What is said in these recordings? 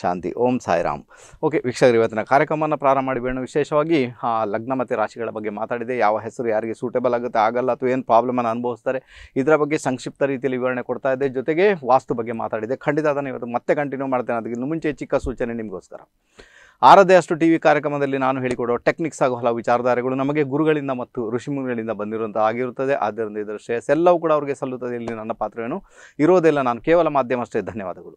ಶಾಂತಿ ಓಂ Sairam okay ವೀಕ್ಷಕರು ಇವತ್ತಿನ ಕಾರ್ಯಕ್ರಮವನ್ನು ಪ್ರಾರಂಭ ಮಾಡಿಬೇಡ ವಿಶೇಷವಾಗಿ ಲಗ್ನ ಮತ್ತು ರಾಶಿಗಳ ಬಗ್ಗೆ ಮಾತಾಡಿದೆ ಯಾವ ಹೆಸರು ಯಾರಿಗೆ ಸೂಟೇಬಲ್ ಆಗುತ್ತೆ ಆಗಲ್ಲ ಅಥವಾ ಏನು ಪ್ರಾಬ್ಲಮನ್ನು ಅನುಭವಿಸ್ತಾರೆ ಇದರ ಬಗ್ಗೆ ಸಂಕ್ಷಿಪ್ತ ರೀತಿಯಲ್ಲಿ ವಿವರಣೆ ಕೊಡ್ತಾ ಇದ್ದೆ ಜೊತೆಗೆ ವಾಸ್ತು ಬಗ್ಗೆ ಮಾತಾಡಿದೆ ಖಂಡಿತ ಅದನ್ನು ಇವತ್ತು ಮತ್ತೆ ಕಂಟಿನ್ಯೂ ಮಾಡ್ತೇನೆ ಅದಕ್ಕಿಂತ ಮುಂಚೆ ಚಿಕ್ಕ ಸೂಚನೆ ನಿಮಗೋಸ್ಕರ ಆರದೇ ಅಷ್ಟು ಟಿ ವಿ ಕಾರ್ಯಕ್ರಮದಲ್ಲಿ ನಾನು ಹೇಳಿಕೊಡೋ ಟೆಕ್ನಿಕ್ಸ್ ಹಾಗೂ ಹಲವು ವಿಚಾರಧಾರೆಗಳು ನಮಗೆ ಗುರುಗಳಿಂದ ಮತ್ತು ಋಷಿಮುನಿಗಳಿಂದ ಬಂದಿರುವಂಥ ಆಗಿರುತ್ತದೆ ಆದ್ದರಿಂದ ಇದರ ಶ್ರೇಯಸ್ ಎಲ್ಲವೂ ಕೂಡ ಅವರಿಗೆ ಸಲ್ಲುತ್ತದೆ ಇಲ್ಲಿ ನನ್ನ ಪಾತ್ರವೇನು ಇರೋದೆಲ್ಲ ನಾನು ಕೇವಲ ಮಾಧ್ಯಮ ಅಷ್ಟೇ ಧನ್ಯವಾದಗಳು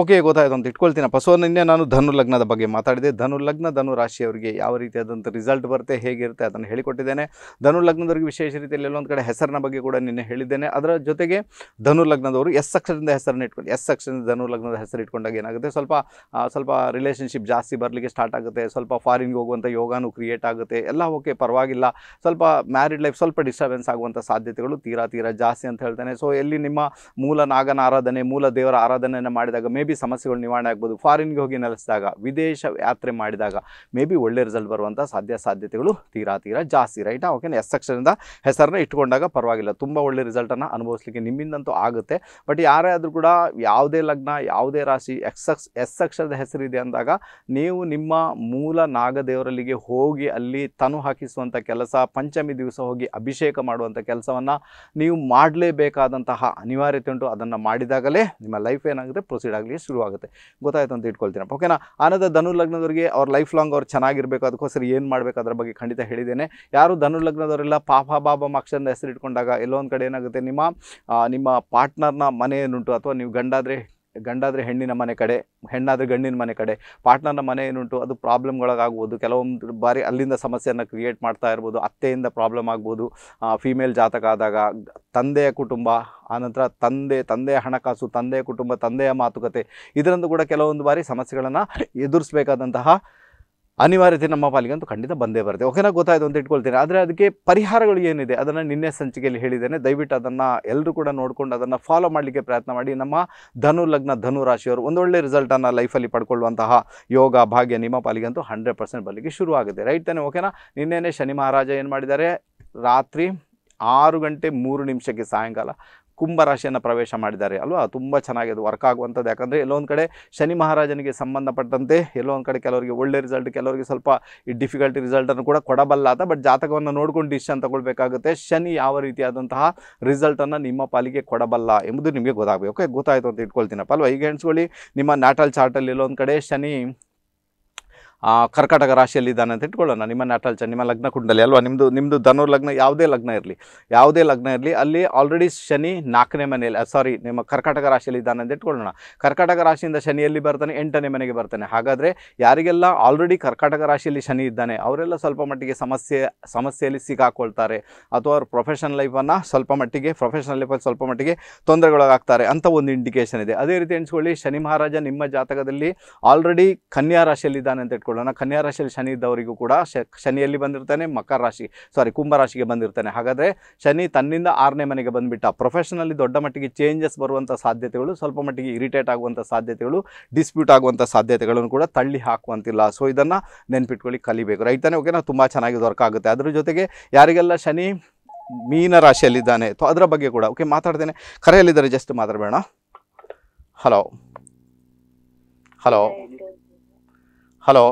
ಓಕೆ ಗೊತ್ತಾಯ್ತು ಅಂತ ಇಟ್ಕೊಳ್ತೀನಪ್ಪ ಸೊ ನಿನ್ನೆ ನಾನು ಧನು ಲಗ್ನದ ಬಗ್ಗೆ ಮಾತಾಡಿದೆ ಧನು ಲಗ್ನ ಧನು ರಾಶಿಯವರಿಗೆ ಯಾವ ರೀತಿಯಾದಂಥ ರಿಸಲ್ಟ್ ಬರುತ್ತೆ ಹೇಗಿರುತ್ತೆ ಅದನ್ನು ಹೇಳಿಕೊಟ್ಟಿದ್ದೇನೆ ಧನು ಲಗ್ನದವರಿಗೆ ವಿಶೇಷ ರೀತಿಯಲ್ಲಿ ಎಲ್ಲೊಂದು ಕಡೆ ಹೆಸರಿನ ಬಗ್ಗೆ ಕೂಡ ನಿನ್ನೆ ಹೇಳಿದ್ದೇನೆ ಅದರ ಜೊತೆಗೆ ಧನು ಲಗ್ನದವರು ಎಸ್ ಅಕ್ಷರದಿಂದ ಹೆಸರನ್ನು ಇಟ್ಕೊಂಡು ಎಸ್ ಅಕ್ಷರದಿಂದ ಧನು ಲಗ್ನದ ಹೆಸರು ಇಟ್ಕೊಂಡಾಗ ಏನಾಗುತ್ತೆ ಸ್ವಲ್ಪ ಸ್ವಲ್ಪ ರಿಲೇಷನ್ಶಿಪ್ ಜಾಸ್ತಿ ಬರಲಿಕ್ಕೆ ಸ್ಟಾರ್ಟ್ ಆಗುತ್ತೆ ಸ್ವಲ್ಪ ಫಾರಿನ್ಗೆ ಹೋಗುವಂಥ ಯೋಗಾನು ಕ್ರಿಯೇಟ್ ಆಗುತ್ತೆ ಎಲ್ಲ ಓಕೆ ಪರವಾಗಿಲ್ಲ ಸ್ವಲ್ಪ ಮ್ಯಾರಿಡ್ ಲೈಫ್ ಸ್ವಲ್ಪ ಡಿಸ್ಟರ್ಬೆನ್ಸ್ ಆಗುವಂಥ ಸಾಧ್ಯತೆಗಳು ತೀರಾ ತೀರಾ ಜಾಸ್ತಿ ಅಂತ ಹೇಳ್ತೇನೆ ಸೊ ಎಲ್ಲಿ ನಿಮ್ಮ ಮೂಲ ನಾಗನ ಆರಾಧನೆ ಮೂಲ ದೇವರ ಆರಾಧನೆಯನ್ನು ಮಾಡಿದಾಗ ಮೇ ಬಿ ಸಮಸ್ಯೆಗಳು ನಿವಾರಣೆ ಆಗ್ಬೋದು ಫಾರಿನ್ಗೆ ಹೋಗಿ ನೆಲೆಸಿದಾಗ ವಿದೇಶ ಯಾತ್ರೆ ಮಾಡಿದಾಗ ಮೇ ಬಿ ಒಳ್ಳೆ ರಿಸಲ್ಟ್ ಬರುವಂಥ ಸಾಧ್ಯ ಸಾಧ್ಯತೆಗಳು ತೀರಾ ತೀರಾ ಜಾಸ್ತಿ ರೈಟ್ ಓಕೆ ಎಸ್ ಅಕ್ಷರದಿಂದ ಹೆಸರನ್ನ ಇಟ್ಕೊಂಡಾಗ ಪರವಾಗಿಲ್ಲ ತುಂಬ ಒಳ್ಳೆ ರಿಸಲ್ಟನ್ನು ಅನುಭವಿಸ್ಲಿಕ್ಕೆ ನಿಮ್ಮಿಂದಂತೂ ಆಗುತ್ತೆ ಬಟ್ ಯಾರೇ ಆದರೂ ಕೂಡ ಯಾವುದೇ ಲಗ್ನ ಯಾವುದೇ ರಾಶಿ ಎಕ್ಸ್ ಎಸ್ ಅಕ್ಷರದ ಹೆಸರಿದೆ ಅಂದಾಗ ನೀವು ನಿಮ್ಮ ಮೂಲ ನಾಗದೇವರಲ್ಲಿಗೆ ಹೋಗಿ ಅಲ್ಲಿ ತನು ಹಾಕಿಸುವಂಥ ಕೆಲಸ ಪಂಚಮಿ ದಿವಸ ಹೋಗಿ ಅಭಿಷೇಕ ಮಾಡುವಂಥ ಕೆಲಸವನ್ನು ನೀವು ಮಾಡಲೇಬೇಕಾದಂತಹ ಅನಿವಾರ್ಯತೆ ಉಂಟು ಅದನ್ನು ಮಾಡಿದಾಗಲೇ ನಿಮ್ಮ ಲೈಫ್ ಏನಾಗುತ್ತೆ ಪ್ರೊಸೀಡ್ ಆಗಲಿ ಶುರುವಾಗುತ್ತೆ ಗೊತ್ತಾಯ್ತು ಅಂತ ಇಟ್ಕೊಳ್ತೀನಿ ಓಕೆನಾ ಆನಂದ ಧನು ಲಗ್ನದವರಿಗೆ ಅವ್ರ ಲೈಫ್ ಲಾಂಗ್ ಅವ್ರು ಚೆನ್ನಾಗಿರಬೇಕು ಅದಕ್ಕೋಸ್ಕರ ಏನು ಮಾಡಬೇಕು ಅದರ ಬಗ್ಗೆ ಖಂಡಿತ ಹೇಳಿದ್ದೇನೆ ಯಾರು ಧನು ಪಾಪ ಬಾಬಾ ಮಾಕ್ಷನ್ ಹೆಸರು ಇಟ್ಕೊಂಡಾಗ ಎಲ್ಲೊಂದು ಕಡೆ ಏನಾಗುತ್ತೆ ನಿಮ್ಮ ನಿಮ್ಮ ಪಾರ್ಟ್ನರ್ನ ಮನೆಯನ್ನುಂಟು ಅಥವಾ ನೀವು ಗಂಡಾದರೆ ಗಂಡಾದರೆ ಹೆಣ್ಣಿನ ಮನೆ ಕಡೆ ಹೆಣ್ಣಾದರೆ ಗಂಡಿನ ಮನೆ ಕಡೆ ಪಾರ್ಟ್ನರ್ನ ಮನೆ ಏನುಂಟು ಅದು ಪ್ರಾಬ್ಲಮ್ಗಳಾಗ್ಬೋದು ಕೆಲವೊಂದು ಬಾರಿ ಅಲ್ಲಿಂದ ಸಮಸ್ಯೆಯನ್ನು ಕ್ರಿಯೇಟ್ ಮಾಡ್ತಾ ಇರ್ಬೋದು ಅತ್ತೆಯಿಂದ ಪ್ರಾಬ್ಲಮ್ ಆಗ್ಬೋದು ಫೀಮೇಲ್ ಜಾತಕ ಆದಾಗ ತಂದೆಯ ಕುಟುಂಬ ಆನಂತರ ತಂದೆ ತಂದೆಯ ಹಣಕಾಸು ತಂದೆಯ ಕುಟುಂಬ ತಂದೆಯ ಮಾತುಕತೆ ಇದರಂದು ಕೂಡ ಕೆಲವೊಂದು ಬಾರಿ ಸಮಸ್ಯೆಗಳನ್ನು ಎದುರಿಸಬೇಕಾದಂತಹ ಅನಿವಾರ್ಯತೆ ನಮ್ಮ ಪಾಲಿಗೆ ಅಂತೂ ಖಂಡಿತ ಬಂದೇ ಬರುತ್ತೆ ಓಕೆನಾ ಗೊತ್ತಾಯಿತು ಅಂತ ಇಟ್ಕೊಳ್ತೀನಿ ಆದರೆ ಅದಕ್ಕೆ ಪರಿಹಾರಗಳು ಏನಿದೆ ಅದನ್ನು ನಿನ್ನೆ ಸಂಚಿಕೆಯಲ್ಲಿ ಹೇಳಿದ್ದೇನೆ ದಯವಿಟ್ಟು ಅದನ್ನು ಎಲ್ಲರೂ ಕೂಡ ನೋಡಿಕೊಂಡು ಅದನ್ನು ಫಾಲೋ ಮಾಡಲಿಕ್ಕೆ ಪ್ರಯತ್ನ ಮಾಡಿ ನಮ್ಮ ಧನು ಲಗ್ನ ಧನು ರಾಶಿಯವರು ಒಂದೊಳ್ಳೆ ರಿಸಲ್ಟನ್ನು ಲೈಫಲ್ಲಿ ಪಡ್ಕೊಳ್ಳುವಂತಹ ಯೋಗ ಭಾಗ್ಯ ನಿಮ್ಮ ಪಾಲಿಗೆ ಅಂತೂ ಹಂಡ್ರೆಡ್ ಪರ್ಸೆಂಟ್ ಬರಲಿಕ್ಕೆ ಶುರು ಆಗುತ್ತೆ ರೈಟ್ ತಾನೆ ಓಕೆನಾ ನಿನ್ನೆನೆ ಶನಿ ಮಹಾರಾಜ ಏನು ಮಾಡಿದ್ದಾರೆ ರಾತ್ರಿ ಆರು ಗಂಟೆ ಮೂರು ನಿಮಿಷಕ್ಕೆ ಸಾಯಂಕಾಲ ಕುಂಭರಾಶಿಯನ್ನು ಪ್ರವೇಶ ಮಾಡಿದ್ದಾರೆ ಅಲ್ವಾ ತುಂಬ ಚೆನ್ನಾಗಿದೆ ವರ್ಕ್ ಆಗುವಂಥದ್ದು ಯಾಕಂದರೆ ಎಲ್ಲೊಂದು ಕಡೆ ಶನಿ ಮಹಾರಾಜನಿಗೆ ಸಂಬಂಧಪಟ್ಟಂತೆ ಎಲ್ಲೊಂದು ಕಡೆ ಕೆಲವರಿಗೆ ಒಳ್ಳೆ ರಿಸಲ್ಟ್ ಕೆಲವರಿಗೆ ಸ್ವಲ್ಪ ಈ ಡಿಫಿಕಲ್ಟಿ ರಿಸಲ್ಟನ್ನು ಕೂಡ ಕೊಡಬಲ್ಲ ಅಂತ ಬಟ್ ಜಾತಕವನ್ನು ನೋಡ್ಕೊಂಡು ಡಿಸಿಷನ್ ತಗೊಳ್ಬೇಕಾಗುತ್ತೆ ಶನಿ ಯಾವ ರೀತಿಯಾದಂತಹ ರಿಸಲ್ಟನ್ನು ನಿಮ್ಮ ಪಾಲಿಗೆ ಕೊಡಬಲ್ಲ ಎಂಬುದು ನಿಮಗೆ ಗೊತ್ತಾಗಬೇಕು ಓಕೆ ಗೊತ್ತಾಯಿತು ಅಂತ ಇಟ್ಕೊಳ್ತೀನಪ್ಪ ಅಲ್ವಾ ಈಗ ಎಣಿಸ್ಕೊಳ್ಳಿ ನಿಮ್ಮ ನ್ಯಾಟಲ್ ಚಾರ್ಟಲ್ಲಿ ಎಲ್ಲೊಂದು ಕಡೆ ಶನಿ ಕರ್ಕಾಟಕ ರಾಶಿಯಲ್ಲಿದ್ದಾನೆ ಅಂತ ಇಟ್ಕೊಳ್ಳೋಣ ನಿಮ್ಮ ನಾಟಲ್ಚ ನಿಮ್ಮ ಲಗ್ನ ಕುಂಡಲಿ ಅಲ್ವಾ ನಿಮ್ಮದು ನಿಮ್ಮದು ಧನುರ್ ಲಗ್ನ ಯಾವುದೇ ಲಗ್ನ ಇರಲಿ ಯಾವುದೇ ಲಗ್ನ ಇರಲಿ ಅಲ್ಲಿ ಆಲ್ರೆಡಿ ಶನಿ ನಾಲ್ಕನೇ ಮನೆಯಲ್ಲಿ ಸಾರಿ ನಿಮ್ಮ ಕರ್ಕಾಟಕ ಇದ್ದಾನೆ ಅಂತ ಇಟ್ಕೊಳ್ಳೋಣ ಕರ್ಕಾಟಕ ರಾಶಿಯಿಂದ ಶನಿಯಲ್ಲಿ ಬರ್ತಾನೆ ಎಂಟನೇ ಮನೆಗೆ ಬರ್ತಾನೆ ಹಾಗಾದರೆ ಯಾರಿಗೆಲ್ಲ ಆಲ್ರೆಡಿ ಕರ್ಕಾಟಕ ರಾಶಿಯಲ್ಲಿ ಶನಿ ಇದ್ದಾನೆ ಅವರೆಲ್ಲ ಸ್ವಲ್ಪ ಮಟ್ಟಿಗೆ ಸಮಸ್ಯೆ ಸಮಸ್ಯೆಯಲ್ಲಿ ಸಿಗಾಕೊಳ್ತಾರೆ ಅಥವಾ ಅವ್ರ ಪ್ರೊಫೆಷನಲ್ ಲೈಫನ್ನು ಸ್ವಲ್ಪ ಮಟ್ಟಿಗೆ ಪ್ರೊಫೆಷನಲ್ ಲೈಫಲ್ಲಿ ಸ್ವಲ್ಪ ಮಟ್ಟಿಗೆ ತೊಂದರೆಗೊಳಗಾಗ್ತಾರೆ ಅಂತ ಒಂದು ಇಂಡಿಕೇಶನ್ ಇದೆ ಅದೇ ರೀತಿ ಎಣಿಸ್ಕೊಳ್ಳಿ ಶನಿ ಮಹಾರಾಜ ನಿಮ್ಮ ಜಾತಕದಲ್ಲಿ ಆಲ್ರೆಡಿ ಕನ್ಯಾ ರಾಶಿಯಲ್ಲಿದ್ದಾನೆ ಅಂತ ಇಟ್ಕೊಳ್ಳಿ ನೋಡ್ಕೊಳ್ಳೋಣ ಕನ್ಯಾ ರಾಶಿಯಲ್ಲಿ ಶನಿ ಇದ್ದವರಿಗೂ ಕೂಡ ಶನಿಯಲ್ಲಿ ಬಂದಿರ್ತಾನೆ ಮಕರ ರಾಶಿ ಸಾರಿ ಕುಂಭ ರಾಶಿಗೆ ಬಂದಿರ್ತಾನೆ ಹಾಗಾದರೆ ಶನಿ ತನ್ನಿಂದ ಆರನೇ ಮನೆಗೆ ಬಂದುಬಿಟ್ಟ ಪ್ರೊಫೆಷನಲ್ಲಿ ದೊಡ್ಡ ಮಟ್ಟಿಗೆ ಚೇಂಜಸ್ ಬರುವಂಥ ಸಾಧ್ಯತೆಗಳು ಸ್ವಲ್ಪ ಮಟ್ಟಿಗೆ ಇರಿಟೇಟ್ ಆಗುವಂಥ ಸಾಧ್ಯತೆಗಳು ಡಿಸ್ಪ್ಯೂಟ್ ಆಗುವಂಥ ಸಾಧ್ಯತೆಗಳನ್ನು ಕೂಡ ತಳ್ಳಿ ಹಾಕುವಂತಿಲ್ಲ ಸೊ ಇದನ್ನು ನೆನ್ಪಿಟ್ಕೊಳ್ಳಿ ಕಲಿಬೇಕು ರೈತನೇ ಓಕೆನ ತುಂಬ ಚೆನ್ನಾಗಿ ವರ್ಕ್ ಆಗುತ್ತೆ ಅದ್ರ ಜೊತೆಗೆ ಯಾರಿಗೆಲ್ಲ ಶನಿ ಮೀನ ರಾಶಿಯಲ್ಲಿದ್ದಾನೆ ಅಥವಾ ಅದರ ಬಗ್ಗೆ ಕೂಡ ಓಕೆ ಮಾತಾಡ್ತೇನೆ ಕರೆಯಲ್ಲಿದ್ದಾರೆ ಜಸ್ಟ್ ಮಾತಾಡಬೇಡ hello hello hello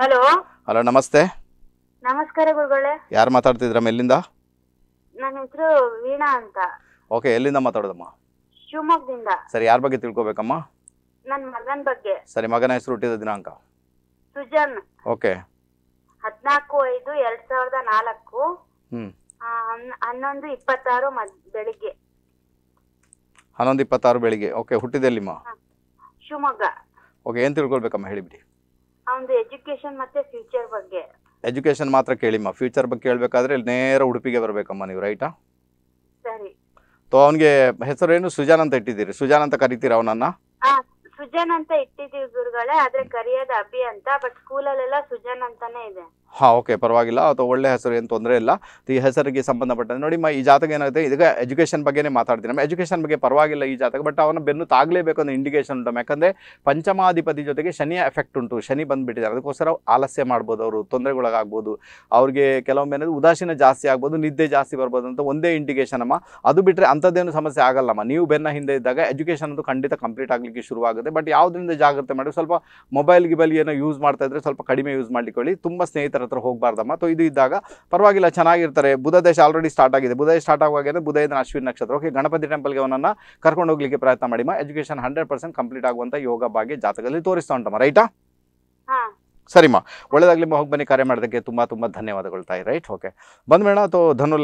hello hello ನಮಸ್ತೆ ನಮಸ್ಕಾರ ಗುರುಗಳೇ ಯಾರು ಮಾತಾಡ್ತಿದ್ರಮ್ಮ ಎಲ್ಲಿಂದ ನನ್ನ ಹೆಸರು ವೀಣಾ ಅಂತ ಓಕೆ ಎಲ್ಲಿಂದ ಮಾತಾಡೋದಮ್ಮ ಶಿವಮೊಗ್ಗದಿಂದ ಸರಿ ಯಾರ ಬಗ್ಗೆ ತಿಳ್ಕೊಬೇಕಮ್ಮ ನನ್ನ ಮಗನ ಬಗ್ಗೆ ಸರಿ ಮಗನ ಹೆಸರು ಹುಟ್ಟಿದ ದಿನಾಂಕ ಸುಜನ್ ಓಕೆ ಹದಿನಾಲ್ಕು ಐದು ಎರಡ್ ಸಾವಿರದ ನಾಲ್ಕು ಹ್ಮ್ ಹನ್ನೊಂದು ಇಪ್ಪತ್ತಾರು ಮದ್- ಬೆಳಿಗ್ಗೆ ಹನ್ನೊಂದು ಇಪ್ಪತ್ತಾರು ಬೆಳಿಗ್ಗೆ ಓಕೆ ಹುಟ್ಟಿದೆಲ್ಲಿಮ್ಮ ಶಿವಮೊಗ್ಗ ಓಕೆ ಏನು ತಿಳ್ಕೊಳ್ಬೇಕಮ್ಮ ಹೇಳಿಬಿಡಿ ಎಜುಕೇಶನ್ ಮತ್ತೆ ಫ್ಯೂಚರ್ ಬಗ್ಗೆ ಎಜುಕೇಶನ್ ಮಾತ್ರ ಕೇಳಿಮ್ಮ ಫ್ಯೂಚರ್ ಬಗ್ಗೆ ಕೇಳಬೇಕಾದ್ರೆ ನೇರ ಉಡುಪಿಗೆ ಬರಬೇಕಮ್ಮ ನೀವು ರೈಟಾ ಸರಿ ತೋ ಅವನಿಗೆ ಏನು ಸುಜಾನ್ ಅಂತ ಇಟ್ಟಿದ್ದೀರಿ ಸುಜಾನ್ ಅಂತ ಕರೀತೀರ ಅವನನ್ನ ಆ, ಸುಜನ್ ಅಂತ ಇಟ್ಟಿದ್ದೀವಿ ಗುರುಗಳೇ ಆದ್ರೆ ಕರಿಯೋದು ಅಭಿ ಅಂತ ಬಟ್ ಸ್ಕೂಲಲ್ಲೆಲ್ಲ ಸುಜನ್ ಅಂತಾನೆ ಇದೆ ಹಾಂ ಓಕೆ ಪರವಾಗಿಲ್ಲ ಅಥವಾ ಒಳ್ಳೆ ಹೆಸರು ಏನು ತೊಂದರೆ ಇಲ್ಲ ಈ ಹೆಸರಿಗೆ ಸಂಬಂಧಪಟ್ಟಂತೆ ನೋಡಿ ಮ ಈ ಜಾತಕ ಏನಾಗುತ್ತೆ ಇದಕ್ಕೆ ಎಜುಕೇಷನ್ ಬಗ್ಗೆನೇ ಮಾತಾಡ್ತೀನಿ ನಮ್ಮ ಎಜುಕೇಷನ್ ಬಗ್ಗೆ ಪರವಾಗಿಲ್ಲ ಈ ಜಾತಕ ಬಟ್ ಅವನ ಬೆನ್ನು ತಾಗಲೇಬೇಕು ಅಂದರೆ ಇಂಡಿಕೇಷನ್ ಉಂಟು ಯಾಕಂದರೆ ಪಂಚಮಾಧಿಪತಿ ಜೊತೆಗೆ ಶನಿಯ ಎಫೆಕ್ಟ್ ಉಂಟು ಶನಿ ಬಂದುಬಿಟ್ಟಿದ್ದಾರೆ ಅದಕ್ಕೋಸ್ಕರ ಆಲಸ್ಯ ಮಾಡ್ಬೋದು ಅವರು ತೊಂದರೆಗೊಳಗಾಗ್ಬೋದು ಅವ್ರಿಗೆ ಕೆಲವೊಮ್ಮೆ ಏನದು ಉದಾಸೀನ ಜಾಸ್ತಿ ಆಗ್ಬೋದು ನಿದ್ದೆ ಜಾಸ್ತಿ ಬರ್ಬೋದು ಅಂತ ಒಂದೇ ಇಂಡಿಕೇಶನ್ ಅಮ್ಮ ಅದು ಬಿಟ್ಟರೆ ಅಂಥದ್ದೇನು ಸಮಸ್ಯೆ ಆಗಲ್ಲಮ್ಮ ನೀವು ಬೆನ್ನ ಹಿಂದೆ ಇದ್ದಾಗ ಎಜುಕೇಷನ್ ಅದು ಖಂಡಿತ ಕಂಪ್ಲೀಟ್ ಆಗಲಿಕ್ಕೆ ಶುರುವಾಗುತ್ತೆ ಬಟ್ ಯಾವುದರಿಂದ ಜಾಗ್ರತೆ ಮಾಡಿ ಸ್ವಲ್ಪ ಮೊಬೈಲ್ ಗಿಬೈಲ್ ಏನೋ ಯೂಸ್ ಮಾಡ್ತಾ ಇದ್ರೆ ಸ್ವಲ್ಪ ಕಡಿಮೆ ಯೂಸ್ ಮಾಡಿಕೊಳ್ಳಿ ತುಂಬ ಸ್ನೇಹಿತರ ಹತ್ರ ಹತ್ರ ಹೋಗಬಾರ್ದಮ್ಮ ಅಥವಾ ಇದು ಇದ್ದಾಗ ಪರವಾಗಿಲ್ಲ ಚೆನ್ನಾಗಿರ್ತಾರೆ ಬುಧ ದೇಶ ಆಲ್ರೆಡಿ ಸ್ಟಾರ್ಟ್ ಆಗಿದೆ ಬುಧದೇಶ ಸ್ಟಾರ್ಟ್ ಆಗುವಾಗ ಬುಧದ ಅಶ್ವಿನ ನಕ್ಷತ್ರ ಓಕೆ ಗಣಪತಿ ಟೆಂಪಲ್ಗೆ ಅವನನ್ನು ಕರ್ಕೊಂಡು ಹೋಗ್ಲಿಕ್ಕೆ ಪ್ರಯತ್ನ ಮಾಡಿಮ್ಮ ಎಜುಕೇಶನ್ ಹಂಡ್ರೆಡ್ ಪರ್ಸೆಂಟ್ ಕಂಪ್ಲೀಟ್ ಆಗುವಂಥ ಯೋಗ ಭಾಗ್ಯ ಜಾತಕದಲ್ಲಿ ತೋರಿಸ್ತಾ ಉಂಟಮ್ಮ ರೈಟಾ ಸರಿಮಾ ಒಳ್ಳೇದಾಗ್ಲಿಮ್ಮ ಹೋಗಿ ಬನ್ನಿ ಕಾರ್ಯ ಮಾಡೋದಕ್ಕೆ ತುಂಬ ತುಂಬ ಧನ್ಯವಾದಗಳು ತಾಯಿ ರೈಟ್ ಓಕೆ ಬಂದ ಅಥವಾ ಧನು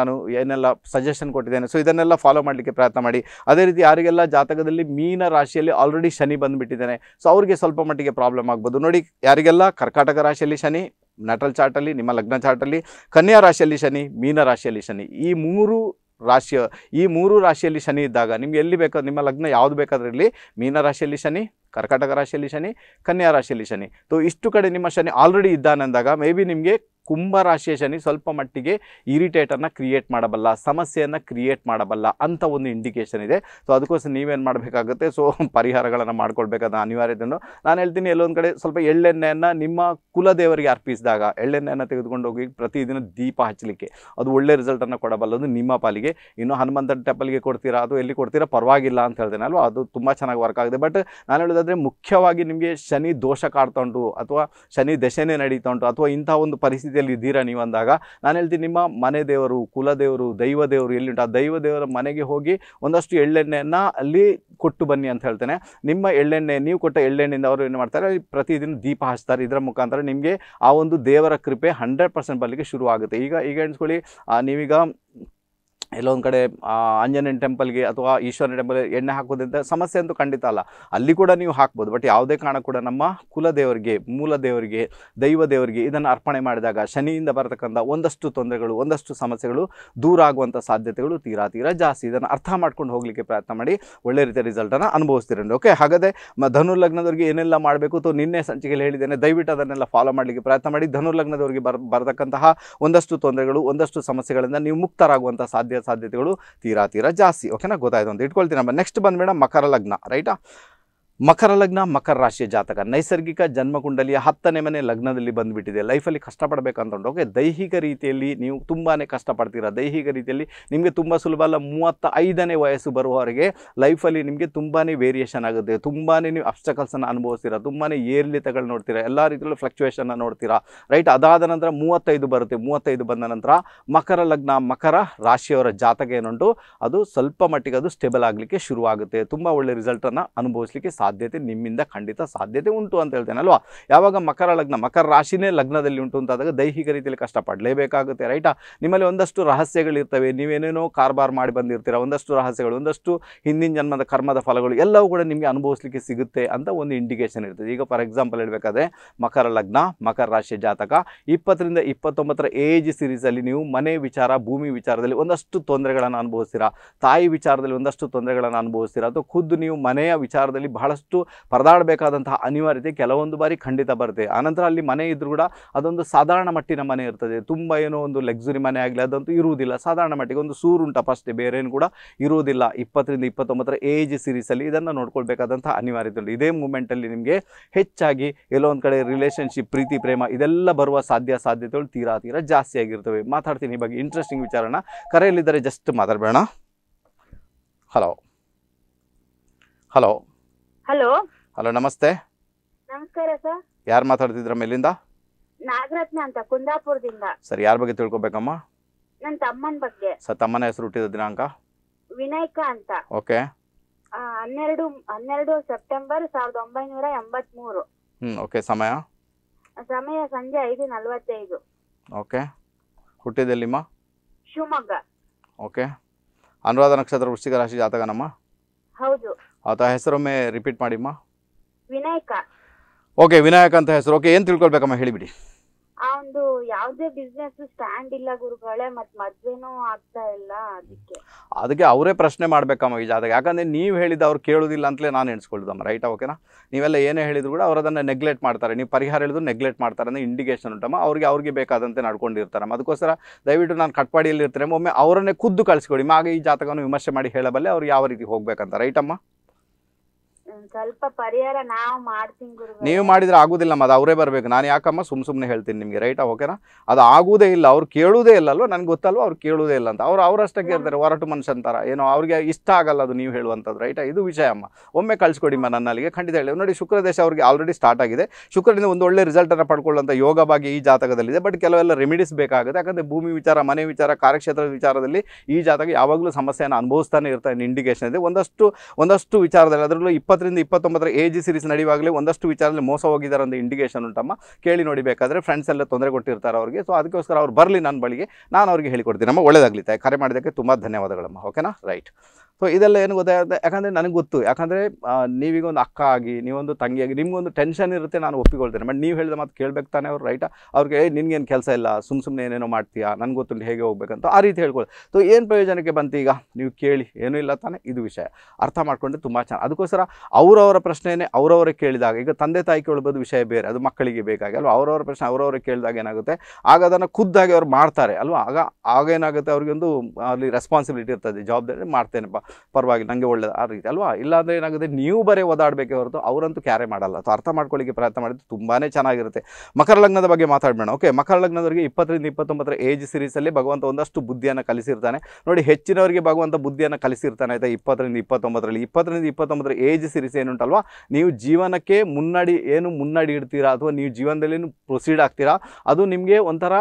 ನಾನು ಏನೆಲ್ಲ ಸಜೆಷನ್ ಕೊಟ್ಟಿದ್ದೇನೆ ಸೊ ಇದನ್ನೆಲ್ಲ ಫಾಲೋ ಮಾಡಲಿಕ್ಕೆ ಪ್ರಯತ್ನ ಮಾಡಿ ಅದೇ ರೀತಿ ಯಾರಿಗೆಲ್ಲ ಜಾತಕದಲ್ಲಿ ಮೀನ ರಾಶಿಯಲ್ಲಿ ಆಲ್ರೆಡಿ ಶನಿ ಬಂದುಬಿಟ್ಟಿದ್ದೇನೆ ಸೊ ಅವ್ರಿಗೆ ಸ್ವಲ್ಪ ಮಟ್ಟಿಗೆ ಪ್ರಾಬ್ಲಮ್ ಆಗ್ಬೋದು ನೋಡಿ ಯಾರಿಗೆಲ್ಲ ಕರ್ಕಾಟಕ ರಾಶಿಯಲ್ಲಿ ಶನಿ ನಟಲ್ ಚಾರ್ಟಲ್ಲಿ ನಿಮ್ಮ ಲಗ್ನ ಚಾರ್ಟಲ್ಲಿ ಕನ್ಯಾ ರಾಶಿಯಲ್ಲಿ ಶನಿ ಮೀನ ರಾಶಿಯಲ್ಲಿ ಶನಿ ಈ ಮೂರು ರಾಶಿಯ ಈ ಮೂರು ರಾಶಿಯಲ್ಲಿ ಶನಿ ಇದ್ದಾಗ ನಿಮ್ಗೆ ಎಲ್ಲಿ ಬೇಕಾದ್ರೆ ನಿಮ್ಮ ಲಗ್ನ ಯಾವುದು ಬೇಕಾದ್ರೆ ಇರಲಿ ಮೀನ ರಾಶಿಯಲ್ಲಿ ಶನಿ ಕರ್ಕಾಟಕ ರಾಶಿಯಲ್ಲಿ ಶನಿ ಕನ್ಯಾ ರಾಶಿಯಲ್ಲಿ ಶನಿ ಸೊ ಇಷ್ಟು ಕಡೆ ನಿಮ್ಮ ಶನಿ ಆಲ್ರೆಡಿ ಅಂದಾಗ ಮೇ ಬಿ ನಿಮಗೆ ಕುಂಭರಾಶಿಯ ಶನಿ ಸ್ವಲ್ಪ ಮಟ್ಟಿಗೆ ಇರಿಟೇಟನ್ನು ಕ್ರಿಯೇಟ್ ಮಾಡಬಲ್ಲ ಸಮಸ್ಯೆಯನ್ನು ಕ್ರಿಯೇಟ್ ಮಾಡಬಲ್ಲ ಅಂತ ಒಂದು ಇಂಡಿಕೇಷನ್ ಇದೆ ಸೊ ಅದಕ್ಕೋಸ್ಕರ ನೀವೇನು ಮಾಡಬೇಕಾಗುತ್ತೆ ಸೊ ಪರಿಹಾರಗಳನ್ನು ಮಾಡ್ಕೊಳ್ಬೇಕಾದ ಅನಿವಾರ್ಯತೆಯನ್ನು ನಾನು ಹೇಳ್ತೀನಿ ಎಲ್ಲೊಂದು ಕಡೆ ಸ್ವಲ್ಪ ಎಳ್ಳೆಣ್ಣೆಯನ್ನು ನಿಮ್ಮ ಕುಲದೇವರಿಗೆ ಅರ್ಪಿಸಿದಾಗ ಎಳ್ಳೆಣ್ಣೆಯನ್ನು ತೆಗೆದುಕೊಂಡು ಹೋಗಿ ಪ್ರತಿದಿನ ದೀಪ ಹಚ್ಚಲಿಕ್ಕೆ ಅದು ಒಳ್ಳೆ ರಿಸಲ್ಟನ್ನು ಕೊಡಬಲ್ಲದು ನಿಮ್ಮ ಪಾಲಿಗೆ ಇನ್ನು ಹನುಮಂತನ ಟೆಂಪಲ್ಗೆ ಕೊಡ್ತೀರಾ ಅದು ಎಲ್ಲಿ ಕೊಡ್ತೀರಾ ಪರವಾಗಿಲ್ಲ ಅಂತ ಹೇಳ್ತೇನೆ ಅಲ್ವಾ ಅದು ತುಂಬ ಚೆನ್ನಾಗಿ ವರ್ಕ್ ಆಗಿದೆ ಬಟ್ ನಾನು ಹೇಳೋದಾದರೆ ಮುಖ್ಯವಾಗಿ ನಿಮಗೆ ಶನಿ ದೋಷ ಕಾಡ್ತಾ ಉಂಟು ಅಥವಾ ಶನಿ ದಶೆನೇ ನಡೀತಾ ಉಂಟು ಅಥವಾ ಇಂಥ ಒಂದು ಪರಿಸ್ಥಿತಿ ಮಧ್ಯದಲ್ಲಿ ಇದ್ದೀರಾ ನೀವು ಅಂದಾಗ ನಾನು ಹೇಳ್ತೀನಿ ನಿಮ್ಮ ಮನೆ ದೇವರು ಕುಲದೇವರು ದೈವ ದೇವರು ಉಂಟು ಆ ದೈವ ದೇವರ ಮನೆಗೆ ಹೋಗಿ ಒಂದಷ್ಟು ಎಳ್ಳೆಣ್ಣೆಯನ್ನು ಅಲ್ಲಿ ಕೊಟ್ಟು ಬನ್ನಿ ಅಂತ ಹೇಳ್ತೇನೆ ನಿಮ್ಮ ಎಳ್ಳೆಣ್ಣೆ ನೀವು ಕೊಟ್ಟ ಎಳ್ಳೆಣ್ಣೆಯಿಂದ ಅವರು ಏನು ಮಾಡ್ತಾರೆ ಪ್ರತಿದಿನ ದೀಪ ಹಚ್ತಾರೆ ಇದರ ಮುಖಾಂತರ ನಿಮಗೆ ಆ ಒಂದು ದೇವರ ಕೃಪೆ ಹಂಡ್ರೆಡ್ ಪರ್ಸೆಂಟ್ ಶುರು ಶುರುವಾಗುತ್ತೆ ಈಗ ಈಗ ಎಣಿಸ್ಕೊಳ್ಳಿ ನೀವೀಗ ಎಲ್ಲೊಂದು ಕಡೆ ಆಂಜನೇಯನ ಟೆಂಪಲ್ಗೆ ಅಥವಾ ಈಶ್ವರನ ಟೆಂಪಲ್ಗೆ ಎಣ್ಣೆ ಹಾಕೋದಂತ ಸಮಸ್ಯೆ ಅಂತೂ ಖಂಡಿತ ಅಲ್ಲ ಅಲ್ಲಿ ಕೂಡ ನೀವು ಹಾಕ್ಬೋದು ಬಟ್ ಯಾವುದೇ ಕಾರಣ ಕೂಡ ನಮ್ಮ ಕುಲದೇವರಿಗೆ ಮೂಲ ದೇವರಿಗೆ ದೈವ ದೇವರಿಗೆ ಇದನ್ನು ಅರ್ಪಣೆ ಮಾಡಿದಾಗ ಶನಿಯಿಂದ ಬರತಕ್ಕಂಥ ಒಂದಷ್ಟು ತೊಂದರೆಗಳು ಒಂದಷ್ಟು ಸಮಸ್ಯೆಗಳು ದೂರ ಆಗುವಂಥ ಸಾಧ್ಯತೆಗಳು ತೀರಾ ತೀರಾ ಜಾಸ್ತಿ ಇದನ್ನು ಅರ್ಥ ಮಾಡ್ಕೊಂಡು ಹೋಗಲಿಕ್ಕೆ ಪ್ರಯತ್ನ ಮಾಡಿ ಒಳ್ಳೆ ರೀತಿಯ ರಿಸಲ್ಟನ್ನು ಅನುಭವಿಸ್ತಿರಂಡು ಓಕೆ ಹಾಗಾದರೆ ಧನು ಲಗ್ನದವರಿಗೆ ಏನೆಲ್ಲ ಮಾಡಬೇಕು ಅಥವಾ ನಿನ್ನೆ ಸಂಚಿಕೆಯಲ್ಲಿ ಹೇಳಿದ್ದೇನೆ ದಯವಿಟ್ಟು ಅದನ್ನೆಲ್ಲ ಫಾಲೋ ಮಾಡಲಿಕ್ಕೆ ಪ್ರಯತ್ನ ಮಾಡಿ ಧನು ಲಗ್ನದವ್ರಿಗೆ ಬರ್ ಬರತಕ್ಕಂತಹ ಒಂದಷ್ಟು ತೊಂದರೆಗಳು ಒಂದಷ್ಟು ಸಮಸ್ಯೆಗಳಿಂದ ನೀವು ಮುಕ್ತರಾಗುವಂಥ ಸಾಧ್ಯ ಸಾಧ್ಯತೆಗಳು ತೀರಾ ತೀರಾ ಜಾಸ್ತಿ ಓಕೆನಾ ಗೊತ್ತಾಯ್ತು ಅಂತ ಇಟ್ಕೊಳ್ತೀನಿ ನಮ್ಮ ನೆಕ್ಸ್ಟ್ ಬಂದ್ಬೇಡ ಮಕರ ಲಗ್ನ ರೈಟಾ ಮಕರ ಲಗ್ನ ಮಕರ ರಾಶಿಯ ಜಾತಕ ನೈಸರ್ಗಿಕ ಜನ್ಮಕುಂಡಲಿಯ ಹತ್ತನೇ ಮನೆ ಲಗ್ನದಲ್ಲಿ ಬಂದುಬಿಟ್ಟಿದೆ ಲೈಫಲ್ಲಿ ಓಕೆ ದೈಹಿಕ ರೀತಿಯಲ್ಲಿ ನೀವು ತುಂಬಾ ಕಷ್ಟಪಡ್ತೀರ ದೈಹಿಕ ರೀತಿಯಲ್ಲಿ ನಿಮಗೆ ತುಂಬ ಸುಲಭ ಅಲ್ಲ ಮೂವತ್ತೈದನೇ ವಯಸ್ಸು ಬರುವವರೆಗೆ ಲೈಫಲ್ಲಿ ನಿಮಗೆ ತುಂಬಾ ವೇರಿಯೇಷನ್ ಆಗುತ್ತೆ ತುಂಬಾ ನೀವು ಅಪ್ಸ್ಟಕಲ್ಸನ್ನು ಅನುಭವಿಸ್ತೀರಾ ತುಂಬಾ ಏರಿಳಿತಗಳು ನೋಡ್ತೀರಾ ಎಲ್ಲ ರೀತಿಯಲ್ಲೂ ಫ್ಲಕ್ಚುಯೇಷನ್ನ ನೋಡ್ತೀರಾ ರೈಟ್ ಅದಾದ ನಂತರ ಮೂವತ್ತೈದು ಬರುತ್ತೆ ಮೂವತ್ತೈದು ಬಂದ ನಂತರ ಮಕರ ಲಗ್ನ ಮಕರ ರಾಶಿಯವರ ಜಾತಕ ಏನುಂಟು ಅದು ಸ್ವಲ್ಪ ಮಟ್ಟಿಗೆ ಅದು ಸ್ಟೇಬಲ್ ಆಗಲಿಕ್ಕೆ ಶುರುವಾಗುತ್ತೆ ತುಂಬ ಒಳ್ಳೆ ರಿಸಲ್ಟನ್ನು ಅನುಭವಿಸಲಿಕ್ಕೆ ಸಾಧ್ಯತೆ ನಿಮ್ಮಿಂದ ಖಂಡಿತ ಸಾಧ್ಯತೆ ಉಂಟು ಅಂತ ಹೇಳ್ತೇನೆ ಅಲ್ವಾ ಯಾವಾಗ ಮಕರ ಲಗ್ನ ಮಕರ ರಾಶಿನೇ ಲಗ್ನದಲ್ಲಿ ಉಂಟು ಅಂತಾದಾಗ ದೈಹಿಕ ರೀತಿಯಲ್ಲಿ ಕಷ್ಟಪಡಲೇಬೇಕಾಗುತ್ತೆ ರೈಟಾ ನಿಮ್ಮಲ್ಲಿ ಒಂದಷ್ಟು ರಹಸ್ಯಗಳಿರ್ತವೆ ನೀವೇನೇನೋ ಕಾರ್ಬಾರ್ ಮಾಡಿ ಬಂದಿರ್ತೀರ ಒಂದಷ್ಟು ರಹಸ್ಯಗಳು ಒಂದಷ್ಟು ಹಿಂದಿನ ಜನ್ಮದ ಕರ್ಮದ ಫಲಗಳು ಎಲ್ಲವೂ ಕೂಡ ನಿಮಗೆ ಅನುಭವಿಸ್ಲಿಕ್ಕೆ ಸಿಗುತ್ತೆ ಅಂತ ಒಂದು ಇಂಡಿಕೇಶನ್ ಇರ್ತದೆ ಈಗ ಫಾರ್ ಎಕ್ಸಾಂಪಲ್ ಹೇಳಬೇಕಾದ್ರೆ ಮಕರ ಲಗ್ನ ಮಕರ ರಾಶಿ ಜಾತಕ ಇಪ್ಪತ್ತರಿಂದ ಇಪ್ಪತ್ತೊಂಬತ್ತರ ಏಜ್ ಸಿರೀಸಲ್ಲಿ ನೀವು ಮನೆ ವಿಚಾರ ಭೂಮಿ ವಿಚಾರದಲ್ಲಿ ಒಂದಷ್ಟು ತೊಂದರೆಗಳನ್ನು ಅನುಭವಿಸ್ತೀರಾ ತಾಯಿ ವಿಚಾರದಲ್ಲಿ ಒಂದಷ್ಟು ತೊಂದರೆಗಳನ್ನು ಅನುಭವಿಸ್ತೀರಾ ಅಥವಾ ಖುದ್ದು ನೀವು ಮನೆಯ ವಿಚಾರದಲ್ಲಿ ಬಹಳ ಬಹಳಷ್ಟು ಪರದಾಡಬೇಕಾದಂತಹ ಅನಿವಾರ್ಯತೆ ಕೆಲವೊಂದು ಬಾರಿ ಖಂಡಿತ ಬರುತ್ತೆ ಆನಂತರ ಅಲ್ಲಿ ಮನೆ ಇದ್ರೂ ಕೂಡ ಅದೊಂದು ಸಾಧಾರಣ ಮಟ್ಟಿನ ಮನೆ ಇರ್ತದೆ ತುಂಬ ಏನೋ ಒಂದು ಲಕ್ಸುರಿ ಮನೆ ಆಗಲಿ ಅದಂತೂ ಇರುವುದಿಲ್ಲ ಸಾಧಾರಣ ಮಟ್ಟಿಗೆ ಒಂದು ಸೂರು ಉಂಟಪ್ಪ ಅಷ್ಟೇ ಬೇರೆ ಕೂಡ ಇರುವುದಿಲ್ಲ ಇಪ್ಪತ್ತರಿಂದ ಇಪ್ಪತ್ತೊಂಬತ್ತರ ಏಜ್ ಸಿರೀಸಲ್ಲಿ ಇದನ್ನು ನೋಡ್ಕೊಳ್ಬೇಕಾದಂಥ ಅನಿವಾರ್ಯತೆ ಉಂಟು ಇದೇ ಮೂಮೆಂಟಲ್ಲಿ ನಿಮಗೆ ಹೆಚ್ಚಾಗಿ ಎಲ್ಲೋ ಒಂದು ಕಡೆ ರಿಲೇಷನ್ಶಿಪ್ ಪ್ರೀತಿ ಪ್ರೇಮ ಇದೆಲ್ಲ ಬರುವ ಸಾಧ್ಯ ಸಾಧ್ಯತೆಗಳು ತೀರಾ ತೀರಾ ಜಾಸ್ತಿ ಆಗಿರ್ತವೆ ಮಾತಾಡ್ತೀನಿ ಈ ಬಗ್ಗೆ ಇಂಟ್ರೆಸ್ಟಿಂಗ್ ವಿಚಾರನ ಕರೆಯಲ್ಲಿದ್ದರೆ ಜಸ್ಟ್ ಮಾತಾಡಬೇಡ ಹಲೋ ಹಲೋ ಹಲೋ ಹಲೋ ನಮಸ್ತೆ ನಮಸ್ಕಾರ ಸರ್ ಯಾರು ಮಾತಾಡ್ತಿದ್ರ ಮೇಲಿಂದ ನಾಗರತ್ನ ಅಂತ ಕುಂದಾಪುರದಿಂದ ಸರ್ ಯಾರ ಬಗ್ಗೆ ತಿಳ್ಕೊಬೇಕಮ್ಮ ನನ್ನ ತಮ್ಮನ ಬಗ್ಗೆ ಸರ್ ತಮ್ಮನ ಹೆಸರು ಹುಟ್ಟಿದ ದಿನಾಂಕ ವಿನಾಯಕ ಅಂತ ಓಕೆ ಹನ್ನೆರಡು ಹನ್ನೆರಡು ಸೆಪ್ಟೆಂಬರ್ ಸಾವಿರದ ಒಂಬೈನೂರ ಎಂಬತ್ ಮೂರು ಹ್ಞೂ ಓಕೆ ಸಮಯ ಸಮಯ ಸಂಜೆ ಐದು ನಲವತ್ತೈದು ಓಕೆ ಹುಟ್ಟಿದಲ್ಲಿಮ್ಮ ಶಿವಮೊಗ್ಗ ಓಕೆ ಅನುರಾಧ ನಕ್ಷತ್ರ ವೃಶ್ಚಿಕ ರಾಶಿ ಜಾತಕನಮ್ಮ ಹೌದು ಆತ ಹೆಸರೊಮ್ಮೆ ರಿಪೀಟ್ ಮಾಡಿಮ್ಮ ವಿನಾಯಕ ಓಕೆ ವಿನಾಯಕ ಅಂತ ಹೆಸರು ಓಕೆ ಏನ್ ತಿಳ್ಕೊಳ್ಬೇಕಮ್ಮ ಹೇಳಿಬಿಡಿ ಒಂದು ಯಾವುದೇ ಸ್ಟ್ಯಾಂಡ್ ಇಲ್ಲ ಗುರುಗಳೇ ಮತ್ತೆ ಆಗ್ತಾ ಇಲ್ಲ ಅದಕ್ಕೆ ಅದಕ್ಕೆ ಅವರೇ ಪ್ರಶ್ನೆ ಮಾಡ್ಬೇಕಮ್ಮ ಈ ಜಾತಕ ಯಾಕಂದ್ರೆ ನೀವು ಹೇಳಿದ ಅವ್ರು ಕೇಳೋದಿಲ್ಲ ಅಂತಲೇ ನಾನು ಎಣಿಸ್ಕೊಳ್ಳೋದಮ್ಮ ರೈಟ್ ಓಕೆನಾ ನೀವೆಲ್ಲ ಏನೇ ಹೇಳಿದ್ರು ಕೂಡ ಅವ್ರು ಅದನ್ನ ನೆಗ್ಲೆಕ್ಟ್ ಮಾಡ್ತಾರೆ ನೀವು ಪರಿಹಾರ ಹೇಳಿದ್ರು ನೆಗ್ಲೆಕ್ಟ್ ಮಾಡ್ತಾರೆ ಅಂದ್ರೆ ಇಂಡಿಕೇಶನ್ ಉಂಟಮ್ಮ ಅವ್ರಿಗೆ ಅವ್ರಿಗೆ ಬೇಕಾದಂತೆ ನಡ್ಕೊಂಡಿರ್ತಾರಮ್ಮ ಅದಕ್ಕೋಸ್ಕರ ದಯವಿಟ್ಟು ನಾನು ಕಟ್ಪಾಡಿಯಲ್ಲಿ ಇರ್ತಾರೆ ಒಮ್ಮೆ ಅವರನ್ನೇ ಖುದ್ದು ಕಳಿಸ್ಕೊಡಿ ಆಗ ಈ ಜಾತಕವನ್ನು ವಿಮರ್ಶೆ ಮಾಡಿ ಹೇಳಬಲ್ಲೆ ಅವ್ರು ಯಾವ ರೀತಿ ಹೋಗ್ಬೇಕಂತ ರೈಟಮ್ಮ ಸ್ವಲ್ಪ ಪರಿಹಾರ ನಾವು ಮಾಡ್ತೀನಿ ನೀವು ಮಾಡಿದ್ರೆ ಆಗೋದಿಲ್ಲಮ್ಮ ಅದು ಅವರೇ ಬರ್ಬೇಕು ನಾನು ಯಾಕಮ್ಮ ಸುಮ್ ಸುಮ್ನೆ ಹೇಳ್ತೀನಿ ನಿಮಗೆ ರೈಟಾ ಓಕೆನಾ ಅದು ಆಗುದೇ ಇಲ್ಲ ಅವ್ರು ಕೇಳೋದೇ ಇಲ್ಲ ಅಲ್ವ ನನಗೆ ಗೊತ್ತಲ್ವ ಅವ್ರು ಕೇಳೋದೇ ಇಲ್ಲ ಅಂತ ಅವ್ರು ಅವರಷ್ಟೇ ಕೇಳ್ತಾರೆ ಹೊರಟು ಮನುಷ್ಯ ಅಂತಾರ ಏನೋ ಅವ್ರಿಗೆ ಇಷ್ಟ ಆಗಲ್ಲ ಅದು ನೀವು ಹೇಳುವಂಥದ್ದು ರೈಟಾ ಇದು ವಿಷಯ ಅಮ್ಮ ಒಮ್ಮೆ ನನ್ನ ಅಲ್ಲಿಗೆ ಖಂಡಿತ ಹೇಳಿ ನೋಡಿ ಶುಕ್ರ ದೇಶ ಅವ್ರಿಗೆ ಆಲ್ರೆಡಿ ಸ್ಟಾರ್ಟ್ ಆಗಿದೆ ಶುಕ್ರದಿಂದ ಒಂದು ಒಳ್ಳೆ ರಿಸಲ್ಟನ್ನು ಪಡ್ಕೊಳ್ಳುವಂಥ ಯೋಗ ಭಾಗ್ಯ ಈ ಜಾತಕದಲ್ಲಿದೆ ಬಟ್ ಕೆಲವೆಲ್ಲ ರೆಮಿಡೀಸ್ ಬೇಕಾಗುತ್ತೆ ಯಾಕಂದ್ರೆ ಭೂಮಿ ವಿಚಾರ ಮನೆ ವಿಚಾರ ಕಾರ್ಯಕ್ಷೇತ್ರದ ವಿಚಾರದಲ್ಲಿ ಈ ಜಾತಕ ಯಾವಾಗಲೂ ಸಮಸ್ಯೆಯನ್ನು ಅನುಭವಿಸ್ತಾನೆ ಇರ್ತಾನೆ ಇಂಡಿಕೇಶನ್ ಇದೆ ಒಂದಷ್ಟು ಒಂದಷ್ಟು ವಿಚಾರದಲ್ಲಿ ಅದರಲ್ಲೂ ಇಪ್ಪತ್ತರಿಂದ ಇಪ್ಪತ್ತರಿಂದ ಇಪ್ಪತ್ತೊಂಬತ್ತರ ಎಜಿ ಸೀರೀಸ್ ನಡೆಯುವಾಗಲೇ ಒಂದಷ್ಟು ವಿಚಾರದಲ್ಲಿ ಮೋಸ ಹೋಗಿದ್ದಾರೆ ಒಂದು ಇಂಡಿಕೇಶನ್ ಉಂಟಮ್ಮ ಕೇಳಿ ನೋಡಿಬೇಕಾದ್ರೆ ಫ್ರೆಂಡ್ಸ್ ಎಲ್ಲ ತೊಂದರೆ ಕೊಟ್ಟಿರ್ತಾರೆ ಅವರಿಗೆ ಸೊ ಅದಕ್ಕೋಸ್ಕರ ಅವ್ರು ಬರಲಿ ನನ್ನ ಬಳಿಗೆ ನಾನು ಅವ್ರಿಗೆ ಹೇಳಿಕೊಡ್ತೀನಿ ಅಮ್ಮ ಒಳ್ಳೆಯದಾಗಲಿ ತಾಯಿ ಕರೆ ಮಾಡಿದಕ್ಕೆ ತುಂಬ ಧನ್ಯವಾದಗಳಮ್ಮ ಓಕೆನಾ ರೈಟ್ ಸೊ ಇದೆಲ್ಲ ಏನು ಗೊತ್ತಾಗುತ್ತೆ ಯಾಕಂದರೆ ನನಗೆ ಗೊತ್ತು ಯಾಕಂದರೆ ನೀವೀಗ ಒಂದು ಅಕ್ಕ ಆಗಿ ನೀವೊಂದು ತಂಗಿಯಾಗಿ ನಿಮಗೊಂದು ಟೆನ್ಷನ್ ಇರುತ್ತೆ ನಾನು ಒಪ್ಪಿಕೊಳ್ತೇನೆ ಬಟ್ ನೀವು ಹೇಳಿದ ಮಾತು ಕೇಳಬೇಕು ತಾನೇ ಅವ್ರು ರೈಟಾ ಅವ್ರಿಗೆ ನಿನ್ಗೇನು ಕೆಲಸ ಇಲ್ಲ ಸುಮ್ ಸುಮ್ಮನೆ ಏನೇನೋ ಮಾಡ್ತೀಯಾ ನನಗೆ ಗೊತ್ತಿಲ್ಲ ಹೇಗೆ ಹೋಗ್ಬೇಕಂತ ಆ ರೀತಿ ಹೇಳ್ಕೊಳ್ಳಿ ಸೊ ಏನು ಪ್ರಯೋಜನಕ್ಕೆ ಬಂತು ಈಗ ನೀವು ಕೇಳಿ ಏನೂ ಇಲ್ಲ ತಾನೇ ಇದು ವಿಷಯ ಅರ್ಥ ಮಾಡಿಕೊಂಡ್ರೆ ತುಂಬ ಚೆನ್ನಾಗಿ ಅದಕ್ಕೋಸ್ಕರ ಅವರವರ ಪ್ರಶ್ನೆಯೇ ಅವರವರೇ ಕೇಳಿದಾಗ ಈಗ ತಂದೆ ತಾಯಿ ಕೇಳ್ಬೋದು ವಿಷಯ ಬೇರೆ ಅದು ಮಕ್ಕಳಿಗೆ ಬೇಕಾಗಿ ಅಲ್ವಾ ಅವರವರ ಪ್ರಶ್ನೆ ಅವರವರೇ ಕೇಳಿದಾಗ ಏನಾಗುತ್ತೆ ಆಗ ಅದನ್ನು ಖುದ್ದಾಗಿ ಅವ್ರು ಮಾಡ್ತಾರೆ ಅಲ್ವಾ ಆಗ ಆಗೇನಾಗುತ್ತೆ ಅವ್ರಿಗೊಂದು ಅಲ್ಲಿ ರೆಸ್ಪಾನ್ಸಿಬಿಲಿಟಿ ಇರ್ತದೆ ಜವಾಬ್ದಾರಿ ಮಾಡ್ತೇನೆಪ್ಪ ಪರವಾಗಿ ನನಗೆ ಒಳ್ಳೇದು ಆ ರೀತಿ ಅಲ್ವಾ ಇಲ್ಲಾಂದರೆ ಏನಾಗುತ್ತೆ ನೀವು ಬರೇ ಓದಾಡಬೇಕೇ ಹೊರತು ಅವರಂತೂ ಕ್ಯಾರೆ ಮಾಡಲ್ಲ ಸೊ ಅರ್ಥ ಮಾಡ್ಕೊಳ್ಳಿಕ್ಕೆ ಪ್ರಯತ್ನ ಮಾಡಿದ್ರೆ ತುಂಬಾ ಚೆನ್ನಾಗಿರುತ್ತೆ ಮಕರ ಲಗ್ನದ ಬಗ್ಗೆ ಮಾತಾಡ್ಬೇಡ ಓಕೆ ಮಕರ ಲಗ್ನದವರಿಗೆ ಇಪ್ಪತ್ತರಿಂದ ಇಪ್ಪತ್ತೊಂಬತ್ತರ ಏಜ್ ಸೀರೀಸಲ್ಲಿ ಭಗವಂತ ಒಂದಷ್ಟು ಬುದ್ಧಿಯನ್ನು ಕಲಿಸಿರ್ತಾನೆ ನೋಡಿ ಹೆಚ್ಚಿನವರಿಗೆ ಭಗವಂತ ಬುದ್ಧಿಯನ್ನು ಕಲಿಸಿರ್ತಾನೆ ಆಯಿತಾ ಇಪ್ಪತ್ತರಿಂದ ಇಪ್ಪತ್ತೊಂಬತ್ತರಲ್ಲಿ ಇಪ್ಪತ್ತರಿಂದ ಇಪ್ಪತ್ತೊಂಬತ್ತರ ಏಜ್ ಸೀರೀಸ್ ಏನುಂಟಲ್ವಾ ನೀವು ಜೀವನಕ್ಕೆ ಮುನ್ನಡಿ ಏನು ಮುನ್ನಡಿ ಇಡ್ತೀರಾ ಅಥವಾ ನೀವು ಜೀವನದಲ್ಲಿ ಪ್ರೊಸೀಡ್ ಆಗ್ತೀರಾ ಅದು ನಿಮಗೆ ಒಂಥರ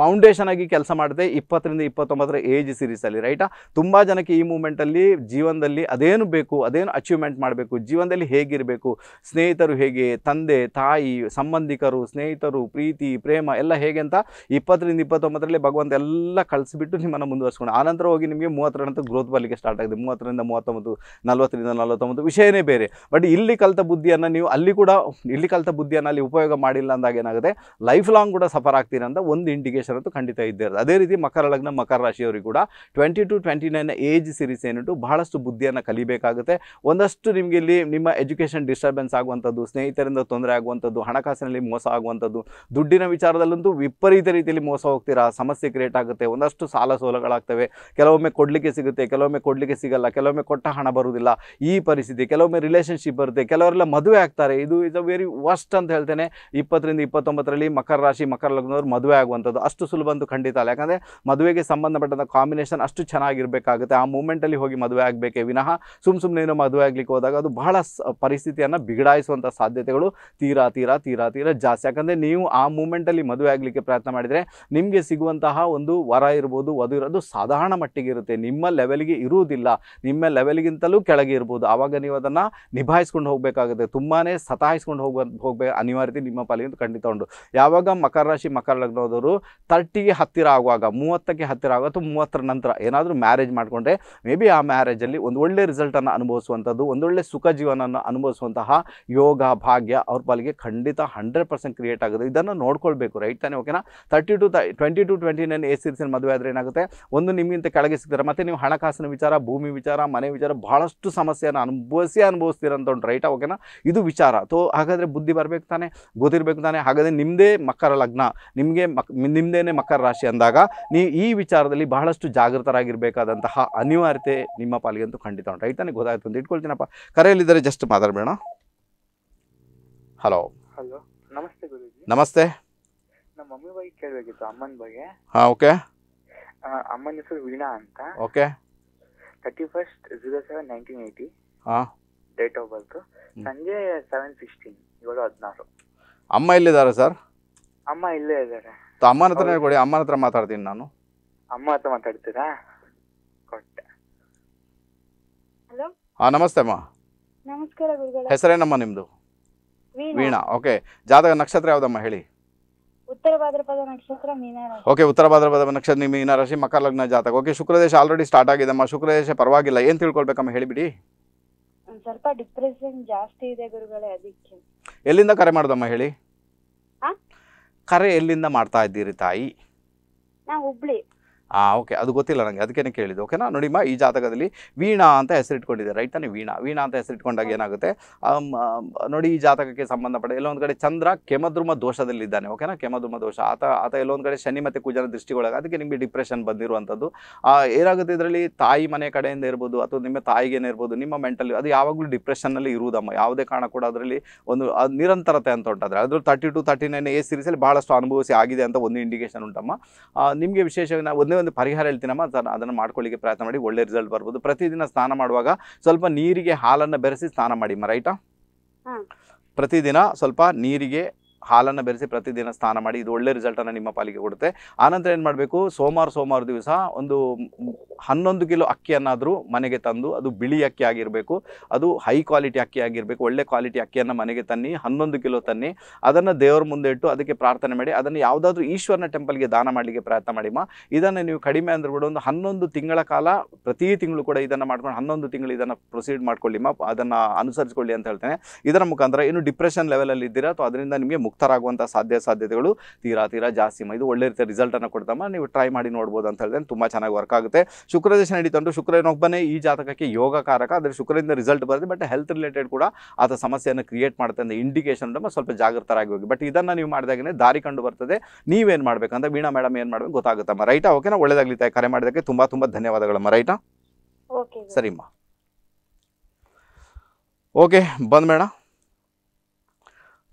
ಫೌಂಡೇಶನ್ ಆಗಿ ಕೆಲಸ ಮಾಡಿದೆ ಇಪ್ಪತ್ತರಿಂದ ಇಪ್ಪತ್ತೊಂಬತ್ತರ ಏಜ್ ಸೀರೀಸಲ್ಲಿ ರೈಟಾ ತುಂಬ ಜನಕ್ಕೆ ಈ ಮೂಮೆಂಟಲ್ಲಿ ಜೀವನದಲ್ಲಿ ಜೀವನದಲ್ಲಿ ಅದೇನು ಬೇಕು ಅದೇನು ಅಚೀವ್ಮೆಂಟ್ ಮಾಡಬೇಕು ಜೀವನದಲ್ಲಿ ಹೇಗಿರಬೇಕು ಸ್ನೇಹಿತರು ಹೇಗೆ ತಂದೆ ತಾಯಿ ಸಂಬಂಧಿಕರು ಸ್ನೇಹಿತರು ಪ್ರೀತಿ ಪ್ರೇಮ ಎಲ್ಲ ಹೇಗೆ ಅಂತ ಇಪ್ಪತ್ತರಿಂದ ಇಪ್ಪತ್ತೊಂಬತ್ತರಲ್ಲಿ ಭಗವಂತ ಎಲ್ಲ ಕಳಿಸಿಬಿಟ್ಟು ನಿಮ್ಮನ್ನು ಮುಂದುವರ್ಸ್ಕೊಂಡು ಆನಂತರ ಹೋಗಿ ನಿಮಗೆ ಮೂವತ್ತರ ನಂತರ ಗ್ರೋತ್ ಬರಲಿಕ್ಕೆ ಸ್ಟಾರ್ಟ್ ಆಗಿದೆ ಮೂವತ್ತರಿಂದ ಮೂವತ್ತೊಂಬತ್ತು ನಲ್ವತ್ತರಿಂದ ನಲವತ್ತೊಂಬತ್ತು ವಿಷಯನೇ ಬೇರೆ ಬಟ್ ಇಲ್ಲಿ ಕಲಿತ ಬುದ್ಧಿಯನ್ನು ನೀವು ಅಲ್ಲಿ ಕೂಡ ಇಲ್ಲಿ ಕಲಿತ ಬುದ್ಧಿಯನ್ನು ಅಲ್ಲಿ ಉಪಯೋಗ ಮಾಡಿಲ್ಲ ಅಂದಾಗ ಏನಾಗುತ್ತೆ ಲೈಫ್ ಲಾಂಗ್ ಕೂಡ ಸಫರ್ ಆಗ್ತೀರ ಅಂತ ಒಂದು ಇಂಡಿಕೇಶನ್ ಅಂತೂ ಖಂಡಿತ ಇದ್ದೇ ಅದೇ ರೀತಿ ಮಕರ ಲಗ್ನ ಮಕರ ರಾಶಿಯವರಿಗೆ ಕೂಡ twenty two twenty nine age series ಏನು ಬಹಳಷ್ಟು ಬುದ್ಧಿಯನ್ನು ಕಲಿಬೇಕಾಗುತ್ತೆ ಒಂದಷ್ಟು ನಿಮಗೆ ಇಲ್ಲಿ ನಿಮ್ಮ ಎಜುಕೇಷನ್ ಡಿಸ್ಟರ್ಬೆನ್ಸ್ ಆಗುವಂಥದ್ದು ಸ್ನೇಹಿತರಿಂದ ತೊಂದರೆ ಆಗುವಂಥದ್ದು ಹಣಕಾಸಿನಲ್ಲಿ ಮೋಸ ಆಗುವಂಥದ್ದು ದುಡ್ಡಿನ ವಿಚಾರದಲ್ಲಂತೂ ವಿಪರೀತ ರೀತಿಯಲ್ಲಿ ಮೋಸ ಹೋಗ್ತೀರಾ ಸಮಸ್ಯೆ ಕ್ರಿಯೇಟ್ ಆಗುತ್ತೆ ಒಂದಷ್ಟು ಸಾಲ ಸೋಲಗಳಾಗ್ತವೆ ಕೆಲವೊಮ್ಮೆ ಕೊಡಲಿಕ್ಕೆ ಸಿಗುತ್ತೆ ಕೆಲವೊಮ್ಮೆ ಕೊಡಲಿಕ್ಕೆ ಸಿಗಲ್ಲ ಕೆಲವೊಮ್ಮೆ ಕೊಟ್ಟ ಹಣ ಬರುವುದಿಲ್ಲ ಈ ಪರಿಸ್ಥಿತಿ ಕೆಲವೊಮ್ಮೆ ರಿಲೇಷನ್ಶಿಪ್ ಬರುತ್ತೆ ಕೆಲವರೆಲ್ಲ ಮದುವೆ ಆಗ್ತಾರೆ ಇದು ಇಸ್ ಅ ವೆರಿ ವರ್ಸ್ಟ್ ಅಂತ ಹೇಳ್ತೇನೆ ಇಪ್ಪತ್ತರಿಂದ ಇಪ್ಪತ್ತೊಂಬತ್ತರಲ್ಲಿ ಮಕರ ರಾಶಿ ಮಕರ ಲಗ್ನವರು ಮದುವೆ ಆಗುವಂಥದ್ದು ಅಷ್ಟು ಸುಲಭ ಅಂತೂ ಖಂಡಿತ ಅಲ್ಲ ಯಾಕಂದರೆ ಮದುವೆಗೆ ಸಂಬಂಧಪಟ್ಟಂಥ ಕಾಂಬಿನೇಷನ್ ಅಷ್ಟು ಚೆನ್ನಾಗಿರಬೇಕಾಗುತ್ತೆ ಆ ಮೂಮೆಂಟಲ್ಲಿ ಹೋಗಿ ಹೋಗಿ ಮದುವೆ ಆಗಬೇಕೇ ವಿನಃ ಸುಮ್ ಸುಮ್ಮನೆ ಏನೋ ಮದುವೆ ಆಗ್ಲಿಕ್ಕೆ ಹೋದಾಗ ಅದು ಬಹಳ ಪರಿಸ್ಥಿತಿಯನ್ನು ಬಿಗಡಾಯಿಸುವಂಥ ಸಾಧ್ಯತೆಗಳು ತೀರಾ ತೀರಾ ತೀರಾ ತೀರಾ ಜಾಸ್ತಿ ಯಾಕಂದರೆ ನೀವು ಆ ಮೂಮೆಂಟಲ್ಲಿ ಮದುವೆ ಆಗಲಿಕ್ಕೆ ಪ್ರಯತ್ನ ಮಾಡಿದರೆ ನಿಮಗೆ ಸಿಗುವಂತಹ ಒಂದು ವರ ಇರ್ಬೋದು ವಧು ಇರೋದು ಸಾಧಾರಣ ಮಟ್ಟಿಗೆ ಇರುತ್ತೆ ನಿಮ್ಮ ಲೆವೆಲ್ಗೆ ಇರುವುದಿಲ್ಲ ನಿಮ್ಮ ಲೆವೆಲ್ಗಿಂತಲೂ ಕೆಳಗೆ ಇರ್ಬೋದು ಆವಾಗ ನೀವು ಅದನ್ನು ನಿಭಾಯಿಸ್ಕೊಂಡು ಹೋಗಬೇಕಾಗುತ್ತೆ ತುಂಬಾ ಸತಾಯಿಸ್ಕೊಂಡು ಹೋಗುವ ಹೋಗಬೇಕು ಅನಿವಾರ್ಯತೆ ನಿಮ್ಮ ಪಾಲಿಗೆ ಖಂಡಿತ ಉಂಟು ಯಾವಾಗ ಮಕರ ರಾಶಿ ಮಕರ ಲಗ್ನದವರು ತರ್ಟಿಗೆ ಹತ್ತಿರ ಆಗುವಾಗ ಮೂವತ್ತಕ್ಕೆ ಹತ್ತಿರ ಆಗುವ ಅಥವಾ ಮೂವತ್ತರ ನಂತರ ಏನಾದರೂ ಮ್ಯಾರೇಜ್ ಮಾಡಿಕೊಂಡ್ರೆ ಮೇ ಬಿ ಮ್ಯಾರೇಜಲ್ಲಿ ಒಂದು ಒಳ್ಳೆ ರಿಸಲ್ಟನ್ನು ಅನುಭವಿಸುವಂಥದ್ದು ಒಂದೊಳ್ಳೆ ಸುಖ ಜೀವನವನ್ನು ಅನುಭವಿಸುವಂತಹ ಯೋಗ ಭಾಗ್ಯ ಅವ್ರ ಪಾಲಿಗೆ ಖಂಡಿತ ಹಂಡ್ರೆಡ್ ಪರ್ಸೆಂಟ್ ಕ್ರಿಯೇಟ್ ಆಗುತ್ತೆ ಇದನ್ನು ನೋಡ್ಕೊಳ್ಬೇಕು ರೈಟ್ ತಾನೇ ಓಕೆನಾ thirty two twenty two twenty nine a ಸಿರಿಸಿನ ಮದುವೆ ಆದರೆ ಏನಾಗುತ್ತೆ ಒಂದು ನಿಮಗಿಂತ ಕೆಳಗೆ ಸಿಗ್ತಾರೆ ಮತ್ತು ನೀವು ಹಣಕಾಸಿನ ವಿಚಾರ ಭೂಮಿ ವಿಚಾರ ಮನೆ ವಿಚಾರ ಬಹಳಷ್ಟು ಸಮಸ್ಯೆಯನ್ನು ಅನುಭವಿಸಿ ಅನುಭವಿಸ್ತೀರ ಅಂತ ಒಂದು ರೈಟಾ ಓಕೆನಾ ಇದು ವಿಚಾರ ತೋ ಹಾಗಾದರೆ ಬುದ್ಧಿ ಬರಬೇಕು ತಾನೆ ಗೊತ್ತಿರಬೇಕು ತಾನೆ ಹಾಗಾದರೆ ನಿಮ್ಮದೇ ಮಕರ ಲಗ್ನ ನಿಮಗೆ ಮಕ್ ನಿಮ್ಮದೇ ಮಕರ ರಾಶಿ ಅಂದಾಗ ನೀವು ಈ ವಿಚಾರದಲ್ಲಿ ಬಹಳಷ್ಟು ಜಾಗೃತರಾಗಿರಬೇಕಾದಂತಹ ಅನಿವಾರ್ಯತೆ ನಿಮ್ಮ ಪಾಲಿಗಂತೂ ಖಂಡಿತ ಉಂಟು ನನಗೆ ಗೊತ್ತಾಯ್ತು ಅಂತ ಇಟ್ಕೊಳ್ತೀನಪ್ಪ ಕರೆಯಲ್ಲಿದ್ದರೆ ಜಸ್ಟ್ ಮಾತಾಡಬೇಡ ಹಲೋ ಹಲೋ ನಮಸ್ತೆ ಗುರುಜಿ ನಮಸ್ತೆ ನಮ್ಮ ಮಮ್ಮಿ ಬಗ್ಗೆ ಕೇಳಬೇಕಿತ್ತು ಅಮ್ಮನ ಬಗ್ಗೆ ಹಾಂ ಓಕೆ ಅಮ್ಮನ ಹೆಸರು ವೀಣಾ ಅಂತ okay thirty first zero seven nineteen eighty ಹಾಂ ಡೇಟ್ ಆಫ್ ಬರ್ತ್ ಸಂಜೆ ಸೆವೆನ್ ಸಿಕ್ಸ್ಟೀನ್ ಏಳು ಹದಿನಾರು ಅಮ್ಮ ಎಲ್ಲಿದ್ದಾರೆ ಸರ್ ಅಮ್ಮ ಇಲ್ಲೇ ಇದ್ದಾರೆ ಅಮ್ಮನ ಹತ್ರನೇ ಕೊಡಿ ಅಮ್ಮನ ಹತ್ರ ಮಾತಾಡ್ತೀನಿ ನಾನು ಅಮ್ಮ ಹತ್ರ ಮಾತಾಡ್ತೀರಾ ಹಾಂ ನಮಸ್ತೆ ಅಮ್ಮ ನಮಸ್ಕಾರ ಹೆಸರೇನಮ್ಮ ನಿಮ್ದು ವೀಣಾ ಓಕೆ ಜಾತಕ ನಕ್ಷತ್ರ ಯಾವ್ದಮ್ಮ ಹೇಳಿ ಉತ್ತರ ಭಾದ್ರಪದ ನಕ್ಷತ್ರ ಓಕೆ ಉತ್ತರ ಭಾದ್ರಪದ ನಕ್ಷತ್ರ ಮೀನ ರಾಶಿ ಮಕರ ಲಗ್ನ ಜಾತಕ ಓಕೆ ಶುಕ್ರದೇಶ ಆಲ್ರೆಡಿ ಸ್ಟಾರ್ಟ್ ಆಗಿದೆಮ್ಮ ಶುಕ್ರದೇಶ ಪರವಾಗಿಲ್ಲ ಏನ್ ತಿಳ್ಕೊಳ್ಬೇಕಮ್ಮ ಹೇಳಿಬಿಡಿ ಸ್ವಲ್ಪ ಡಿಪ್ರೆಷನ್ ಜಾಸ್ತಿ ಇದೆ ಗುರುಗಳೇ ಅದಕ್ಕೆ ಎಲ್ಲಿಂದ ಕರೆ ಮಾಡೋದಮ್ಮ ಹೇಳಿ ಆ? ಕರೆ ಎಲ್ಲಿಂದ ಮಾಡ್ತಾ ಇದ್ದೀರಿ ತಾಯಿ ನಾ ಹುಬ್ಳಿ ಹಾಂ ಓಕೆ ಅದು ಗೊತ್ತಿಲ್ಲ ನನಗೆ ಅದಕ್ಕೇ ಕೇಳಿದ್ದು ಓಕೆನಾ ನೋಡಿಮ್ಮ ಈ ಜಾತಕದಲ್ಲಿ ವೀಣಾ ಅಂತ ಹೆಸರಿಟ್ಕೊಂಡಿದೆ ರೈಟ್ ತಾನೇ ವೀಣಾ ವೀಣಾ ಅಂತ ಹೆಸರಿಟ್ಕೊಂಡಾಗ ಏನಾಗುತ್ತೆ ನೋಡಿ ಈ ಜಾತಕಕ್ಕೆ ಸಂಬಂಧಪಟ್ಟ ಎಲ್ಲೊಂದು ಕಡೆ ಚಂದ್ರ ಕೆಮದ್ರುಮ ದೋಷದಲ್ಲಿದ್ದಾನೆ ಓಕೆನಾ ಕೆಮದ್ರುಮ ದೋಷ ಆತ ಆತ ಎಲ್ಲೊಂದು ಕಡೆ ಶನಿ ಮತ್ತು ಕುಜನ ದೃಷ್ಟಿಗೊಳಗೆ ಅದಕ್ಕೆ ನಿಮಗೆ ಡಿಪ್ರೆಷನ್ ಬಂದಿರುವಂಥದ್ದು ಏನಾಗುತ್ತೆ ಇದರಲ್ಲಿ ತಾಯಿ ಮನೆ ಕಡೆಯಿಂದ ಇರ್ಬೋದು ಅಥವಾ ನಿಮ್ಮ ತಾಯಿಗೇನೆ ಇರ್ಬೋದು ನಿಮ್ಮ ಮೆಂಟಲಿ ಅದು ಯಾವಾಗಲೂ ಡಿಪ್ರೆಷನ್ನಲ್ಲಿ ಇರುವುದಮ್ಮ ಯಾವುದೇ ಕಾರಣ ಕೂಡ ಅದರಲ್ಲಿ ಒಂದು ನಿರಂತರತೆ ಅಂತ ಉಂಟಾದರೆ ಅದರಲ್ಲಿ thirty two thirty nine a ಸೀರೀಸಲ್ಲಿ ಭಾಳಷ್ಟು ಅನುಭವಿಸಿ ಆಗಿದೆ ಅಂತ ಒಂದು ಇಂಡಿಕೇಶನ್ ಉಂಟಮ್ಮ ನಿಮಗೆ ವಿಶೇಷವಾಗಿ ನಾವು ಒಂದೇ ಒಂದು ಪರಿಹಾರ ಹೇಳ್ತೀನಮ್ಮ ಸರ್ ಅದನ್ನು ಮಾಡ್ಕೊಳ್ಳಿಕ್ಕೆ ಪ್ರಯತ್ನ ಮಾಡಿ ಒಳ್ಳೆ ರಿಸಲ್ಟ್ ಬರ್ಬೋದು ಪ್ರತಿದಿನ ಸ್ನಾನ ಮಾಡುವಾಗ ಸ್ವಲ್ಪ ನೀರಿಗೆ ಹಾಲನ್ನು ಬೆರೆಸಿ ಸ್ನಾನ ಮಾಡಿಮ್ಮ ರೈಟಾ ಪ್ರತಿದಿನ ಸ್ವಲ್ಪ ನೀರಿಗೆ ಹಾಲನ್ನು ಬೆರೆಸಿ ಪ್ರತಿದಿನ ಸ್ನಾನ ಮಾಡಿ ಇದು ಒಳ್ಳೆ ರಿಸಲ್ಟನ್ನು ನಿಮ್ಮ ಪಾಲಿಗೆ ಕೊಡುತ್ತೆ ಆನಂತರ ಏನು ಮಾಡಬೇಕು ಸೋಮವಾರ ಸೋಮವಾರ ದಿವಸ ಒಂದು ಹನ್ನೊಂದು ಕಿಲೋ ಅಕ್ಕಿಯನ್ನಾದರೂ ಮನೆಗೆ ತಂದು ಅದು ಬಿಳಿ ಅಕ್ಕಿ ಆಗಿರಬೇಕು ಅದು ಹೈ ಕ್ವಾಲಿಟಿ ಅಕ್ಕಿ ಆಗಿರಬೇಕು ಒಳ್ಳೆ ಕ್ವಾಲಿಟಿ ಅಕ್ಕಿಯನ್ನು ಮನೆಗೆ ತನ್ನಿ ಹನ್ನೊಂದು ಕಿಲೋ ತನ್ನಿ ಅದನ್ನು ದೇವರ ಮುಂದೆ ಇಟ್ಟು ಅದಕ್ಕೆ ಪ್ರಾರ್ಥನೆ ಮಾಡಿ ಅದನ್ನು ಯಾವುದಾದ್ರೂ ಈಶ್ವರನ ಟೆಂಪಲ್ಗೆ ದಾನ ಮಾಡಲಿಕ್ಕೆ ಪ್ರಯತ್ನ ಮಾಡಿಮ್ಮ ಇದನ್ನು ನೀವು ಕಡಿಮೆ ಅಂದರೂ ಕೂಡ ಒಂದು ಹನ್ನೊಂದು ತಿಂಗಳ ಕಾಲ ಪ್ರತಿ ತಿಂಗಳು ಕೂಡ ಇದನ್ನು ಮಾಡ್ಕೊಂಡು ಹನ್ನೊಂದು ತಿಂಗಳು ಇದನ್ನು ಪ್ರೊಸೀಡ್ ಮಾಡ್ಕೊಳ್ಳಿಮ್ಮ ಅದನ್ನು ಅನುಸರಿಸಿಕೊಳ್ಳಿ ಅಂತ ಹೇಳ್ತೇನೆ ಇದರ ಮುಖಾಂತರ ಏನು ಡಿಪ್ರೆಷನ್ ಲೆವೆಲಲ್ಲಿ ಇದ್ದೀರಾ ಅಥವಾ ಅದರಿಂದ ನಿಮಗೆ ಮುಕ್ತರಾಗುವಂಥ ಸಾಧ್ಯ ಸಾಧ್ಯತೆಗಳು ತೀರಾ ತೀರಾ ಜಾಸ್ತಿ ಇದು ಒಳ್ಳೆ ರೀತಿಯ ರಿಸಲ್ಟನ್ನು ಕೊಡ್ತಮ್ಮ ನೀವು ಟ್ರೈ ಮಾಡಿ ನೋಡ್ಬೋದು ಅಂತ ಹೇಳಿದ್ರೆ ತುಂಬ ಚೆನ್ನಾಗಿ ವರ್ಕ್ ಆಗುತ್ತೆ ಶುಕ್ರದೇಶ ನಡೀತಂಟು ಶುಕ್ರನೊಬ್ಬನೇ ಈ ಜಾತಕಕ್ಕೆ ಯೋಗಕಾರಕ ಆದರೆ ಶುಕ್ರದಿಂದ ರಿಸಲ್ಟ್ ಬರುತ್ತೆ ಬಟ್ ಹೆಲ್ತ್ ರಿಲೇಟೆಡ್ ಕೂಡ ಆತ ಸಮಸ್ಯೆಯನ್ನು ಕ್ರಿಯೇಟ್ ಅಂದರೆ ಇಂಡಿಕೇಶನ್ ನಮ್ಮ ಸ್ವಲ್ಪ ಜಾಗೃತರಾಗಿ ಹೋಗಿ ಬಟ್ ಇದನ್ನು ನೀವು ಮಾಡಿದಾಗನೇ ದಾರಿ ಕಂಡು ಬರ್ತದೆ ನೀವೇನು ಮಾಡಬೇಕಂತ ವೀಣಾ ಮೇಡಮ್ ಏನು ಮಾಡಬೇಕು ಗೊತ್ತಾಗುತ್ತಮ್ಮ ರೈಟಾ ಓಕೆನಾ ಒಳ್ಳೇದಾಗಲಿ ಕರೆ ಮಾಡಿದಕ್ಕೆ ತುಂಬ ತುಂಬ ಧನ್ಯವಾದಗಳಮ್ಮ ರೈಟಾ ಸರಿಮ್ಮ ಓಕೆ ಬಂದ್ ಮೇಡಮ್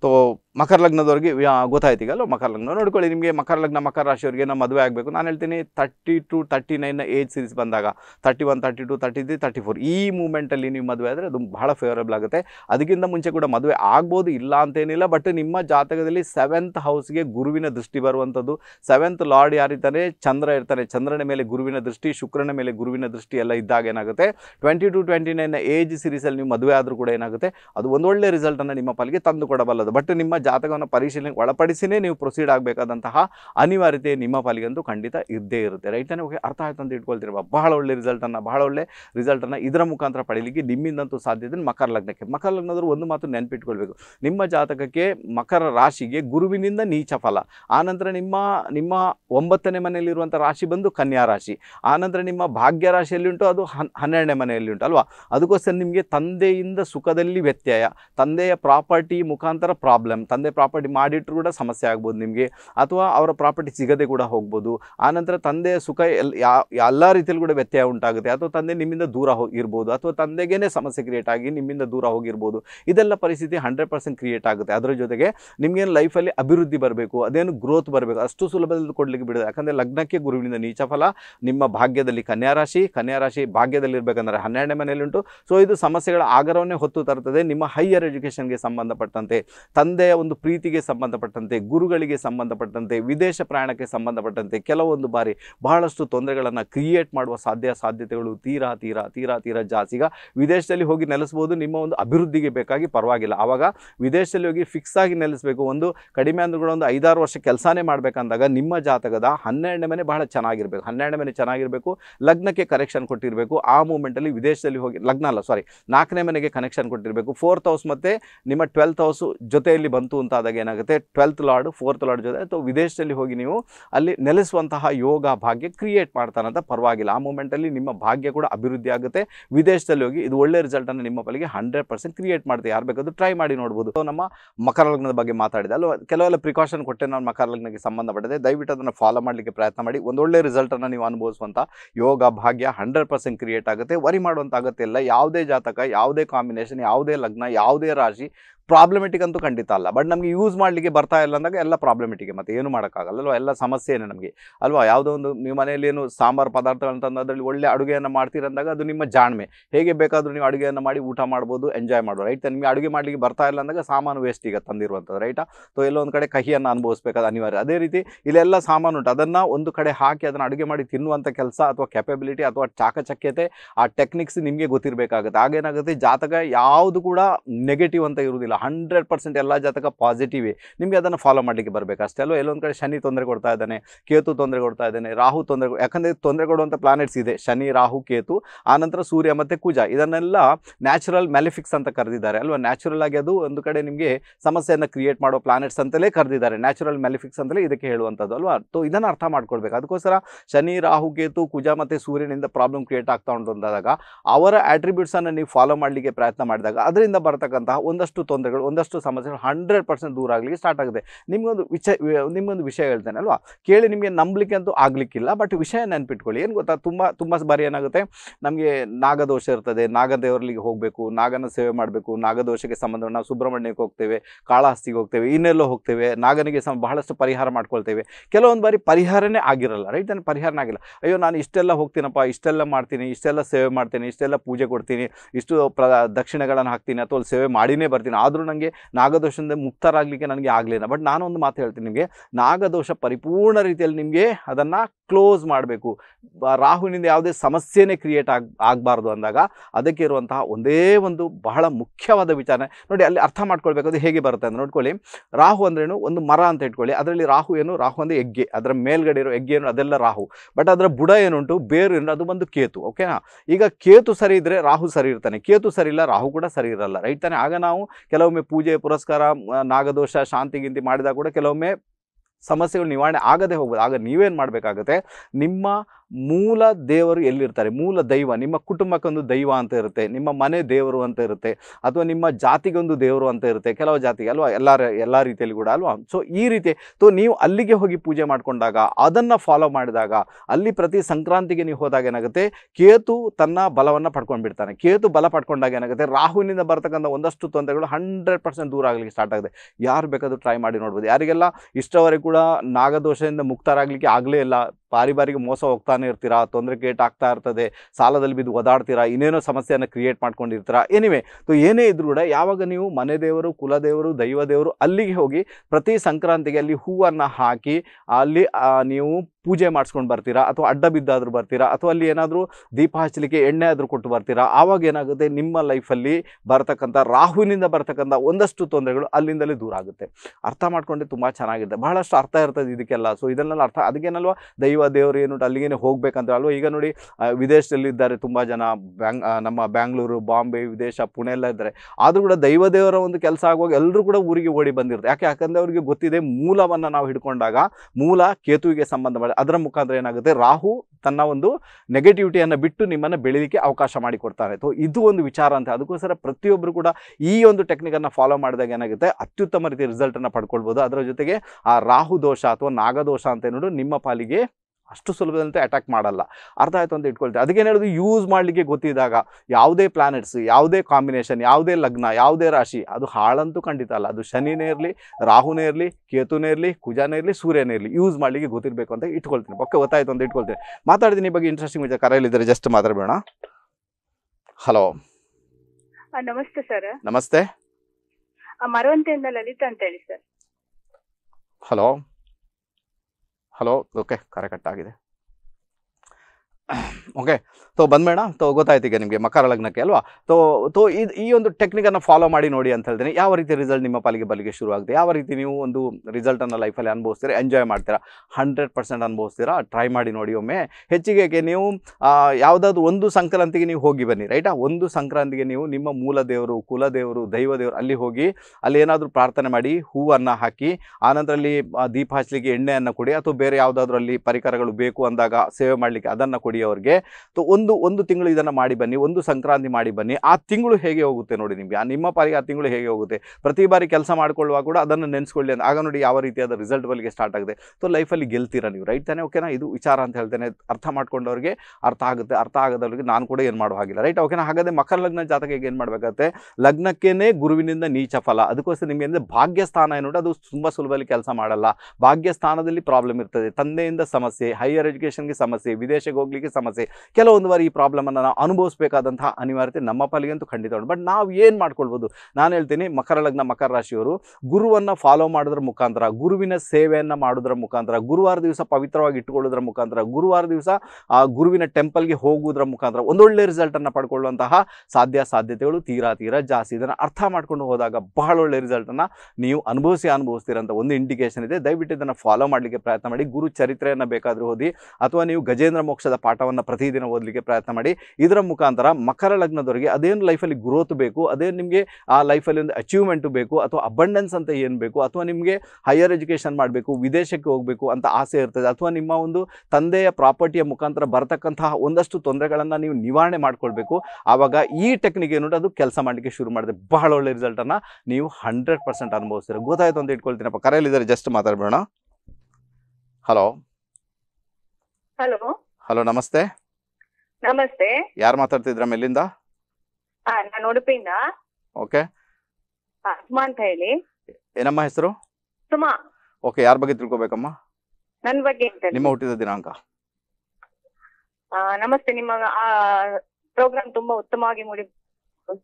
ತೋ ಮಕರ ಲಗ್ನದವ್ರಿಗೆ ಗೊತ್ತಾಯ್ತೀಗಲ್ಲ ಮಕರ ಲಗ್ನ ನೋಡ್ಕೊಳ್ಳಿ ನಿಮಗೆ ಮಕರ ಲಗ್ನ ಮಕರ ರಾಶಿಯವರಿಗೆ ನಾವು ಮದುವೆ ಆಗಬೇಕು ನಾನು ಹೇಳ್ತೀನಿ thirty two thirty nine age series ಬಂದಾಗ thirty one thirty two thirty three thirty four ಈ ಮೂಮೆಂಟಲ್ಲಿ ನೀವು ಮದುವೆ ಆದರೆ ಅದು ಬಹಳ ಫೇವರೇಬಲ್ ಆಗುತ್ತೆ ಅದಕ್ಕಿಂತ ಮುಂಚೆ ಕೂಡ ಮದುವೆ ಆಗ್ಬೋದು ಇಲ್ಲ ಅಂತೇನಿಲ್ಲ ಬಟ್ ನಿಮ್ಮ ಜಾತಕದಲ್ಲಿ ಸೆವೆಂತ್ ಹೌಸ್ಗೆ ಗುರುವಿನ ದೃಷ್ಟಿ ಬರುವಂಥದ್ದು ಸೆವೆಂತ್ ಲಾರ್ಡ್ ಯಾರಿದ್ದಾರೆ ಚಂದ್ರ ಇರ್ತಾರೆ ಚಂದ್ರನ ಮೇಲೆ ಗುರುವಿನ ದೃಷ್ಟಿ ಶುಕ್ರನ ಮೇಲೆ ಗುರುವಿನ ದೃಷ್ಟಿ ಎಲ್ಲ ಇದ್ದಾಗ ಏನಾಗುತ್ತೆ twenty two twenty nine age ಸೀರೀಸಲ್ಲಿ ನೀವು ಮದುವೆ ಆದರೂ ಕೂಡ ಏನಾಗುತ್ತೆ ಅದು ಒಂದೊಳ್ಳೆ ರಿಸಲ್ಟನ್ನು ನಿಮ್ಮ ಪಾಲಿಗೆ ತಂದು ಕೊಡಬಲ್ಲದು ಬಟ್ ನಿಮ್ಮ ಜಾತಕವನ್ನು ಪರಿಶೀಲನೆ ಒಳಪಡಿಸಿನೇ ನೀವು ಪ್ರೊಸೀಡ್ ಆಗಬೇಕಾದಂತಹ ಅನಿವಾರ್ಯತೆ ನಿಮ್ಮ ಪಾಲಿಗಂತೂ ಖಂಡಿತ ಇದ್ದೇ ಇರುತ್ತೆ ರೈತನೇ ಹೋಗಿ ಅರ್ಥ ಆಯ್ತು ಅಂತ ಇಟ್ಕೊಳ್ತಿರುವ ಬಹಳ ಒಳ್ಳೆ ರಿಸಲ್ಟನ್ನು ಬಹಳ ಒಳ್ಳೆ ರಿಸಲ್ಟನ್ನು ಇದರ ಮುಖಾಂತರ ಪಡೀಲಿಕ್ಕೆ ನಿಮ್ಮಿಂದಂತೂ ಸಾಧ್ಯತೆ ಮಕರ ಲಗ್ನಕ್ಕೆ ಮಕರ ಲಗ್ನದವರು ಒಂದು ಮಾತು ನೆನಪಿಟ್ಕೊಳ್ಬೇಕು ನಿಮ್ಮ ಜಾತಕಕ್ಕೆ ಮಕರ ರಾಶಿಗೆ ಗುರುವಿನಿಂದ ನೀಚ ಫಲ ಆನಂತರ ನಿಮ್ಮ ನಿಮ್ಮ ಒಂಬತ್ತನೇ ಮನೆಯಲ್ಲಿರುವಂಥ ರಾಶಿ ಬಂದು ಕನ್ಯಾ ರಾಶಿ ಆನಂತರ ನಿಮ್ಮ ಭಾಗ್ಯ ರಾಶಿಯಲ್ಲಿ ಉಂಟು ಅದು ಹನ್ನೆರಡನೇ ಮನೆಯಲ್ಲಿ ಉಂಟು ಅಲ್ವಾ ಅದಕ್ಕೋಸ್ಕರ ನಿಮಗೆ ತಂದೆಯಿಂದ ಸುಖದಲ್ಲಿ ವ್ಯತ್ಯಯ ತಂದೆಯ ಪ್ರಾಪರ್ಟಿ ಮುಖಾಂತರ ಪ್ರಾಬ್ಲಮ್ ತಂದೆ ಪ್ರಾಪರ್ಟಿ ಮಾಡಿಟ್ರು ಕೂಡ ಸಮಸ್ಯೆ ಆಗ್ಬೋದು ನಿಮಗೆ ಅಥವಾ ಅವರ ಪ್ರಾಪರ್ಟಿ ಸಿಗದೆ ಕೂಡ ಹೋಗ್ಬೋದು ಆನಂತರ ತಂದೆ ಸುಖ ಎಲ್ ಎಲ್ಲ ರೀತಿಯಲ್ಲಿ ಕೂಡ ವ್ಯತ್ಯಯ ಉಂಟಾಗುತ್ತೆ ಅಥವಾ ತಂದೆ ನಿಮ್ಮಿಂದ ದೂರ ಹೋಗಿರ್ಬೋದು ಅಥವಾ ತಂದೆಗೇನೆ ಸಮಸ್ಯೆ ಕ್ರಿಯೇಟ್ ಆಗಿ ನಿಮ್ಮಿಂದ ದೂರ ಹೋಗಿರ್ಬೋದು ಇದೆಲ್ಲ ಪರಿಸ್ಥಿತಿ ಹಂಡ್ರೆಡ್ ಪರ್ಸೆಂಟ್ ಕ್ರಿಯೇಟ್ ಆಗುತ್ತೆ ಅದರ ಜೊತೆಗೆ ನಿಮಗೇನು ಲೈಫಲ್ಲಿ ಅಭಿವೃದ್ಧಿ ಬರಬೇಕು ಅದೇನು ಗ್ರೋತ್ ಬರಬೇಕು ಅಷ್ಟು ಸುಲಭದಲ್ಲಿ ಕೊಡಲಿಕ್ಕೆ ಬಿಡೋದು ಯಾಕಂದರೆ ಲಗ್ನಕ್ಕೆ ಗುರುವಿನಿಂದ ನೀಚ ಫಲ ನಿಮ್ಮ ಭಾಗ್ಯದಲ್ಲಿ ಕನ್ಯಾ ರಾಶಿ ಕನ್ಯಾ ರಾಶಿ ಭಾಗ್ಯದಲ್ಲಿ ಇರಬೇಕಂದ್ರೆ ಹನ್ನೆರಡನೇ ಮನೆಯಲ್ಲಿ ಉಂಟು ಸೊ ಇದು ಸಮಸ್ಯೆಗಳ ಆಗರವನ್ನೇ ಹೊತ್ತು ತರುತ್ತದೆ ನಿಮ್ಮ ಹೈಯರ್ ಎಜುಕೇಷನ್ಗೆ ಸಂಬಂಧಪಟ್ಟಂತೆ ತಂದೆಯ ಒಂದು ಪ್ರೀತಿಗೆ ಸಂಬಂಧಪಟ್ಟಂತೆ ಗುರುಗಳಿಗೆ ಸಂಬಂಧಪಟ್ಟಂತೆ ವಿದೇಶ ಪ್ರಯಾಣಕ್ಕೆ ಸಂಬಂಧಪಟ್ಟಂತೆ ಕೆಲವೊಂದು ಬಾರಿ ಬಹಳಷ್ಟು ತೊಂದರೆಗಳನ್ನು ಕ್ರಿಯೇಟ್ ಮಾಡುವ ಸಾಧ್ಯ ಸಾಧ್ಯತೆಗಳು ತೀರಾ ತೀರಾ ತೀರಾ ತೀರಾ ಜಾಸ್ತಿಗ ವಿದೇಶದಲ್ಲಿ ಹೋಗಿ ನೆಲೆಸಬಹುದು ನಿಮ್ಮ ಒಂದು ಅಭಿವೃದ್ಧಿಗೆ ಬೇಕಾಗಿ ಪರವಾಗಿಲ್ಲ ಆವಾಗ ವಿದೇಶದಲ್ಲಿ ಹೋಗಿ ಫಿಕ್ಸ್ ಆಗಿ ನೆಲೆಸಬೇಕು ಒಂದು ಕಡಿಮೆ ಅಂದ್ರೆ ಒಂದು ಐದಾರು ವರ್ಷ ಕೆಲಸನೇ ಮಾಡಬೇಕಂದಾಗ ನಿಮ್ಮ ಜಾತಕದ ಹನ್ನೆರಡನೇ ಮನೆ ಬಹಳ ಚೆನ್ನಾಗಿರಬೇಕು ಹನ್ನೆರಡನೇ ಮನೆ ಚೆನ್ನಾಗಿರಬೇಕು ಲಗ್ನಕ್ಕೆ ಕರೆಕ್ಷನ್ ಕೊಟ್ಟಿರಬೇಕು ಆ ಮೂಮೆಂಟಲ್ಲಿ ವಿದೇಶದಲ್ಲಿ ಹೋಗಿ ಲಗ್ನ ಅಲ್ಲ ಸಾರಿ ನಾಲ್ಕನೇ ಮನೆಗೆ ಕನೆಕ್ಷನ್ ಕೊಟ್ಟಿರಬೇಕು ಫೋರ್ತ್ ಹೌಸ್ ಮತ್ತು ನಿಮ್ಮ ಟ್ವೆಲ್ತ್ ಹೌಸು ಜೊತೆಯಲ್ಲಿ ಬಂದು ಬಂತು ಅಂತಾದಾಗ ಏನಾಗುತ್ತೆ ಟ್ವೆಲ್ತ್ ಲಾರ್ಡ್ ಫೋರ್ತ್ ಲಾರ್ಡ್ ಜೊತೆ ಅಥವಾ ವಿದೇಶದಲ್ಲಿ ಹೋಗಿ ನೀವು ಅಲ್ಲಿ ನೆಲೆಸುವಂತಹ ಯೋಗ ಭಾಗ್ಯ ಕ್ರಿಯೇಟ್ ಮಾಡ್ತಾನಂತ ಪರವಾಗಿಲ್ಲ ಆ ಮೂಮೆಂಟಲ್ಲಿ ನಿಮ್ಮ ಭಾಗ್ಯ ಕೂಡ ಅಭಿವೃದ್ಧಿ ಆಗುತ್ತೆ ವಿದೇಶದಲ್ಲಿ ಹೋಗಿ ಇದು ಒಳ್ಳೆ ರಿಸಲ್ಟನ್ನು ನಿಮ್ಮ ಬಳಿಗೆ ಹಂಡ್ರೆಡ್ ಪರ್ಸೆಂಟ್ ಕ್ರಿಯೇಟ್ ಮಾಡುತ್ತೆ ಯಾರು ಬೇಕಾದರೂ ಟ್ರೈ ಮಾಡಿ ನೋಡ್ಬೋದು ನಮ್ಮ ಮಕರ ಲಗ್ನದ ಬಗ್ಗೆ ಮಾತಾಡಿದೆ ಅಲ್ವಾ ಕೆಲವೆಲ್ಲ ಪ್ರಿಕಾಷನ್ ಕೊಟ್ಟೆ ನಾನು ಮಕರ ಲಗ್ನಕ್ಕೆ ಸಂಬಂಧಪಟ್ಟಿದೆ ದಯವಿಟ್ಟು ಅದನ್ನು ಫಾಲೋ ಮಾಡಲಿಕ್ಕೆ ಪ್ರಯತ್ನ ಮಾಡಿ ಒಂದು ಒಂದೊಳ್ಳೆ ರಿಸಲ್ಟನ್ನು ನೀವು ಅನುಭವಿಸುವಂಥ ಯೋಗ ಭಾಗ್ಯ ಹಂಡ್ರೆಡ್ ಪರ್ಸೆಂಟ್ ಕ್ರಿಯೇಟ್ ಆಗುತ್ತೆ ವರಿ ಮಾಡುವಂಥ ಅಗತ್ಯ ಇಲ್ಲ ಯಾವುದೇ ಜಾತಕ ಯಾವುದೇ ಕಾಂಬಿನೇಷನ್ ಯಾವುದೇ ಲಗ್ನ ಯಾವುದೇ ರಾಶಿ ಪ್ರಾಬ್ಲಮೆಟಿಕ್ ಅಂತೂ ಖಂಡಿತ ಅಲ್ಲ ಬಟ್ ನಮಗೆ ಯೂಸ್ ಮಾಡಲಿಕ್ಕೆ ಬರ್ತಾ ಇಲ್ಲ ಅಂದಾಗ ಎಲ್ಲ ಪ್ರಾಬ್ಲಮೆಟಿಕ್ ಮತ್ತು ಏನು ಮಾಡೋಕ್ಕಾಗಲ್ಲ ಅಲ್ವಾ ಎಲ್ಲ ಸಮಸ್ಯೆ ಸಮಸ್ಯೆನೇ ನಮಗೆ ಅಲ್ವಾ ಯಾವುದೋ ಒಂದು ನೀವು ಮನೆಯಲ್ಲಿ ಏನು ಸಾಂಬಾರು ಪದಾರ್ಥಗಳಂತಂದು ಅದರಲ್ಲಿ ಒಳ್ಳೆ ಅಡುಗೆಯನ್ನು ಮಾಡ್ತೀರಂದಾಗ ಅದು ನಿಮ್ಮ ಜಾಣ್ಮೆ ಹೇಗೆ ಬೇಕಾದರೂ ನೀವು ಅಡುಗೆಯನ್ನು ಮಾಡಿ ಊಟ ಮಾಡ್ಬೋದು ಎಂಜಾಯ್ ಮಾಡ್ಬೋದು ರೈಟ್ ನಿಮಗೆ ಅಡುಗೆ ಮಾಡಲಿಕ್ಕೆ ಬರ್ತಾ ಇಲ್ಲ ಅಂದಾಗ ಸಾಮಾನು ವೇಸ್ಟ್ ಈಗ ತಂದಿರುವಂಥದ್ದು ರೈಟಾ ಸೊ ಎಲ್ಲೋ ಒಂದು ಕಡೆ ಕಹಿಯನ್ನು ಅನುಭವಿಸಬೇಕಾದ ಅನಿವಾರ್ಯ ಅದೇ ರೀತಿ ಇಲ್ಲೆಲ್ಲ ಸಾಮಾನು ಉಂಟು ಅದನ್ನು ಒಂದು ಕಡೆ ಹಾಕಿ ಅದನ್ನು ಅಡುಗೆ ಮಾಡಿ ತಿನ್ನುವಂಥ ಕೆಲಸ ಅಥವಾ ಕೆಪಬಿಲಿಟಿ ಅಥವಾ ಚಾಕಚಕ್ಯತೆ ಆ ಟೆಕ್ನಿಕ್ಸ್ ನಿಮಗೆ ಗೊತ್ತಿರಬೇಕಾಗುತ್ತೆ ಹಾಗೇನಾಗುತ್ತೆ ಜಾತಕ ಯಾವುದು ಕೂಡ ನೆಗೆಟಿವ್ ಅಂತ ಇರುವುದಿಲ್ಲ ಹಂಡ್ರೆಡ್ ಪರ್ಸೆಂಟ್ ಎಲ್ಲ ಜಾತಕ ಪಾಸಿಟಿವೇ ನಿಮಗೆ ಅದನ್ನು ಫಾಲೋ ಮಾಡಲಿಕ್ಕೆ ಬರಬೇಕು ಅಷ್ಟೇ ಅಲ್ಲೋ ಎಲ್ಲೊಂದು ಕಡೆ ಶನಿ ತೊಂದರೆ ಕೊಡ್ತಾ ಇದ್ದಾನೆ ಕೇತು ತೊಂದರೆ ಕೊಡ್ತಾ ಇದ್ದಾನೆ ರಾಹು ತೊಂದರೆ ಯಾಕಂದರೆ ತೊಂದರೆ ಕೊಡುವಂಥ ಪ್ಲಾನೆಟ್ಸ್ ಇದೆ ಶನಿ ರಾಹು ಕೇತು ಆನಂತರ ಸೂರ್ಯ ಮತ್ತು ಕುಜ ಇದನ್ನೆಲ್ಲ ನ್ಯಾಚುರಲ್ ಮ್ಯಾಲಿಫಿಕ್ಸ್ ಅಂತ ಕರೆದಿದ್ದಾರೆ ಅಲ್ವಾ ನ್ಯಾಚುರಲ್ ಆಗಿ ಅದು ಒಂದು ಕಡೆ ನಿಮಗೆ ಸಮಸ್ಯೆಯನ್ನು ಕ್ರಿಯೇಟ್ ಮಾಡೋ ಪ್ಲಾನೆಟ್ಸ್ ಅಂತಲೇ ಕರೆದಿದ್ದಾರೆ ನ್ಯಾಚುರಲ್ ಮ್ಯಾಲಿಫಿಕ್ಸ್ ಅಂತಲೇ ಇದಕ್ಕೆ ಹೇಳುವಂಥದ್ದು ಅಲ್ವಾ ಸೊ ಇದನ್ನು ಅರ್ಥ ಮಾಡ್ಕೊಳ್ಬೇಕು ಅದಕ್ಕೋಸ್ಕರ ಶನಿ ರಾಹು ಕೇತು ಕುಜ ಮತ್ತು ಸೂರ್ಯನಿಂದ ಪ್ರಾಬ್ಲಮ್ ಕ್ರಿಯೇಟ್ ಆಗ್ತಾ ಉಂಟು ಅಂದಾಗ ಅವರ ಆಟ್ರಿಬ್ಯೂಟ್ಸನ್ನು ನೀವು ಫಾಲೋ ಮಾಡಲಿಕ್ಕೆ ಪ್ರಯತ್ನ ಮಾಡಿದಾಗ ಅದರಿಂದ ಬರತಕ್ಕಂತಹ ಒಂದಷ್ಟು ತೊಂದರೆ ಒಂದಷ್ಟು ಸಮಸ್ಯೆಗಳು ಹಂಡ್ರೆಡ್ ಪರ್ಸೆಂಟ್ ದೂರ ಆಗಲಿಕ್ಕೆ ಸ್ಟಾರ್ಟ್ ಆಗುತ್ತೆ ನಿಮಗೊಂದು ವಿಷಯ ನಿಮಗೊಂದು ವಿಷಯ ಹೇಳ್ತೇನೆ ಅಲ್ವಾ ಕೇಳಿ ನಿಮಗೆ ನಂಬಲಿಕ್ಕೆ ಅಂತೂ ಆಗಲಿಕ್ಕಿಲ್ಲ ಬಟ್ ವಿಷಯ ನೆನ್ಪಿಟ್ಕೊಳ್ಳಿ ಏನು ಗೊತ್ತಾ ತುಂಬ ತುಂಬ ಬಾರಿ ಏನಾಗುತ್ತೆ ನಮಗೆ ನಾಗದೋಷ ಇರ್ತದೆ ನಾಗದೇವರಲ್ಲಿಗೆ ಹೋಗಬೇಕು ನಾಗನ ಸೇವೆ ಮಾಡಬೇಕು ನಾಗದೋಷಕ್ಕೆ ಸಂಬಂಧ ನಾವು ಸುಬ್ರಹ್ಮಣ್ಯಕ್ಕೆ ಹೋಗ್ತೇವೆ ಕಾಳಹಸ್ತಿಗೆ ಹೋಗ್ತೇವೆ ಇನ್ನೆಲ್ಲೋ ಹೋಗ್ತೇವೆ ನಾಗನಿಗೆ ಸಮ ಬಹಳಷ್ಟು ಪರಿಹಾರ ಮಾಡ್ಕೊಳ್ತೇವೆ ಕೆಲವೊಂದು ಬಾರಿ ಪರಿಹಾರನೇ ಆಗಿರಲ್ಲ ರೈಟ್ ನಾನು ಪರಿಹಾರನೇ ಆಗಿಲ್ಲ ಅಯ್ಯೋ ನಾನು ಇಷ್ಟೆಲ್ಲ ಹೋಗ್ತೀನಪ್ಪ ಇಷ್ಟೆಲ್ಲ ಮಾಡ್ತೀನಿ ಇಷ್ಟೆಲ್ಲ ಸೇವೆ ಮಾಡ್ತೀನಿ ಇಷ್ಟೆಲ್ಲ ಪೂಜೆ ಕೊಡ್ತೀನಿ ಇಷ್ಟು ಪ್ರ ದಕ್ಷಿಣೆಗಳನ್ನು ಹಾಕ್ತೀನಿ ಅಥವಾ ಸೇವೆ ಮಾಡಿನೇ ಬರ್ತೀನಿ ಆದರೂ ಆದರೂ ನನಗೆ ನಾಗದೋಷದಿಂದ ಮುಕ್ತರಾಗಲಿಕ್ಕೆ ನನಗೆ ಆಗಲಿಲ್ಲ ಬಟ್ ನಾನು ಒಂದು ಮಾತು ಹೇಳ್ತೀನಿ ನಿಮಗೆ ನಾಗದೋಷ ಪರಿಪೂರ್ಣ ರೀತಿಯಲ್ಲಿ ನಿಮಗೆ ಅದನ್ನು ಕ್ಲೋಸ್ ಮಾಡಬೇಕು ರಾಹುವಿನಿಂದ ಯಾವುದೇ ಸಮಸ್ಯೆನೇ ಕ್ರಿಯೇಟ್ ಆಗ ಆಗಬಾರ್ದು ಅಂದಾಗ ಅದಕ್ಕೆ ಇರುವಂತಹ ಒಂದೇ ಒಂದು ಬಹಳ ಮುಖ್ಯವಾದ ವಿಚಾರ ನೋಡಿ ಅಲ್ಲಿ ಅರ್ಥ ಮಾಡ್ಕೊಳ್ಬೇಕು ಅದು ಹೇಗೆ ಬರುತ್ತೆ ಅಂತ ನೋಡ್ಕೊಳ್ಳಿ ರಾಹು ಅಂದ್ರೇನು ಒಂದು ಮರ ಅಂತ ಇಟ್ಕೊಳ್ಳಿ ಅದರಲ್ಲಿ ರಾಹು ಏನು ರಾಹು ಅಂದರೆ ಎಗ್ಗೆ ಅದರ ಮೇಲ್ಗಡೆ ಇರೋ ಎಗ್ಗೆ ಏನು ಅದೆಲ್ಲ ರಾಹು ಬಟ್ ಅದರ ಬುಡ ಏನುಂಟು ಬೇರು ಏನು ಅದು ಬಂದು ಕೇತು ಓಕೆನಾ ಈಗ ಕೇತು ಸರಿ ಇದ್ರೆ ರಾಹು ಸರಿ ಇರ್ತಾನೆ ಕೇತು ಸರಿ ಇಲ್ಲ ರಾಹು ಕೂಡ ಸರಿ ಇರಲ್ಲ ರೈಟ್ ತಾನೆ ಆಗ ನಾವು ಕೆಲವೊಮ್ಮೆ ಪೂಜೆ ಪುರಸ್ಕಾರ ನಾಗದೋಷ ಶಾಂತಿ ಗಿಂತಿ ಮಾಡಿದಾಗ ಕೂಡ ಕೆಲವೊಮ್ಮೆ ಸಮಸ್ಯೆಗಳು ನಿವಾರಣೆ ಆಗದೆ ಹೋಗ್ಬೋದು ಆಗ ನೀವೇನು ಮಾಡಬೇಕಾಗತ್ತೆ ನಿಮ್ಮ ಮೂಲ ದೇವರು ಎಲ್ಲಿರ್ತಾರೆ ಮೂಲ ದೈವ ನಿಮ್ಮ ಕುಟುಂಬಕ್ಕೊಂದು ದೈವ ಅಂತ ಇರುತ್ತೆ ನಿಮ್ಮ ಮನೆ ದೇವರು ಅಂತ ಇರುತ್ತೆ ಅಥವಾ ನಿಮ್ಮ ಜಾತಿಗೊಂದು ದೇವರು ಅಂತ ಇರುತ್ತೆ ಕೆಲವು ಜಾತಿಗೆ ಅಲ್ವಾ ಎಲ್ಲ ಎಲ್ಲ ರೀತಿಯಲ್ಲಿ ಕೂಡ ಅಲ್ವಾ ಸೊ ಈ ರೀತಿ ಸೊ ನೀವು ಅಲ್ಲಿಗೆ ಹೋಗಿ ಪೂಜೆ ಮಾಡಿಕೊಂಡಾಗ ಅದನ್ನು ಫಾಲೋ ಮಾಡಿದಾಗ ಅಲ್ಲಿ ಪ್ರತಿ ಸಂಕ್ರಾಂತಿಗೆ ನೀವು ಹೋದಾಗ ಏನಾಗುತ್ತೆ ಕೇತು ತನ್ನ ಬಲವನ್ನು ಪಡ್ಕೊಂಡ್ಬಿಡ್ತಾನೆ ಕೇತು ಬಲ ಪಡ್ಕೊಂಡಾಗ ಏನಾಗುತ್ತೆ ರಾಹುವಿನಿಂದ ಬರ್ತಕ್ಕಂಥ ಒಂದಷ್ಟು ತೊಂದರೆಗಳು ಹಂಡ್ರೆಡ್ ಪರ್ಸೆಂಟ್ ದೂರ ಆಗಲಿಕ್ಕೆ ಸ್ಟಾರ್ಟ್ ಆಗುತ್ತೆ ಯಾರು ಬೇಕಾದರೂ ಟ್ರೈ ಮಾಡಿ ನೋಡ್ಬೋದು ಯಾರಿಗೆಲ್ಲ ಇಷ್ಟವರೆಗೂ ಕೂಡ ನಾಗದೋಷದಿಂದ ಮುಕ್ತರಾಗಲಿಕ್ಕೆ ಆಗಲೇ ಇಲ್ಲ ಬಾರಿ ಬಾರಿಗೆ ಮೋಸ ಹೋಗ್ತಾನೆ ಇರ್ತೀರಾ ತೊಂದರೆ ಗೇಟ್ ಆಗ್ತಾ ಇರ್ತದೆ ಸಾಲದಲ್ಲಿ ಬಿದ್ದು ಓದಾಡ್ತೀರಾ ಇನ್ನೇನೋ ಸಮಸ್ಯೆಯನ್ನು ಕ್ರಿಯೇಟ್ ಮಾಡ್ಕೊಂಡಿರ್ತೀರಾ ಎನಿವೆ ಸೊ ಏನೇ ಇದ್ರು ಕೂಡ ಯಾವಾಗ ನೀವು ಮನೆ ದೇವರು ಕುಲದೇವರು ದೈವ ದೇವರು ಅಲ್ಲಿಗೆ ಹೋಗಿ ಪ್ರತಿ ಸಂಕ್ರಾಂತಿಗೆ ಅಲ್ಲಿ ಹೂವನ್ನು ಹಾಕಿ ಅಲ್ಲಿ ನೀವು ಪೂಜೆ ಮಾಡಿಸ್ಕೊಂಡು ಬರ್ತೀರಾ ಅಥವಾ ಅಡ್ಡ ಬಿದ್ದಾದರೂ ಬರ್ತೀರಾ ಅಥವಾ ಅಲ್ಲಿ ಏನಾದರೂ ದೀಪ ಹಚ್ಚಲಿಕ್ಕೆ ಎಣ್ಣೆ ಆದರೂ ಕೊಟ್ಟು ಬರ್ತೀರಾ ಆವಾಗ ಏನಾಗುತ್ತೆ ನಿಮ್ಮ ಲೈಫಲ್ಲಿ ಬರತಕ್ಕಂಥ ರಾಹುವಿನಿಂದ ಬರ್ತಕ್ಕಂಥ ಒಂದಷ್ಟು ತೊಂದರೆಗಳು ಅಲ್ಲಿಂದಲೇ ದೂರ ಆಗುತ್ತೆ ಅರ್ಥ ಮಾಡ್ಕೊಂಡೆ ತುಂಬ ಚೆನ್ನಾಗಿದೆ ಬಹಳಷ್ಟು ಅರ್ಥ ಇರ್ತದೆ ಇದಕ್ಕೆಲ್ಲ ಸೊ ಇದನ್ನೆಲ್ಲ ಅರ್ಥ ಅದಕ್ಕೇನಲ್ವ ದೈವ ದೇವರು ಏನು ಅಲ್ಲಿಗೇನೆ ಹೋಗ್ಬೇಕಂತ ಅಲ್ವಾ ಈಗ ನೋಡಿ ವಿದೇಶದಲ್ಲಿ ಇದ್ದಾರೆ ತುಂಬ ಜನ ಬ್ಯಾಂಗ್ ನಮ್ಮ ಬ್ಯಾಂಗ್ಳೂರು ಬಾಂಬೆ ವಿದೇಶ ಪುಣೆ ಎಲ್ಲ ಇದ್ದಾರೆ ಆದರೂ ಕೂಡ ದೈವ ದೇವರ ಒಂದು ಕೆಲಸ ಆಗುವಾಗ ಎಲ್ಲರೂ ಕೂಡ ಊರಿಗೆ ಓಡಿ ಬಂದಿರುತ್ತೆ ಯಾಕೆ ಯಾಕಂದರೆ ಅವರಿಗೆ ಗೊತ್ತಿದೆ ಮೂಲವನ್ನು ನಾವು ಹಿಡ್ಕೊಂಡಾಗ ಮೂಲ ಕೇತುವಿಗೆ ಸಂಬಂಧಪಟ್ಟ ಅದರ ಮುಖಾಂತರ ಏನಾಗುತ್ತೆ ರಾಹು ತನ್ನ ಒಂದು ನೆಗೆಟಿವಿಟಿಯನ್ನು ಬಿಟ್ಟು ನಿಮ್ಮನ್ನು ಬೆಳೀಲಿಕ್ಕೆ ಅವಕಾಶ ಮಾಡಿಕೊಡ್ತಾರೆ ಸೊ ಇದು ಒಂದು ವಿಚಾರ ಅಂತ ಅದಕ್ಕೋಸ್ಕರ ಪ್ರತಿಯೊಬ್ಬರು ಕೂಡ ಈ ಒಂದು ಟೆಕ್ನಿಕನ್ನು ಫಾಲೋ ಮಾಡಿದಾಗ ಏನಾಗುತ್ತೆ ಅತ್ಯುತ್ತಮ ರೀತಿಯ ರಿಸಲ್ಟನ್ನು ಪಡ್ಕೊಳ್ಬೋದು ಅದರ ಜೊತೆಗೆ ಆ ರಾಹು ದೋಷ ಅಥವಾ ನಾಗದೋಷ ಅಂತ ಏನೋ ನಿಮ್ಮ ಪಾಲಿಗೆ ಅಷ್ಟು ಸುಲಭದಂತೆ ಅಟ್ಯಾಕ್ ಮಾಡಲ್ಲ ಅರ್ಥ ಆಯಿತು ಅಂತ ಇಟ್ಕೊಳ್ತೀವಿ ಅದಕ್ಕೆ ಹೇಳೋದು ಯೂಸ್ ಮಾಡಲಿಕ್ಕೆ ಗೊತ್ತಿದ್ದಾಗ ಯಾವುದೇ ಪ್ಲಾನೆಟ್ಸ್ ಯಾವುದೇ ಕಾಂಬಿನೇಷನ್ ಯಾವುದೇ ಲಗ್ನ ಯಾವುದೇ ರಾಶಿ ಅದು ಹಾಳಂತೂ ಖಂಡಿತ ಅಲ್ಲ ಅದು ಶನಿನೇ ಇರಲಿ ರಾಹುನೇ ಇರಲಿ ಕೇತುನೇ ಇರಲಿ ಕುಜಾನೇ ಇರಲಿ ಸೂರ್ಯನೇ ಇರಲಿ ಯೂಸ್ ಮಾಡಲಿಕ್ಕೆ ಗೊತ್ತಿರಬೇಕು ಅಂತ ಇಟ್ಕೊಳ್ತೀನಿ ಓಕೆ ಗೊತ್ತಾಯಿತು ಅಂತ ಇಟ್ಕೊಳ್ತೀನಿ ಮಾತಾಡ್ತೀನಿ ಈ ಬಗ್ಗೆ ಇಂಟ್ರೆಸ್ಟಿಂಗ್ ವಿಚಾರ ಕರೆಯಲ್ಲಿದ್ದಾರೆ ಜಸ್ಟ್ ಮಾತಾಡಬೇಡ ಹಲೋ ನಮಸ್ತೆ ಸರ್ ನಮಸ್ತೆ ಮರವಂತೆಯಿಂದ ಲಲಿತಾ ಅಂತ ಹೇಳಿ ಸರ್ ಹಲೋ ಹಲೋ ಓಕೆ ಕರೆ ಆಗಿದೆ ಓಕೆ ತೊ ಬಂದಬೇಡ ತೊ ಗೊತ್ತಾಯ್ತು ನಿಮಗೆ ಮಕರ ಲಗ್ನಕ್ಕೆ ಅಲ್ವಾ ತೊ ತೋ ಇದು ಈ ಒಂದು ಟೆಕ್ನಿಕನ್ನು ಫಾಲೋ ಮಾಡಿ ನೋಡಿ ಅಂತ ಹೇಳ್ತೀನಿ ಯಾವ ರೀತಿ ರಿಸಲ್ಟ್ ನಿಮ್ಮ ಪಾಲಿಗೆ ಬಲಿಗೆ ಶುರು ಆಗುತ್ತೆ ಯಾವ ರೀತಿ ನೀವು ಒಂದು ರಿಸಲ್ಟನ್ನು ಲೈಫಲ್ಲಿ ಅನುಭವಿಸ್ತೀರಾ ಎಂಜಾಯ್ ಮಾಡ್ತೀರಾ ಹಂಡ್ರೆಡ್ ಪರ್ಸೆಂಟ್ ಅನುಭವಿಸ್ತೀರಾ ಟ್ರೈ ಮಾಡಿ ನೋಡಿ ಒಮ್ಮೆ ಹೆಚ್ಚಿಗೆಗೆ ನೀವು ಯಾವುದಾದ್ರು ಒಂದು ಸಂಕ್ರಾಂತಿಗೆ ನೀವು ಹೋಗಿ ಬನ್ನಿ ರೈಟಾ ಒಂದು ಸಂಕ್ರಾಂತಿಗೆ ನೀವು ನಿಮ್ಮ ಮೂಲ ದೇವರು ಕುಲದೇವರು ದೇವರು ಅಲ್ಲಿ ಹೋಗಿ ಅಲ್ಲಿ ಏನಾದರೂ ಪ್ರಾರ್ಥನೆ ಮಾಡಿ ಹೂವನ್ನು ಹಾಕಿ ಆನಂತರಲ್ಲಿ ಅಲ್ಲಿ ದೀಪ ಹಚ್ಚಲಿಕ್ಕೆ ಎಣ್ಣೆಯನ್ನು ಕೊಡಿ ಅಥವಾ ಬೇರೆ ಯಾವುದಾದ್ರೂ ಅಲ್ಲಿ ಪರಿಕರಗಳು ಬೇಕು ಅಂದಾಗ ಸೇವೆ ಮಾಡಲಿಕ್ಕೆ ಅದನ್ನು ಕೊಡಿ ಮಾಡಿ ಅವ್ರಿಗೆ ಒಂದು ಒಂದು ತಿಂಗಳು ಇದನ್ನು ಮಾಡಿ ಬನ್ನಿ ಒಂದು ಸಂಕ್ರಾಂತಿ ಮಾಡಿ ಬನ್ನಿ ಆ ತಿಂಗಳು ಹೇಗೆ ಹೋಗುತ್ತೆ ನೋಡಿ ನಿಮಗೆ ಆ ನಿಮ್ಮ ಪಾಲಿಗೆ ಆ ತಿಂಗಳು ಹೇಗೆ ಹೋಗುತ್ತೆ ಪ್ರತಿ ಬಾರಿ ಕೆಲಸ ಮಾಡ್ಕೊಳ್ಳುವಾಗ ಕೂಡ ಅದನ್ನು ನೆನೆಸ್ಕೊಳ್ಳಿ ಅಂತ ಆಗ ನೋಡಿ ಯಾವ ರೀತಿಯಾದ ರಿಸಲ್ಟ್ ಬಲ್ಲಿಗೆ ಸ್ಟಾರ್ಟ್ ಆಗಿದೆ ತೊ ಲೈಫಲ್ಲಿ ಗೆಲ್ತೀರಾ ನೀವು ರೈಟ್ ತಾನೆ ಓಕೆನಾ ಇದು ವಿಚಾರ ಅಂತ ಹೇಳ್ತೇನೆ ಅರ್ಥ ಮಾಡ್ಕೊಂಡವ್ರಿಗೆ ಅರ್ಥ ಆಗುತ್ತೆ ಅರ್ಥ ಆಗದವ್ರಿಗೆ ನಾನು ಕೂಡ ಏನು ಮಾಡೋ ಹಾಗಿಲ್ಲ ರೈಟ್ ಓಕೆನಾ ಹಾಗಾದರೆ ಮಕರ ಲಗ್ನ ಜಾತಕಿಗೆ ಏನು ಮಾಡಬೇಕಾಗುತ್ತೆ ಲಗ್ನಕ್ಕೇನೆ ಗುರುವಿನಿಂದ ನೀಚ ಫಲ ಅದಕ್ಕೋಸ್ಕರ ನಿಮಗೆ ಅಂದರೆ ಭಾಗ್ಯಸ್ಥಾನ ನೋಡಿ ಅದು ತುಂಬ ಸುಲಭದಲ್ಲಿ ಕೆಲಸ ಮಾಡಲ್ಲ ಭಾಗ್ಯಸ್ಥಾನದಲ್ಲಿ ಪ್ರಾಬ್ಲಮ್ ಇರ್ತದೆ ತಂದೆಯಿಂದ ಸಮಸ್ಯೆ ಹೈಯರ್ ಎಜುಕೇಷನ್ಗೆ ಸಮಸ್ಯೆ ವಿದೇಶಕ್ಕೆ ಹೋಗ್ಲಿಕ್ಕೆ ಆರೋಗ್ಯ ಸಮಸ್ಯೆ ಕೆಲವೊಂದು ಬಾರಿ ಈ ಪ್ರಾಬ್ಲಮನ್ನು ನಾವು ಅನುಭವಿಸಬೇಕಾದಂತಹ ಅನಿವಾರ್ಯತೆ ನಮ್ಮ ಪಾಲಿಗಂತೂ ಖಂಡಿತ ಉಂಟು ಬಟ್ ನಾವು ಏನು ಮಾಡ್ಕೊಳ್ಬೋದು ನಾನು ಹೇಳ್ತೀನಿ ಮಕರ ಲಗ್ನ ಮಕರ ರಾಶಿಯವರು ಗುರುವನ್ನು ಫಾಲೋ ಮಾಡೋದ್ರ ಮುಖಾಂತರ ಗುರುವಿನ ಸೇವೆಯನ್ನು ಮಾಡೋದ್ರ ಮುಖಾಂತರ ಗುರುವಾರ ದಿವಸ ಪವಿತ್ರವಾಗಿ ಇಟ್ಟುಕೊಳ್ಳೋದ್ರ ಮುಖಾಂತರ ಗುರುವಾರ ದಿವಸ ಆ ಗುರುವಿನ ಟೆಂಪಲ್ಗೆ ಹೋಗುವುದರ ಮುಖಾಂತರ ಒಂದೊಳ್ಳೆ ರಿಸಲ್ಟನ್ನು ಪಡ್ಕೊಳ್ಳುವಂತಹ ಸಾಧ್ಯ ಸಾಧ್ಯತೆಗಳು ತೀರಾ ತೀರಾ ಜಾಸ್ತಿ ಇದನ್ನು ಅರ್ಥ ಮಾಡ್ಕೊಂಡು ಹೋದಾಗ ಬಹಳ ಒಳ್ಳೆ ರಿಸಲ್ಟನ್ನು ನೀವು ಅನುಭವಿಸಿ ಅನುಭವಿಸ್ತೀರಂತ ಒಂದು ಇಂಡಿಕೇಶನ್ ಇದೆ ದಯವಿಟ್ಟು ಇದನ್ನು ಫಾಲೋ ಮಾಡಲಿಕ್ಕೆ ಪ್ರಯತ್ನ ಮಾಡಿ ಗುರು ಚರಿತ್ರೆಯನ್ನು ಬೇಕಾದರೂ ಓದಿ ಅಥವಾ ನೀವು ಗಜೇಂದ್ರ ಮೋಕ್ಷದ ಪಾಠ ಪಾಠವನ್ನು ಪ್ರತಿದಿನ ಓದಲಿಕ್ಕೆ ಪ್ರಯತ್ನ ಮಾಡಿ ಇದರ ಮುಖಾಂತರ ಮಕರ ಲಗ್ನದವರಿಗೆ ಅದೇನು ಲೈಫಲ್ಲಿ ಗ್ರೋತ್ ಬೇಕು ಅದೇನು ನಿಮಗೆ ಆ ಲೈಫಲ್ಲಿ ಒಂದು ಅಚೀವ್ಮೆಂಟು ಬೇಕು ಅಥವಾ ಅಬಂಡೆನ್ಸ್ ಅಂತ ಏನು ಬೇಕು ಅಥವಾ ನಿಮಗೆ ಹೈಯರ್ ಎಜುಕೇಷನ್ ಮಾಡಬೇಕು ವಿದೇಶಕ್ಕೆ ಹೋಗಬೇಕು ಅಂತ ಆಸೆ ಇರ್ತದೆ ಅಥವಾ ನಿಮ್ಮ ಒಂದು ತಂದೆಯ ಪ್ರಾಪರ್ಟಿಯ ಮುಖಾಂತರ ಬರತಕ್ಕಂತಹ ಒಂದಷ್ಟು ತೊಂದರೆಗಳನ್ನು ನೀವು ನಿವಾರಣೆ ಮಾಡ್ಕೊಳ್ಬೇಕು ಆವಾಗ ಈ ಟೆಕ್ನಿಕ್ ಏನು ಅದು ಕೆಲಸ ಮಾಡಲಿಕ್ಕೆ ಶುರು ಮಾಡಿದೆ ಬಹಳ ಒಳ್ಳೆ ರಿಸಲ್ಟನ್ನು ನೀವು ಹಂಡ್ರೆಡ್ ಪರ್ಸೆಂಟ್ ಅನುಭವಿಸ್ತೀರ ಗೊತ್ತಾಯ್ತು ಅಂತ ಇಟ್ಕೊಳ್ತೀನಪ್ಪ ಕರೆಯಲ್ಲಿದ್ದಾರೆ ಜಸ್ಟ್ ಮಾತಾಡ್ಬೇಡ ಹಲೋ ಹಲೋ ಹಲೋ ನಮಸ್ತೆ ನಮಸ್ತೆ ಯಾರು ಮಾತಾಡ್ತಿದ್ರ ಮೇಲಿಂದ ಹಾ ನಾನು ಉಡುಪಿಯಿಂದ ಓಕೆ ಹಾ, ಸುಮಾ ಅಂತ ಹೇಳಿ ಏನಮ್ಮ ಹೆಸರು ಸುಮಾ ಓಕೆ ಯಾರ ಬಗ್ಗೆ ತಿಳ್ಕೊಬೇಕಮ್ಮ ನನ್ ಬಗ್ಗೆ ನಿಮ್ಮ ಹುಟ್ಟಿದ ದಿನಾಂಕ ನಮಸ್ತೆ ನಿಮ್ಮ ಪ್ರೋಗ್ರಾಮ್ ತುಂಬಾ ಉತ್ತಮವಾಗಿ ಮೂಡಿ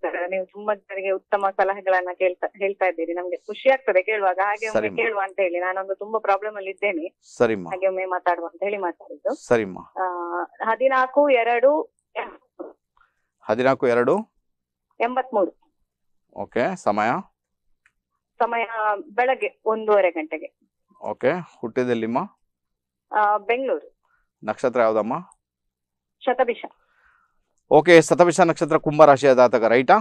ಸರ್ ನೀವು ತುಂಬಾ ಜನರಿಗೆ ಉತ್ತಮ ಸಲಹೆಗಳನ್ನ ಕೇಳ್ತಾ ಹೇಳ್ತಾ ಇದ್ದೀರಿ ನಮ್ಗೆ ಖುಷಿ ಆಗ್ತದೆ ಕೇಳುವಾಗ ಹಾಗೆ ಒಮ್ಮೆ ಕೇಳುವ ಅಂತ ಹೇಳಿ ನಾನೊಂದು ತುಂಬಾ ಪ್ರಾಬ್ಲಮ್ ಅಲ್ಲಿ ಇದ್ದೇನೆ ಸರಿಮ್ಮ ಹಾಗೆ ಒಮ್ಮೆ ಮಾತಾಡುವ ಅಂತ ಹೇಳಿ ಮಾತಾಡಿದ್ದು ಸರಿಮ್ಮ ಹದಿನಾಲ್ಕು ಎರಡು ಹದಿನಾಲ್ಕು ಎರಡು ಎಂಬತ್ಮೂರು ಓಕೆ ಸಮಯ ಸಮಯ ಬೆಳಗ್ಗೆ ಒಂದೂವರೆ ಗಂಟೆಗೆ ಓಕೆ ಹುಟ್ಟಿದಲ್ಲಿಮ್ಮ ಬೆಂಗಳೂರು ನಕ್ಷತ್ರ ಯಾವುದಮ್ಮ ಶತಭಿಷ ಓಕೆ ಸತವಿಶ ನಕ್ಷತ್ರ ಕುಂಭರಾಶಿಯ ಜಾತಕ ರೈಟಾ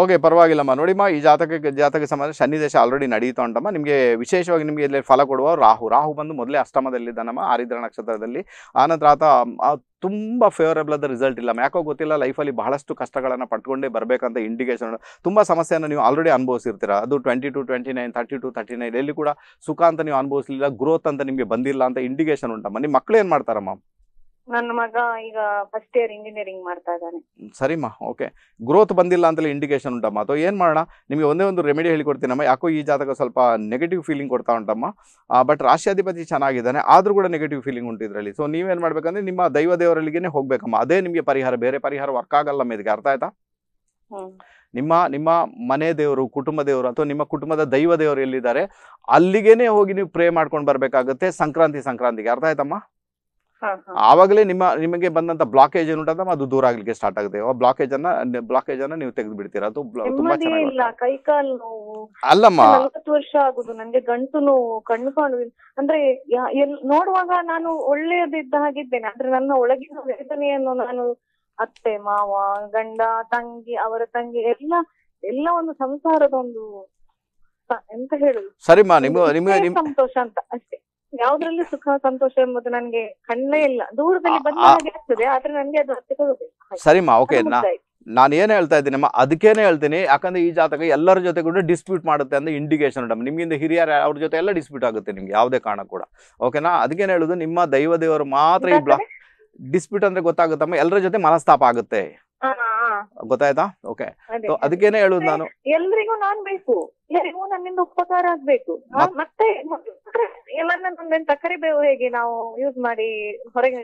ಓಕೆ ಪರವಾಗಿಲ್ಲಮ್ಮ ನೋಡಿಮ್ಮ ಈ ಜಾತಕ ಜಾತಕ ಸಂಬಂಧ ಶನಿ ದೇಶ ಆಲ್ರೆಡಿ ನಡೀತಾ ಉಂಟಮ್ಮ ನಿಮಗೆ ವಿಶೇಷವಾಗಿ ನಿಮಗೆ ಇಲ್ಲಿ ಫಲ ಕೊಡುವ ರಾಹು ರಾಹು ಬಂದು ಮೊದಲೇ ಅಷ್ಟಮದಲ್ಲಿದ್ದಾನಮ್ಮ ಆರಿದ್ರ ನಕ್ಷತ್ರದಲ್ಲಿ ಆನಂತರ ಆತ ತುಂಬ ಫೇವರೇಬಲ್ ಆದ ರಿಸಲ್ಟ್ ಇಲ್ಲ ಯಾಕೋ ಗೊತ್ತಿಲ್ಲ ಲೈಫಲ್ಲಿ ಬಹಳಷ್ಟು ಕಷ್ಟಗಳನ್ನು ಪಟ್ಕೊಂಡೇ ಬರಬೇಕಂತ ಇಂಡಿಕೇಶನ್ ತುಂಬ ಸಮಸ್ಯೆಯನ್ನು ನೀವು ಆಲ್ರೆಡಿ ಅನುಭವಿಸಿರ್ತೀರ ಅದು twenty two twenty nine thirty two thirty nine ಎಲ್ಲಿ ಕೂಡ ಸುಖ ಅಂತ ನೀವು ಅನುಭವಿಸಲಿಲ್ಲ ಗ್ರೋತ್ ಅಂತ ನಿಮಗೆ ಬಂದಿಲ್ಲ ಅಂತ ಇಂಡಿಕೇಶನ್ ಉಂಟಮ್ಮ ನಿಮ್ಮ ಮಕ್ಕಳು ಏನು ಮಾಡ್ತಾರಮ್ಮ ನನ್ನ ಮಗ ಈಗ ಫಸ್ಟ್ ಇಯರ್ ಇಂಜಿನಿಯರಿಂಗ್ ಮಾಡ್ತಾ ಇದ್ದಾನೆ ಸರಿಮ್ಮ ಓಕೆ ಗ್ರೋತ್ ಬಂದಿಲ್ಲ ಅಂತಲೇ ಇಂಡಿಕೇಶನ್ ಉಂಟಮ್ಮ ಅಥವಾ ಏನು ಮಾಡೋಣ ನಿಮಗೆ ಒಂದೇ ಒಂದು ರೆಮಿಡಿ ಹೇಳಿಕೊಡ್ತೀನಮ್ಮ ಯಾಕೋ ಈ ಜಾತಕ ಸ್ವಲ್ಪ ನೆಗೆಟಿವ್ ಫೀಲಿಂಗ್ ಕೊಡ್ತಾ ಉಂಟಮ್ಮ ಬಟ್ ರಾಷ್ಟ್ರಾಧಿಪತಿ ಚೆನ್ನಾಗಿದ್ದಾನೆ ಆದರೂ ಕೂಡ ನೆಗೆಟಿವ್ ಫೀಲಿಂಗ್ ಉಂಟಿದ್ರಲ್ಲಿ ಇದರಲ್ಲಿ ಸೊ ನೀವೇನು ಮಾಡ್ಬೇಕಂದ್ರೆ ನಿಮ್ಮ ದೈವ ದೇವರಲ್ಲಿಗೆ ಹೋಗ್ಬೇಕಮ್ಮ ಅದೇ ನಿಮಗೆ ಪರಿಹಾರ ಬೇರೆ ಪರಿಹಾರ ವರ್ಕ್ ಆಗಲ್ಲಮ್ಮ ಇದಕ್ಕೆ ಅರ್ಥ ಆಯ್ತಾ ನಿಮ್ಮ ನಿಮ್ಮ ಮನೆ ದೇವರು ಕುಟುಂಬ ದೇವರು ಅಥವಾ ನಿಮ್ಮ ಕುಟುಂಬದ ದೈವ ದೇವರು ಎಲ್ಲಿದ್ದಾರೆ ಅಲ್ಲಿಗೇನೆ ಹೋಗಿ ನೀವು ಪ್ರೇ ಮಾಡ್ಕೊಂಡು ಬರಬೇಕಾಗುತ್ತೆ ಸಂಕ್ರಾಂತಿ ಸಂಕ್ರಾಂತಿಗೆ ಅರ್ಥ ಆಯ್ತಮ್ಮ ಆವಾಗಲೇ ನಿಮ್ಮ ನಿಮಗೆ ಬಂದಂತ ಬ್ಲಾಕೇಜ್ ಉಂಟಂತ ಅದು ದೂರ ಆಗ್ಲಿಕ್ಕೆ ಸ್ಟಾರ್ಟ್ ಆಗುತ್ತೆ ಆ ಬ್ಲಾಕೇಜ್ ಅನ್ನ ಬ್ಲಾಕೇಜ್ ಅನ್ನ ನೀವು ತೆಗೆದು ಬಿಡ್ತೀರಾ ಅದು ತುಂಬಾ ಚೆನ್ನಾಗಿ ಅಲ್ಲಮ್ಮ ವರ್ಷ ಆಗುದು ನಂಗೆ ಗಂಟು ನೋವು ಕಣ್ಣು ಕಾಣು ಅಂದ್ರೆ ನೋಡುವಾಗ ನಾನು ಒಳ್ಳೆಯದಿದ್ದ ಹಾಗಿದ್ದೇನೆ ಅಂದ್ರೆ ನನ್ನ ಒಳಗಿನ ವೇದನೆಯನ್ನು ನಾನು ಅತ್ತೆ ಮಾವ ಗಂಡ ತಂಗಿ ಅವರ ತಂಗಿ ಎಲ್ಲ ಎಲ್ಲ ಒಂದು ಸಂಸಾರದ ಒಂದು ಎಂತ ಹೇಳುದು ಸರಿಮಾ ನಿಮ್ಗೆ ಸಂತೋಷ ಅಂತ ಅಷ್ಟೇ ಯಾವ್ದ್ರಲ್ಲಿ ಸುಖ ಸಂತೋಷ ಎಂಬುದು ನನ್ಗೆ ಕಣ್ಣೇ ಇಲ್ಲ ದೂರದಲ್ಲಿ ಆಗ್ತದೆ ಆದ್ರೆ ನನ್ಗೆ ಅದು ಓಕೆ ನಾನು ಏನು ಹೇಳ್ತಾ ಅಮ್ಮ ಅದಕ್ಕೇನೆ ಹೇಳ್ತೀನಿ ಯಾಕಂದ್ರೆ ಈ ಜಾತಕ ಎಲ್ಲರ ಜೊತೆ ಕೂಡ ಡಿಸ್ಪ್ಯೂಟ್ ಮಾಡುತ್ತೆ ಅಂತ ಇಂಡಿಕೇಶನ್ ಉಂಟು ನಿಮ್ಗಿಂದ ಹಿರಿಯರ ಅವ್ರ ಜೊತೆ ಎಲ್ಲ ಡಿಸ್ಪ್ಯೂಟ್ ಆಗುತ್ತೆ ನಿಮ್ಗೆ ಯಾವುದೇ ಕಾರಣ ಕೂಡ ಓಕೆನಾ ಅದಕ್ಕೇನು ಹೇಳುದು ನಿಮ್ಮ ದೈವ ದೇವರು ಮಾತ್ರ ಈ ಬ್ಲಾಕ್ ಡಿಸ್ಪ್ಯೂಟ್ ಅಂದ್ರೆ ಗೊತ್ತಾಗುತ್ತಮ್ಮ ಎಲ್ಲರ ಜೊತೆ ಮನಸ್ತಾಪ ಆಗುತ್ತೆ ಗೊತ್ತಾಯ್ತಾ ಓಕೆ ಅದಕ್ಕೇನೆ ಹೇಳುದು ನಾನು ಎಲ್ರಿಗೂ ನಾನ್ ಬೇಕು ಎಲ್ಲರಿಗೂ ನನ್ನಿಂದ ಉಪಕಾರ ಆಗ್ಬೇಕು ಮತ್ತೆ ಎಲ್ಲರನ್ನ ಹೇಗೆ ನಾವು ಯೂಸ್ ಮಾಡಿ ಹೊರಗೆ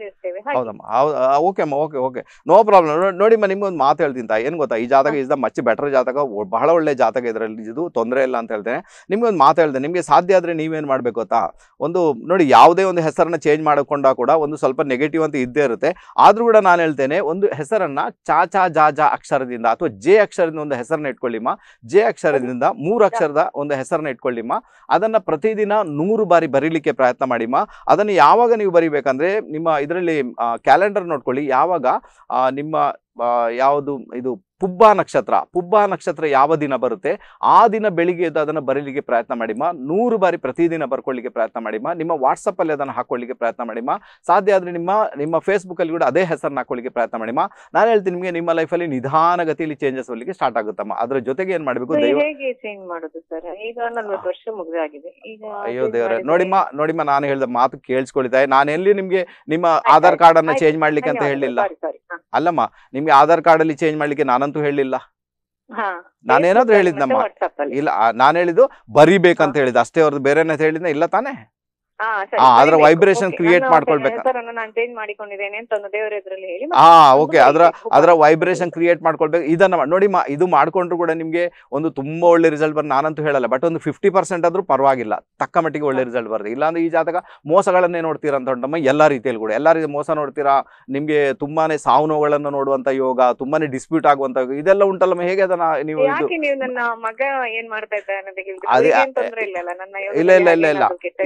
okay okay okay no problem ನೋಡಿಮ್ಮ ನಿಮ್ಗೊಂದು ಮಾತು ಹೇಳ್ತೀನಿ ತಾ ಏನು ಗೊತ್ತಾ ಈ ಜಾತಕ ಇಸ್ ದ ಮಚ್ ಬೆಟರ್ ಜಾತಕ ಬಹಳ ಒಳ್ಳೆ ಜಾತಕ ಇದರಲ್ಲಿ ಇದು ತೊಂದರೆ ಇಲ್ಲ ಅಂತ ಹೇಳ್ತೇನೆ ನಿಮ್ಗೆ ಒಂದು ಮಾತು ಹೇಳ್ತೇನೆ ನಿಮಗೆ ಸಾಧ್ಯ ಆದರೆ ನೀವೇನು ಮಾಡಬೇಕು ಗೊತ್ತಾ ಒಂದು ನೋಡಿ ಯಾವುದೇ ಒಂದು ಹೆಸರನ್ನ ಚೇಂಜ್ ಮಾಡಿಕೊಂಡಾಗ ಕೂಡ ಒಂದು ಸ್ವಲ್ಪ ನೆಗೆಟಿವ್ ಅಂತ ಇದ್ದೇ ಇರುತ್ತೆ ಆದ್ರೂ ಕೂಡ ನಾನು ಹೇಳ್ತೇನೆ ಒಂದು ಹೆಸರನ್ನ ಚಾ ಚಾ ಜಾ ಜಾ ಅಕ್ಷರದಿಂದ ಅಥವಾ ಜೆ ಅಕ್ಷರದಿಂದ ಒಂದು ಹೆಸರನ್ನ ಇಟ್ಕೊಳ್ಳಿಮ್ಮ ಜೆ ಅಕ್ಷರದಿಂದ ಮೂರು ಅಕ್ಷರದ ಒಂದು ಹೆಸರನ್ನ ಇಟ್ಕೊಳ್ಳಿಮ್ಮ ಅದನ್ನ ಪ್ರತಿದಿನ ನೂರು ಬಾರಿ ಬರೀಲಿಕ್ಕೆ ಪ್ರಯತ್ನ ಮಾಡಿಮ್ಮ ಅದನ್ನು ಯಾವಾಗ ನೀವು ಬರಿಬೇಕಂದ್ರೆ ನಿಮ್ಮ ಇದರಲ್ಲಿ ಕ್ಯಾಲೆಂಡರ್ ನೋಡ್ಕೊಳ್ಳಿ ಯಾವಾಗ ನಿಮ್ಮ ಯಾವುದು ಇದು ಪುಬ್ಬ ನಕ್ಷತ್ರ ಪುಬ್ಬ ನಕ್ಷತ್ರ ಯಾವ ದಿನ ಬರುತ್ತೆ ಆ ದಿನ ಬೆಳಿಗ್ಗೆ ಎದ್ದು ಅದನ್ನು ಬರೀಲಿಕ್ಕೆ ಪ್ರಯತ್ನ ಮಾಡಿಮ್ಮ ನೂರು ಬಾರಿ ಪ್ರತಿದಿನ ಬರ್ಕೊಳ್ಳಿಕ್ಕೆ ಪ್ರಯತ್ನ ಮಾಡಿಮ್ಮ ನಿಮ್ಮ ವಾಟ್ಸಪ್ಪಲ್ಲಿ ಅದನ್ನು ಹಾಕೊಳ್ಳಿಕ್ಕೆ ಪ್ರಯತ್ನ ಮಾಡಿಮ್ಮ ಸಾಧ್ಯ ಆದರೆ ನಿಮ್ಮ ನಿಮ್ಮ ಫೇಸ್ಬುಕ್ಕಲ್ಲಿ ಕೂಡ ಅದೇ ಹೆಸರನ್ನ ಹಾಕೊಳ್ಳಿಕ್ಕೆ ಪ್ರಯತ್ನ ಮಾಡಿಮ್ಮ ನಾನು ಹೇಳ್ತೀನಿ ನಿಮಗೆ ನಿಮ್ಮ ಲೈಫಲ್ಲಿ ನಿಧಾನಗತಿಯಲ್ಲಿ ಚೇಂಜಸ್ ಬರಲಿಕ್ಕೆ ಸ್ಟಾರ್ಟ್ ಆಗುತ್ತಮ್ಮ ಅದ್ರ ಜೊತೆಗೆ ಏನು ಮಾಡಬೇಕು ಅಯ್ಯೋ ದೇವರೇ ನೋಡಿಮ್ಮ ನೋಡಿಮ್ಮ ನಾನು ಹೇಳಿದ ಮಾತು ಕೇಳಿಸ್ಕೊಳ್ತಾ ನಾನು ಎಲ್ಲಿ ನಿಮಗೆ ನಿಮ್ಮ ಆಧಾರ್ ಕಾರ್ಡ್ ಅನ್ನ ಚೇಂಜ್ ಮಾಡ್ಲಿಕ್ಕೆ ಅಂತ ಹೇಳಿಲ್ಲ ಅಲ್ಲಮ್ಮ ನಿಮಗೆ ಆಧಾರ್ ಕಾರ್ಡ್ ಅಲ್ಲಿ ಚೇಂಜ್ ಮಾಡ್ಲಿಕ್ಕೆ ನಾನು ನಾನಂತೂ ಹೇಳಿಲ್ಲ ನಾನೇನಾದ್ರೂ ಹೇಳಿದ್ನಮ್ಮ ಇಲ್ಲ ನಾನು ಹೇಳಿದ್ದು ಬರಿಬೇಕಂತ ಹೇಳಿದ್ ಅಷ್ಟೇ ಅವ್ರದ್ದು ಬೇರೆನೇ ಹೇಳಿದ್ನ ಇಲ್ಲ ತಾನೇ ಅದರ ವೈಬ್ರೇಷನ್ ಕ್ರಿಯೇಟ್ ಮಾಡ್ಕೊಳ್ಬೇಕು ಹಾ ಓಕೆ ಅದರ ಅದರ ವೈಬ್ರೇಷನ್ ಕ್ರಿಯೇಟ್ ಮಾಡ್ಕೊಳ್ಬೇಕು ಇದನ್ನ ನೋಡಿ ಇದು ಮಾಡ್ಕೊಂಡ್ರು ಕೂಡ ನಿಮ್ಗೆ ಒಂದು ತುಂಬಾ ಒಳ್ಳೆ ರಿಸಲ್ಟ್ ಬರ್ ನಾನಂತೂ ಹೇಳಲ್ಲ ಬಟ್ ಒಂದು ಫಿಫ್ಟಿ ಪರ್ಸೆಂಟ್ ಆದ್ರೂ ಪರವಾಗಿಲ್ಲ ತಕ್ಕ ಮಟ್ಟಿಗೆ ಒಳ್ಳೆ ರಿಸಲ್ಟ್ ಬರ್ತದೆ ಇಲ್ಲಾಂದ್ರೆ ಈ ಜಾತಕ ಮೋಸಗಳನ್ನೇ ನೋಡ್ತೀರಾ ಅಂತ ಉಂಟಮ್ಮ ಎಲ್ಲಾ ರೀತಿಯಲ್ಲಿ ಕೂಡ ಎಲ್ಲಾ ರೀತಿ ಮೋಸ ನೋಡ್ತೀರಾ ನಿಮ್ಗೆ ತುಂಬಾನೇ ಸಾವು ನೋವುಗಳನ್ನು ನೋಡುವಂತ ಯೋಗ ತುಂಬಾನೇ ಡಿಸ್ಪ್ಯೂಟ್ ಆಗುವಂತ ಇದೆಲ್ಲ ಉಂಟಲ್ಲಮ್ಮ ಹೇಗೆ ಅದನ್ನ ನೀವು ಇಲ್ಲ ಇಲ್ಲ ಇಲ್ಲ ಇಲ್ಲ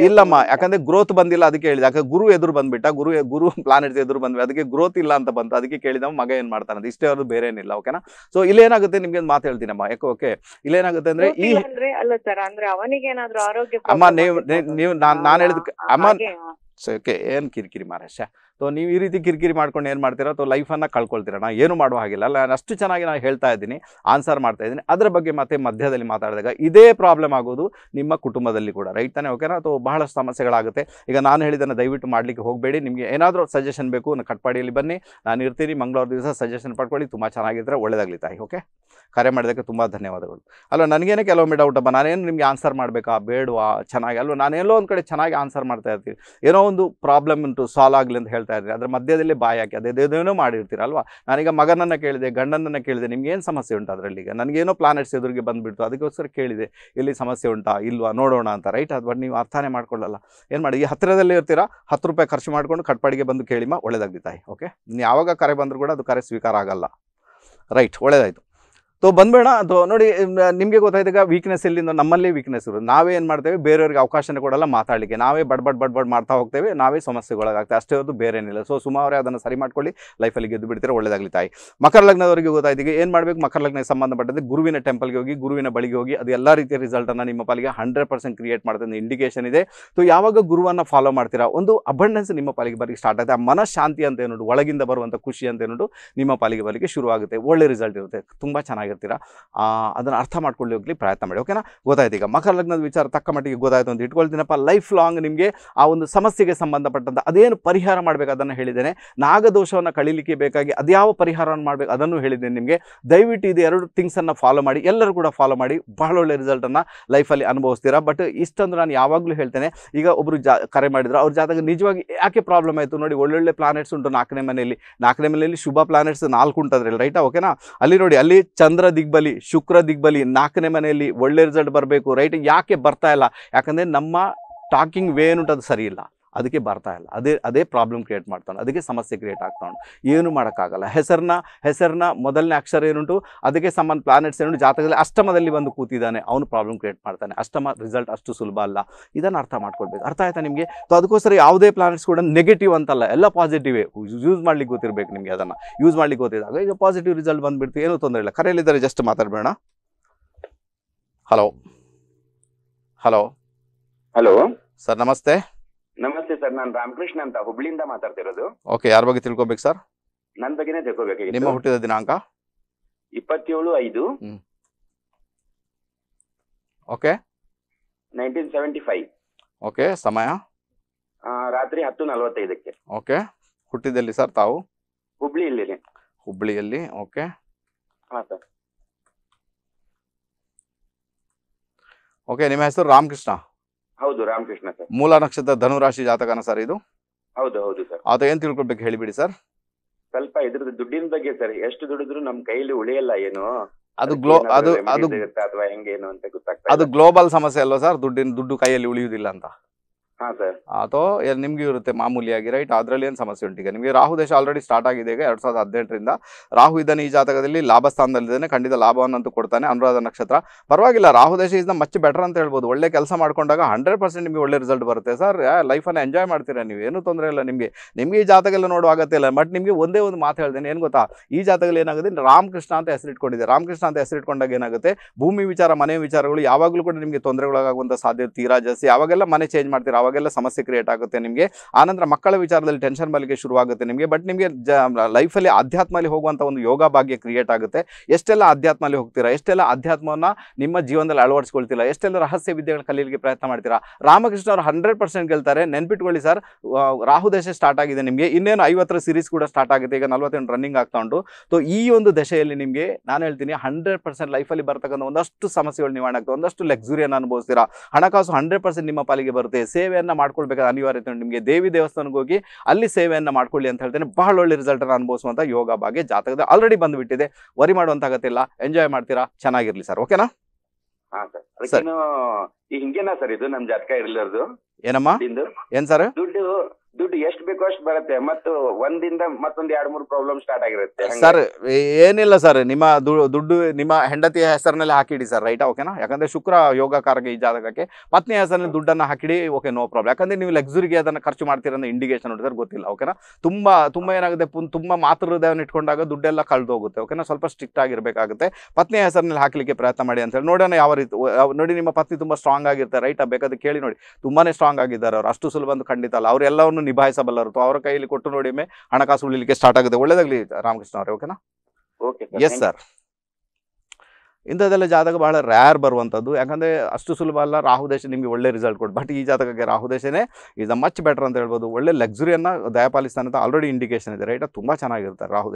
ಇಲ್ಲಮ್ಮ ಯಾಕಂದ್ರೆ ಗ್ರೋತ್ ಬಂದಿಲ್ಲ ಅದಕ್ಕೆ ಹೇಳಿದ ಯಾಕಂದ್ರೆ ಗುರು ಎದುರು ಬಂದ್ಬಿಟ್ಟ ಗುರು ಗುರು ಪ್ಲಾನೆಟ್ಸ್ ಎದುರು ಬಂದ್ವಿ ಅದಕ್ಕೆ ಗ್ರೋತ್ ಇಲ್ಲ ಅಂತ ಬಂತು ಅದಕ್ಕೆ ಕೇಳಿದ ಮಗ ಏನ್ ಮಾಡ್ತಾನೆ ಇಷ್ಟೇ ಅವ್ರದ್ದು ಬೇರೆ ಏನಿಲ್ಲ ಓಕೆನಾ ಸೊ ಏನಾಗುತ್ತೆ ನಿಮ್ಗೆ ಒಂದು ಮಾತು ಹೇಳ್ತೀನಮ್ಮ ಯಾಕೆ ಓಕೆ ಇಲ್ಲೇನಾಗುತ್ತೆ ಅಂದ್ರೆ ಈ ಅಂದ್ರೆ ಆರೋಗ್ಯ ಅಮ್ಮ ನೀವು ನಾನು ಹೇಳಿದ ಅಮ್ಮ ಓಕೆ ಏನ್ ಕಿರಿಕಿರಿ ಮಹಾರಾಷ್ಟ್ರ ಸೊ ನೀವು ಈ ರೀತಿ ಕಿರಿಕಿರಿ ಮಾಡ್ಕೊಂಡು ಏನು ಮಾಡ್ತೀರಾ ಅಥವಾ ಲೈಫನ್ನು ಕಳ್ಕೊಳ್ತೀರಾ ನಾನು ಏನು ಮಾಡುವ ಹಾಗಿಲ್ಲ ಅಲ್ಲ ನಾನು ಅಷ್ಟು ಚೆನ್ನಾಗಿ ನಾನು ಹೇಳ್ತಾ ಇದ್ದೀನಿ ಆನ್ಸರ್ ಮಾಡ್ತಾ ಇದ್ದೀನಿ ಅದರ ಬಗ್ಗೆ ಮತ್ತೆ ಮಧ್ಯದಲ್ಲಿ ಮಾತಾಡಿದಾಗ ಇದೇ ಪ್ರಾಬ್ಲಮ್ ಆಗೋದು ನಿಮ್ಮ ಕುಟುಂಬದಲ್ಲಿ ಕೂಡ ರೈಟ್ ತಾನೆ ಓಕೆನಾ ಅಥವಾ ಬಹಳಷ್ಟು ಸಮಸ್ಯೆಗಳಾಗುತ್ತೆ ಈಗ ನಾನು ಹೇಳಿದ್ದನ್ನು ದಯವಿಟ್ಟು ಮಾಡಲಿಕ್ಕೆ ಹೋಗಬೇಡಿ ನಿಮಗೆ ಏನಾದರೂ ಸಜೆಷನ್ ಬೇಕು ನಾನು ಕಟ್ಪಾಡಿಯಲ್ಲಿ ಬನ್ನಿ ನಾನು ಇರ್ತೀನಿ ಮಂಗಳವಾರ ದಿವಸ ಸಜೆಷನ್ ಪಡ್ಕೊಳ್ಳಿ ತುಂಬ ಚೆನ್ನಾಗಿದ್ದರೆ ಒಳ್ಳೆಯದಾಗಲಿ ತಾಯಿ ಓಕೆ ಕರೆ ಮಾಡಿದಕ್ಕೆ ತುಂಬ ಧನ್ಯವಾದಗಳು ಅಲ್ಲ ನನಗೇನೆ ಕೆಲವೊಮ್ಮೆ ಡೌಟ್ ಅಪ್ಪ ನಾನೇನು ನಿಮಗೆ ಆನ್ಸರ್ ಮಾಡಬೇಕಾ ಬೇಡವಾ ಚೆನ್ನಾಗಿ ಅಲ್ವ ಎಲ್ಲೋ ಒಂದು ಕಡೆ ಚೆನ್ನಾಗಿ ಆನ್ಸರ್ ಮಾಡ್ತಾ ಇರ್ತೀನಿ ಏನೋ ಒಂದು ಪ್ರಾಬ್ಲಮ್ ಉಂಟು ಸಾಲ್ವ್ ಆಗಲಿ ಅಂತ ಹೇಳ್ತಾ ಮಾಡ್ತಾ ಮಧ್ಯದಲ್ಲಿ ಬಾಯಿ ಹಾಕಿ ಅದೇನೇನೋ ಮಾಡಿರ್ತೀರಲ್ವ ನಾನೀಗ ಮಗನನ್ನು ಕೇಳಿದೆ ಗಂಡನನ್ನು ಕೇಳಿದೆ ನಿಮ್ಗೆ ಏನು ಸಮಸ್ಯೆ ಉಂಟು ನನಗೆ ನನಗೇನೋ ಪ್ಲಾನೆಟ್ಸ್ ಎದುರಿಗೆ ಬಂದುಬಿಡ್ತು ಅದಕ್ಕೋಸ್ಕರ ಕೇಳಿದೆ ಇಲ್ಲಿ ಸಮಸ್ಯೆ ಉಂಟಾ ಇಲ್ವಾ ನೋಡೋಣ ಅಂತ ರೈಟ್ ಅದು ಬಟ್ ನೀವು ಅರ್ಥನೇ ಮಾಡ್ಕೊಳ್ಳಲ್ಲ ಏನು ಮಾಡಿ ಈ ಹತ್ತಿರದಲ್ಲೇ ಇರ್ತೀರಾ ಹತ್ತು ರೂಪಾಯಿ ಖರ್ಚು ಮಾಡಿಕೊಂಡು ಕಟ್ಪಾಡಿಗೆ ಬಂದು ಕೇಳಿಮ ಒಳ್ಳೇದಾಗ್ಲಿ ತಾಯಿ ಓಕೆ ಯಾವಾಗ ಕರೆ ಬಂದರೂ ಕೂಡ ಅದು ಕರೆ ಸ್ವೀಕಾರ ಆಗಲ್ಲ ರೈಟ್ ಒಳ್ಳೇದಾಯಿತು ಸೊ ಬಂದ್ಬೇಡ ಅದು ನೋಡಿ ನಿಮಗೆ ಗೊತ್ತಾಯ್ತಾಗ ವೀಕ್ನೆಸ್ ಎಲ್ಲಿಂದ ನಮ್ಮಲ್ಲಿ ವೀಕ್ನೆಸ್ ಇರೋದು ನಾವೇ ಏನು ಮಾಡ್ತೇವೆ ಬೇರೆಯವ್ರಿಗೆ ಅವಕಾಶನೇ ಕೊಡಲ್ಲ ಮಾತಾಡಲಿಕ್ಕೆ ನಾವೇ ಬಡ್ ಬಡ್ ಬಡ್ ಬಡ್ ಮಾಡ್ತಾ ಹೋಗ್ತೇವೆ ನಾವೇ ಸಮಸ್ಯೆಗಳಾಗುತ್ತೆ ಅಷ್ಟೇ ಅದು ಬೇರೆ ಏನಿಲ್ಲ ಸೊ ಸುಮಾರೇ ಅದನ್ನು ಸರಿ ಮಾಡ್ಕೊಳ್ಳಿ ಲೈಫಲ್ಲಿ ಗೆದ್ದು ಬಿಡ್ತೀರಾ ಒಳ್ಳೇದಾಗಲಿ ತಾಯಿ ಮಕರ ಲಗ್ನದವರಿಗೆ ಗೊತ್ತಾಯ್ತೀವಿ ಏನು ಮಾಡಬೇಕು ಮಕರ ಲಗ್ನಕ್ಕೆ ಸಂಬಂಧಪಟ್ಟಂತೆ ಗುರುವಿನ ಟೆಂಪಲ್ಗೆ ಹೋಗಿ ಗುರುವಿನ ಬಳಿಗೆ ಹೋಗಿ ಅದು ಎಲ್ಲ ರೀತಿಯ ರಿಸಲ್ಟನ್ನು ನಿಮ್ಮ ಪಾಲಿಗೆ ಹಂಡ್ರೆಡ್ ಪರ್ಸೆಂಟ್ ಕ್ರಿಯೇಟ್ ಮಾಡ್ತದೆ ಇಂಡಿಕೇಶನ್ ಇದೆ ಸೊ ಯಾವಾಗ ಗುರುವನ್ನು ಫಾಲೋ ಮಾಡ್ತೀರಾ ಒಂದು ಅಬಂಡೆನ್ಸ್ ನಿಮ್ಮ ಪಾಲಿಗೆ ಬರಲಿಕ್ಕೆ ಸ್ಟಾರ್ಟ್ ಆಗುತ್ತೆ ಆ ಮನಃಶಾಂತಿ ಅಂತ ಏನು ಒಳಗಿಂದ ಬರುವಂಥ ಖುಷಿ ಅಂತ ಏನು ನಿಮ್ಮ ಪಾಲಿಗೆ ಬರಲಿಕ್ಕೆ ಶುರುವಾಗುತ್ತೆ ಒಳ್ಳೆ ರಿಸಲ್ಟ್ ಇರುತ್ತೆ ತುಂಬ ಚೆನ್ನಾಗಿ ಅದನ್ನ ಅದನ್ನು ಅರ್ಥ ಹೋಗ್ಲಿ ಪ್ರಯತ್ನ ಮಾಡಿ ಓಕೆನಾ ಗೊತ್ತಾಯ್ತು ಈಗ ಮಕರ ಲಗ್ನದ ವಿಚಾರ ತಕ್ಕ ಮಟ್ಟಿಗೆ ಗೊತ್ತಾಯ್ತು ಅಂತ ಇಟ್ಕೊಳ್ತೀನಪ್ಪ ಲೈಫ್ ಲಾಂಗ್ ನಿಮಗೆ ಆ ಒಂದು ಸಮಸ್ಯೆಗೆ ಸಂಬಂಧಪಟ್ಟಂಥ ಅದೇನು ಪರಿಹಾರ ಮಾಡಬೇಕು ಅದನ್ನು ಹೇಳಿದ್ದೇನೆ ನಾಗದೋಷವನ್ನು ಕಳೀಲಿಕ್ಕೆ ಬೇಕಾಗಿ ಅದ್ಯಾವ ಪರಿಹಾರವನ್ನು ಮಾಡಬೇಕು ಅದನ್ನು ಹೇಳಿದ್ದೇನೆ ನಿಮಗೆ ದಯವಿಟ್ಟು ಇದು ಎರಡು ಥಿಂಗ್ಸನ್ನು ಫಾಲೋ ಮಾಡಿ ಎಲ್ಲರೂ ಕೂಡ ಫಾಲೋ ಮಾಡಿ ಬಹಳ ಒಳ್ಳೆ ರಿಸಲ್ಟನ್ನು ಲೈಫಲ್ಲಿ ಅನುಭವಿಸ್ತೀರಾ ಬಟ್ ಇಷ್ಟೊಂದು ನಾನು ಯಾವಾಗಲೂ ಹೇಳ್ತೇನೆ ಈಗ ಒಬ್ಬರು ಜಾ ಕರೆ ಮಾಡಿದ್ರು ಅವ್ರ ಜಾತಕ ನಿಜವಾಗಿ ಯಾಕೆ ಪ್ರಾಬ್ಲಮ್ ಆಯಿತು ನೋಡಿ ಒಳ್ಳೊಳ್ಳೆ ಪ್ಲಾನೆಟ್ಸ್ ಉಂಟು ನಾಲ್ಕನೇ ಮನೆಯಲ್ಲಿ ನಾಲ್ಕನೇ ಮನೆಯಲ್ಲಿ ಶುಭ ಪ್ಲಾನೆಟ್ಸ್ ನಾಲ್ಕು ಉಂಟದ್ರಲ್ಲಿ ರೈಟಾ ಓಕೆನಾ ಅಲ್ಲಿ ನೋಡಿ ಅಲ್ಲಿ ಚಂದ್ರ ಚಂದ್ರ ದಿಗ್ಬಲಿ ಶುಕ್ರ ದಿಗ್ಬಲಿ ನಾಲ್ಕನೇ ಮನೆಯಲ್ಲಿ ಒಳ್ಳೆ ರಿಸಲ್ಟ್ ಬರಬೇಕು ರೈಟ್ ಯಾಕೆ ಬರ್ತಾ ಇಲ್ಲ ಯಾಕಂದರೆ ನಮ್ಮ ಟಾಕಿಂಗ್ ವೇ ಏನುಂಟು ಅದು ಸರಿ ಇಲ್ಲ ಅದಕ್ಕೆ ಬರ್ತಾ ಇಲ್ಲ ಅದೇ ಅದೇ ಪ್ರಾಬ್ಲಮ್ ಕ್ರಿಯೇಟ್ ಮಾಡ್ತಾನೆ ಅದಕ್ಕೆ ಸಮಸ್ಯೆ ಕ್ರಿಯೇಟ್ ಆಗ್ತಾನೆ ಏನು ಮಾಡೋಕ್ಕಾಗಲ್ಲ ಹೆಸರನ್ನ ಹೆಸರನ್ನ ಮೊದಲನೇ ಅಕ್ಷರ ಏನುಂಟು ಅದಕ್ಕೆ ಸಂಬಂಧ ಪ್ಲಾನೆಟ್ಸ್ ಏನು ಜಾತಕದಲ್ಲಿ ಅಷ್ಟಮದಲ್ಲಿ ಬಂದು ಕೂತಿದ್ದಾನೆ ಅವನು ಪ್ರಾಬ್ಲಮ್ ಕ್ರಿಯೇಟ್ ಮಾಡ್ತಾನೆ ಅಷ್ಟಮ ರಿಸಲ್ಟ್ ಅಷ್ಟು ಸುಲಭ ಅಲ್ಲ ಇದನ್ನು ಅರ್ಥ ಮಾಡ್ಕೊಳ್ಬೇಕು ಅರ್ಥ ಆಯ್ತಾ ನಿಮಗೆ ಸೊ ಅದಕ್ಕೋಸ್ಕರ ಯಾವುದೇ ಪ್ಲಾನೆಟ್ಸ್ ಕೂಡ ನೆಗೆಟಿವ್ ಅಂತಲ್ಲ ಎಲ್ಲ ಪಾಸಿಟಿವೇ ಯೂಸ್ ಮಾಡ್ಲಿಕ್ಕೆ ಗೊತ್ತಿರಬೇಕು ನಿಮಗೆ ಅದನ್ನು ಯೂಸ್ ಮಾಡ್ಲಿಕ್ಕೆ ಗೊತ್ತಿದ್ದಾಗ ಈಗ ಪಾಸಿಟಿವ್ ರಿಸಲ್ಟ್ ಬಂದುಬಿಡ್ತು ಏನೂ ತೊಂದರೆ ಇಲ್ಲ ಕರೆಯಲಿದ್ದಾರೆ ಜಸ್ಟ್ ಮಾತಾಡಬೇಡ ಹಲೋ ಹಲೋ ಹಲೋ ಸರ್ ನಮಸ್ತೆ ನಮಸ್ತೆ ಸರ್ ನಾನು ರಾಮಕೃಷ್ಣ ಅಂತ ಹುಬ್ಳಿಯಿಂದ ಮಾತಾಡ್ತಿರೋದು ಓಕೆ ಯಾರ ಬಗ್ಗೆ ತಿಳ್ಕೊಬೇಕು ಸರ್ ನನ್ನ ಬಗ್ಗೆನೇ ತಿಳ್ಕೊಬೇಕಾಗಿತ್ತು ನಿಮ್ಮ ಹುಟ್ಟಿದ ದಿನಾಂಕ ಇಪ್ಪತ್ತೇಳು ಐದು okay nineteen seventy five okay ಸಮಯ ರಾತ್ರಿ ಹತ್ತು ನಲ್ವತ್ತೈದಕ್ಕೆ ಓಕೆ ಹುಟ್ಟಿದಲ್ಲಿ ಸರ್ ತಾವು ಹುಬ್ಳಿಯಲ್ಲಿ ಹುಬ್ಳಿಯಲ್ಲಿ ಓಕೆ ಹಾ ಸರ್ ಓಕೆ ನಿಮ್ಮ ಹೆಸರು ರಾಮಕೃಷ್ಣ ಹೌದು ರಾಮಕೃಷ್ಣ ಸರ್ ಮೂಲ ನಕ್ಷತ್ರ ಧನುರಾಶಿ ಜಾತಕನ ಸರ್ ಇದು ಹೌದು ಹೌದು ಸರ್ ಆತ ಏನ್ ತಿಳ್ಕೊಳ್ಬೇಕು ಹೇಳಿಬಿಡಿ ಸರ್ ಸ್ವಲ್ಪ ಇದ್ರದ್ದು ದುಡ್ಡಿನ ಬಗ್ಗೆ ಸರ್ ಎಷ್ಟು ದುಡಿದ್ರು ನಮ್ ಕೈಲಿ ಉಳಿಯಲ್ಲ ಏನು ಅದು ಗ್ಲೋ ಅದು ಅದು ಅಥವಾ ಹೆಂಗೇನು ಅಂತ ಗೊತ್ತಾಗ್ತದೆ ಅದು ಗ್ಲೋಬಲ್ ಸಮಸ್ಯೆ ಅಲ್ವಾ ಸರ್ ದುಡ್ಡಿನ ದುಡ್ಡು ಕೈಯಲ್ಲಿ ಉಳಿಯುವುದಿಲ್ಲ ಅಂತ ಅಥವಾ ನಿಮ್ಗೆ ಇರುತ್ತೆ ಮಾಮೂಲಿಯಾಗಿ ರೈಟ್ ಅದರಲ್ಲಿ ಏನು ಸಮಸ್ಯೆ ಉಂಟು ಈಗ ನಿಮಗೆ ರಾಹು ದೇಶ ಆಲ್ರೆಡಿ ಸ್ಟಾರ್ಟ್ ಆಗಿದೆ ಈಗ ಎರಡ್ ಸಾವಿರದ ಹದಿನೆಂಟರಿಂದ ರಾಹು ಇದ್ದಾನೆ ಈ ಜಾತಕದಲ್ಲಿ ಲಾಭ ಸ್ಥಾನದಲ್ಲಿದ್ದಾನೆ ಖಂಡಿತ ಲಾಭವನ್ನಂತೂ ಕೊಡ್ತಾನೆ ಅನುರಾಧ ನಕ್ಷತ್ರ ಪರವಾಗಿಲ್ಲ ರಾಹು ದೇಶ ಇಸ್ ಮಚ್ ಬೆಟರ್ ಅಂತ ಹೇಳ್ಬೋದು ಒಳ್ಳೆ ಕೆಲಸ ಮಾಡ್ಕೊಂಡಾಗ ಹಂಡ್ರೆಡ್ ಪರ್ಸೆಂಟ್ ನಿಮಗೆ ಒಳ್ಳೆ ರಿಸಲ್ಟ್ ಬರುತ್ತೆ ಸರ್ ಲೈಫನ್ನು ಎಂಜಾಯ್ ಮಾಡ್ತೀರಾ ನೀವು ಏನು ತೊಂದರೆ ಇಲ್ಲ ನಿಮಗೆ ನಿಮಗೆ ಈ ಜಾತಕದಲ್ಲಿ ನೋಡುವ ಅಗತ್ಯ ಬಟ್ ನಿಮಗೆ ಒಂದೇ ಒಂದು ಮಾತು ಹೇಳ್ತೇನೆ ಏನು ಗೊತ್ತಾ ಈ ಜಾತಕದಲ್ಲಿ ಏನಾಗುತ್ತೆ ರಾಮಕೃಷ್ಣ ಅಂತ ಹೆಸರಿಟ್ಕೊಂಡಿದೆ ರಾಮಕೃಷ್ಣ ಅಂತ ಹೆಸರಿಟ್ಕೊಂಡಾಗ ಏನಾಗುತ್ತೆ ಭೂಮಿ ವಿಚಾರ ಮನೆ ವಿಚಾರಗಳು ಯಾವಾಗಲೂ ಕೂಡ ನಿಮಗೆ ತೊಂದರೆಗಳಾಗುವಂಥ ಸಾಧ್ಯತೆ ತೀರಾ ಜಾಸ್ತಿ ಯಾವಾಗೆಲ್ಲ ಮನೆ ಚೇಂಜ್ ಮಾಡ್ತೀರಾ ಅವಾಗ ಅವಾಗೆಲ್ಲ ಸಮಸ್ಯೆ ಕ್ರಿಯೇಟ್ ಆಗುತ್ತೆ ನಿಮಗೆ ಆನಂತರ ಮಕ್ಕಳ ವಿಚಾರದಲ್ಲಿ ಟೆನ್ಷನ್ ಬಲಿಗೆ ಶುರುವಾಗುತ್ತೆ ನಿಮಗೆ ಬಟ್ ನಿಮಗೆ ಜ ಲೈಫಲ್ಲಿ ಆಧ್ಯಾತ್ಮಲ್ಲಿ ಹೋಗುವಂಥ ಒಂದು ಯೋಗ ಭಾಗ್ಯ ಕ್ರಿಯೇಟ್ ಆಗುತ್ತೆ ಎಷ್ಟೆಲ್ಲ ಆಧ್ಯಾತ್ಮಲ್ಲಿ ಹೋಗ್ತೀರಾ ಎಷ್ಟೆಲ್ಲ ಆಧ್ಯಾತ್ಮವನ್ನು ನಿಮ್ಮ ಜೀವನದಲ್ಲಿ ಅಳವಡಿಸ್ಕೊಳ್ತಿಲ್ಲ ಎಷ್ಟೆಲ್ಲ ರಹಸ್ಯ ವಿದ್ಯೆಗಳ ಕಲೀಲಿಕ್ಕೆ ಪ್ರಯತ್ನ ಮಾಡ್ತೀರಾ ರಾಮಕೃಷ್ಣ ಅವರು ಹಂಡ್ರೆಡ್ ಪರ್ಸೆಂಟ್ ಗೆಲ್ತಾರೆ ನೆನ್ಪಿಟ್ಕೊಳ್ಳಿ ಸರ್ ರಾಹು ದಶೆ ಸ್ಟಾರ್ಟ್ ಆಗಿದೆ ನಿಮಗೆ ಇನ್ನೇನು ಐವತ್ತರ ಸೀರೀಸ್ ಕೂಡ ಸ್ಟಾರ್ಟ್ ಆಗುತ್ತೆ ಈಗ ನಲವತ್ತೆಂಟು ರನ್ನಿಂಗ್ ಆಗ್ತಾ ಉಂಟು ಸೊ ಈ ಒಂದು ದಶೆಯಲ್ಲಿ ನಿಮಗೆ ನಾನು ಹೇಳ್ತೀನಿ ಹಂಡ್ರೆಡ್ ಪರ್ಸೆಂಟ್ ಲೈಫಲ್ಲಿ ಬರ್ತಕ್ಕಂಥ ಒಂದಷ್ಟು ಸಮಸ್ಯೆಗಳು ನಿವಾರಣೆ ಆಗ್ತವೆ ಒಂದಷ್ಟು ಲಕ್ಸುರಿಯನ್ನು ಅನುಭವಿಸ್ತೀರಾ ಹಣಕಾಸು ಹಂಡ್ರೆಡ್ ಪರ್ಸೆಂಟ್ ನಿಮ್ಮ ಪಾಲಿಗೆ ಬರುತ್ತೆ ಸೇವೆ ಸೇವೆಯನ್ನು ಮಾಡ್ಕೊಳ್ಬೇಕಾದ ಅನಿವಾರ್ಯತೆ ನಿಮಗೆ ದೇವಿ ದೇವಸ್ಥಾನಕ್ಕೆ ಹೋಗಿ ಅಲ್ಲಿ ಸೇವೆಯನ್ನು ಮಾಡ್ಕೊಳ್ಳಿ ಅಂತ ಹೇಳ್ತೇನೆ ಬಹಳ ಒಳ್ಳೆ ರಿಸಲ್ಟನ್ನು ಅನುಭವಿಸುವಂಥ ಯೋಗ ಭಾಗ್ಯ ಜಾತಕದ ಆಲ್ರೆಡಿ ಬಂದುಬಿಟ್ಟಿದೆ ವರಿ ಮಾಡುವಂತಾಗತ್ತಿಲ್ಲ ಎಂಜಾಯ್ ಮಾಡ್ತೀರಾ ಚೆನ್ನಾಗಿರಲಿ ಸರ್ ಓಕೆನಾ ಹಿಂಗೇನಾ ಸರ್ ಇದು ನಮ್ ಜಾತಕ ಇರ್ಲಿಲ್ಲ ಏನಮ್ಮ ಏನ್ ಸರ್ ದುಡ್ಡು ದುಡ್ಡು ಎಷ್ಟು ಬೇಕೋ ಅಷ್ಟು ಬರುತ್ತೆ ಮತ್ತು ಒಂದಿಂದ ಮತ್ತೊಂದು ಎರಡು ಮೂರು ಪ್ರಾಬ್ಲಮ್ ಸ್ಟಾರ್ಟ್ ಆಗಿರುತ್ತೆ ಸರ್ ಏನಿಲ್ಲ ಸರ್ ನಿಮ್ಮ ದುಡ್ಡು ನಿಮ್ಮ ಹೆಂಡತಿಯ ಹೆಸರಿನಲ್ಲಿ ಹಾಕಿಡಿ ಸರ್ ರೈಟ್ ಓಕೆನಾ ಯಾಕಂದ್ರೆ ಶುಕ್ರ ಯೋಗ ಈ ಜಾತಕಕ್ಕೆ ಪತ್ನಿ ಹೆಸರಿನಲ್ಲಿ ದುಡ್ಡನ್ನ ಹಾಕಿಡಿ ಓಕೆ ನೋ ಪ್ರಾಬ್ಲಮ್ ಯಾಕಂದ್ರೆ ನೀವು ಲಕ್ಸುರಿಗೆ ಅದನ್ನ ಖರ್ಚು ಮಾಡ್ತೀರ ಇಂಡಿಕೇಶನ್ ನೋಡಿದ್ರೆ ಗೊತ್ತಿಲ್ಲ ಓಕೆನಾ ತುಂಬಾ ತುಂಬಾ ಏನಾಗುತ್ತೆ ತುಂಬಾ ಮಾತೃದವನ್ನ ಇಟ್ಕೊಂಡಾಗ ದುಡ್ಡೆಲ್ಲ ಕಳೆದು ಹೋಗುತ್ತೆ ಓಕೆನಾ ಸ್ವಲ್ಪ ಸ್ಟ್ರಿಕ್ಟ್ ಆಗಿರ್ಬೇಕಾಗುತ್ತೆ ಪತ್ನಿ ಹೆಸರಿನಲ್ಲಿ ಹಾಕಲಿಕ್ಕೆ ಪ್ರಯತ್ನ ಮಾಡಿ ಅಂತ ಹೇಳಿ ನೋಡೋಣ ಯಾವ ರೀತಿ ನೋಡಿ ನಿಮ್ಮ ಪತ್ನಿ ತುಂಬಾ ಸ್ಟ್ರಾಂಗ್ ಆಗಿರ್ತಾರೆ ರೈಟ್ ಬೇಕಾದ್ರೆ ಕೇಳಿ ನೋಡಿ ತುಂಬಾನೇ ಸ್ಟ್ರಾಂಗ್ ಆಗಿದ್ದಾರೆ ಅವರು ಅಷ್ಟು ಸುಲಭ ಅಂತ ಖಂಡಿತ ಅಲ್ಲ ಅವರೆಲ್ಲವನ್ನು ಅದನ್ನು ನಿಭಾಯಿಸಬಲ್ಲರು ಅವರ ಕೈಯಲ್ಲಿ ಕೊಟ್ಟು ನೋಡಿ ಹಣಕಾಸು ಉಳಿಲಿಕ್ಕೆ ಸ್ಟಾರ್ಟ್ ಆಗುತ್ತೆ ಒಳ್ಳೇದಾಗಲಿ ರಾಮಕೃಷ್ಣ ಅವರೇ ಓಕೆನಾ ಎಸ್ ಸರ್ ಇಂಥದ್ದೆಲ್ಲ ಜಾತಕ ಬಹಳ ರ್ಯಾರ್ ಬರುವಂಥದ್ದು ಯಾಕಂದರೆ ಅಷ್ಟು ಸುಲಭ ಅಲ್ಲ ರಾಹು ದೇಶ ನಿಮಗೆ ಒಳ್ಳೆ ರಿಸಲ್ಟ್ ಕೊಡು ಬಟ್ ಈ ಜಾತಕಕ್ಕೆ ರಾಹು ದೇಶನೇ ಈಸ್ ಅ ಮಚ್ ಬೆಟರ್ ಅಂತ ಹೇಳ್ಬೋದು ಒಳ್ಳೆ ಲಕ್ಸುರಿಯನ್ನು ದಯಪಾಲಿಸ್ತಾನೆ ಅಂತ ಆಲ್ರೆಡಿ ಇಂಡಿಕೇಷನ್ ಇದೆ ರೈಟ್ ತುಂಬ ಚೆನ್ನಾಗಿರ್ತಾರೆ ರಾಹು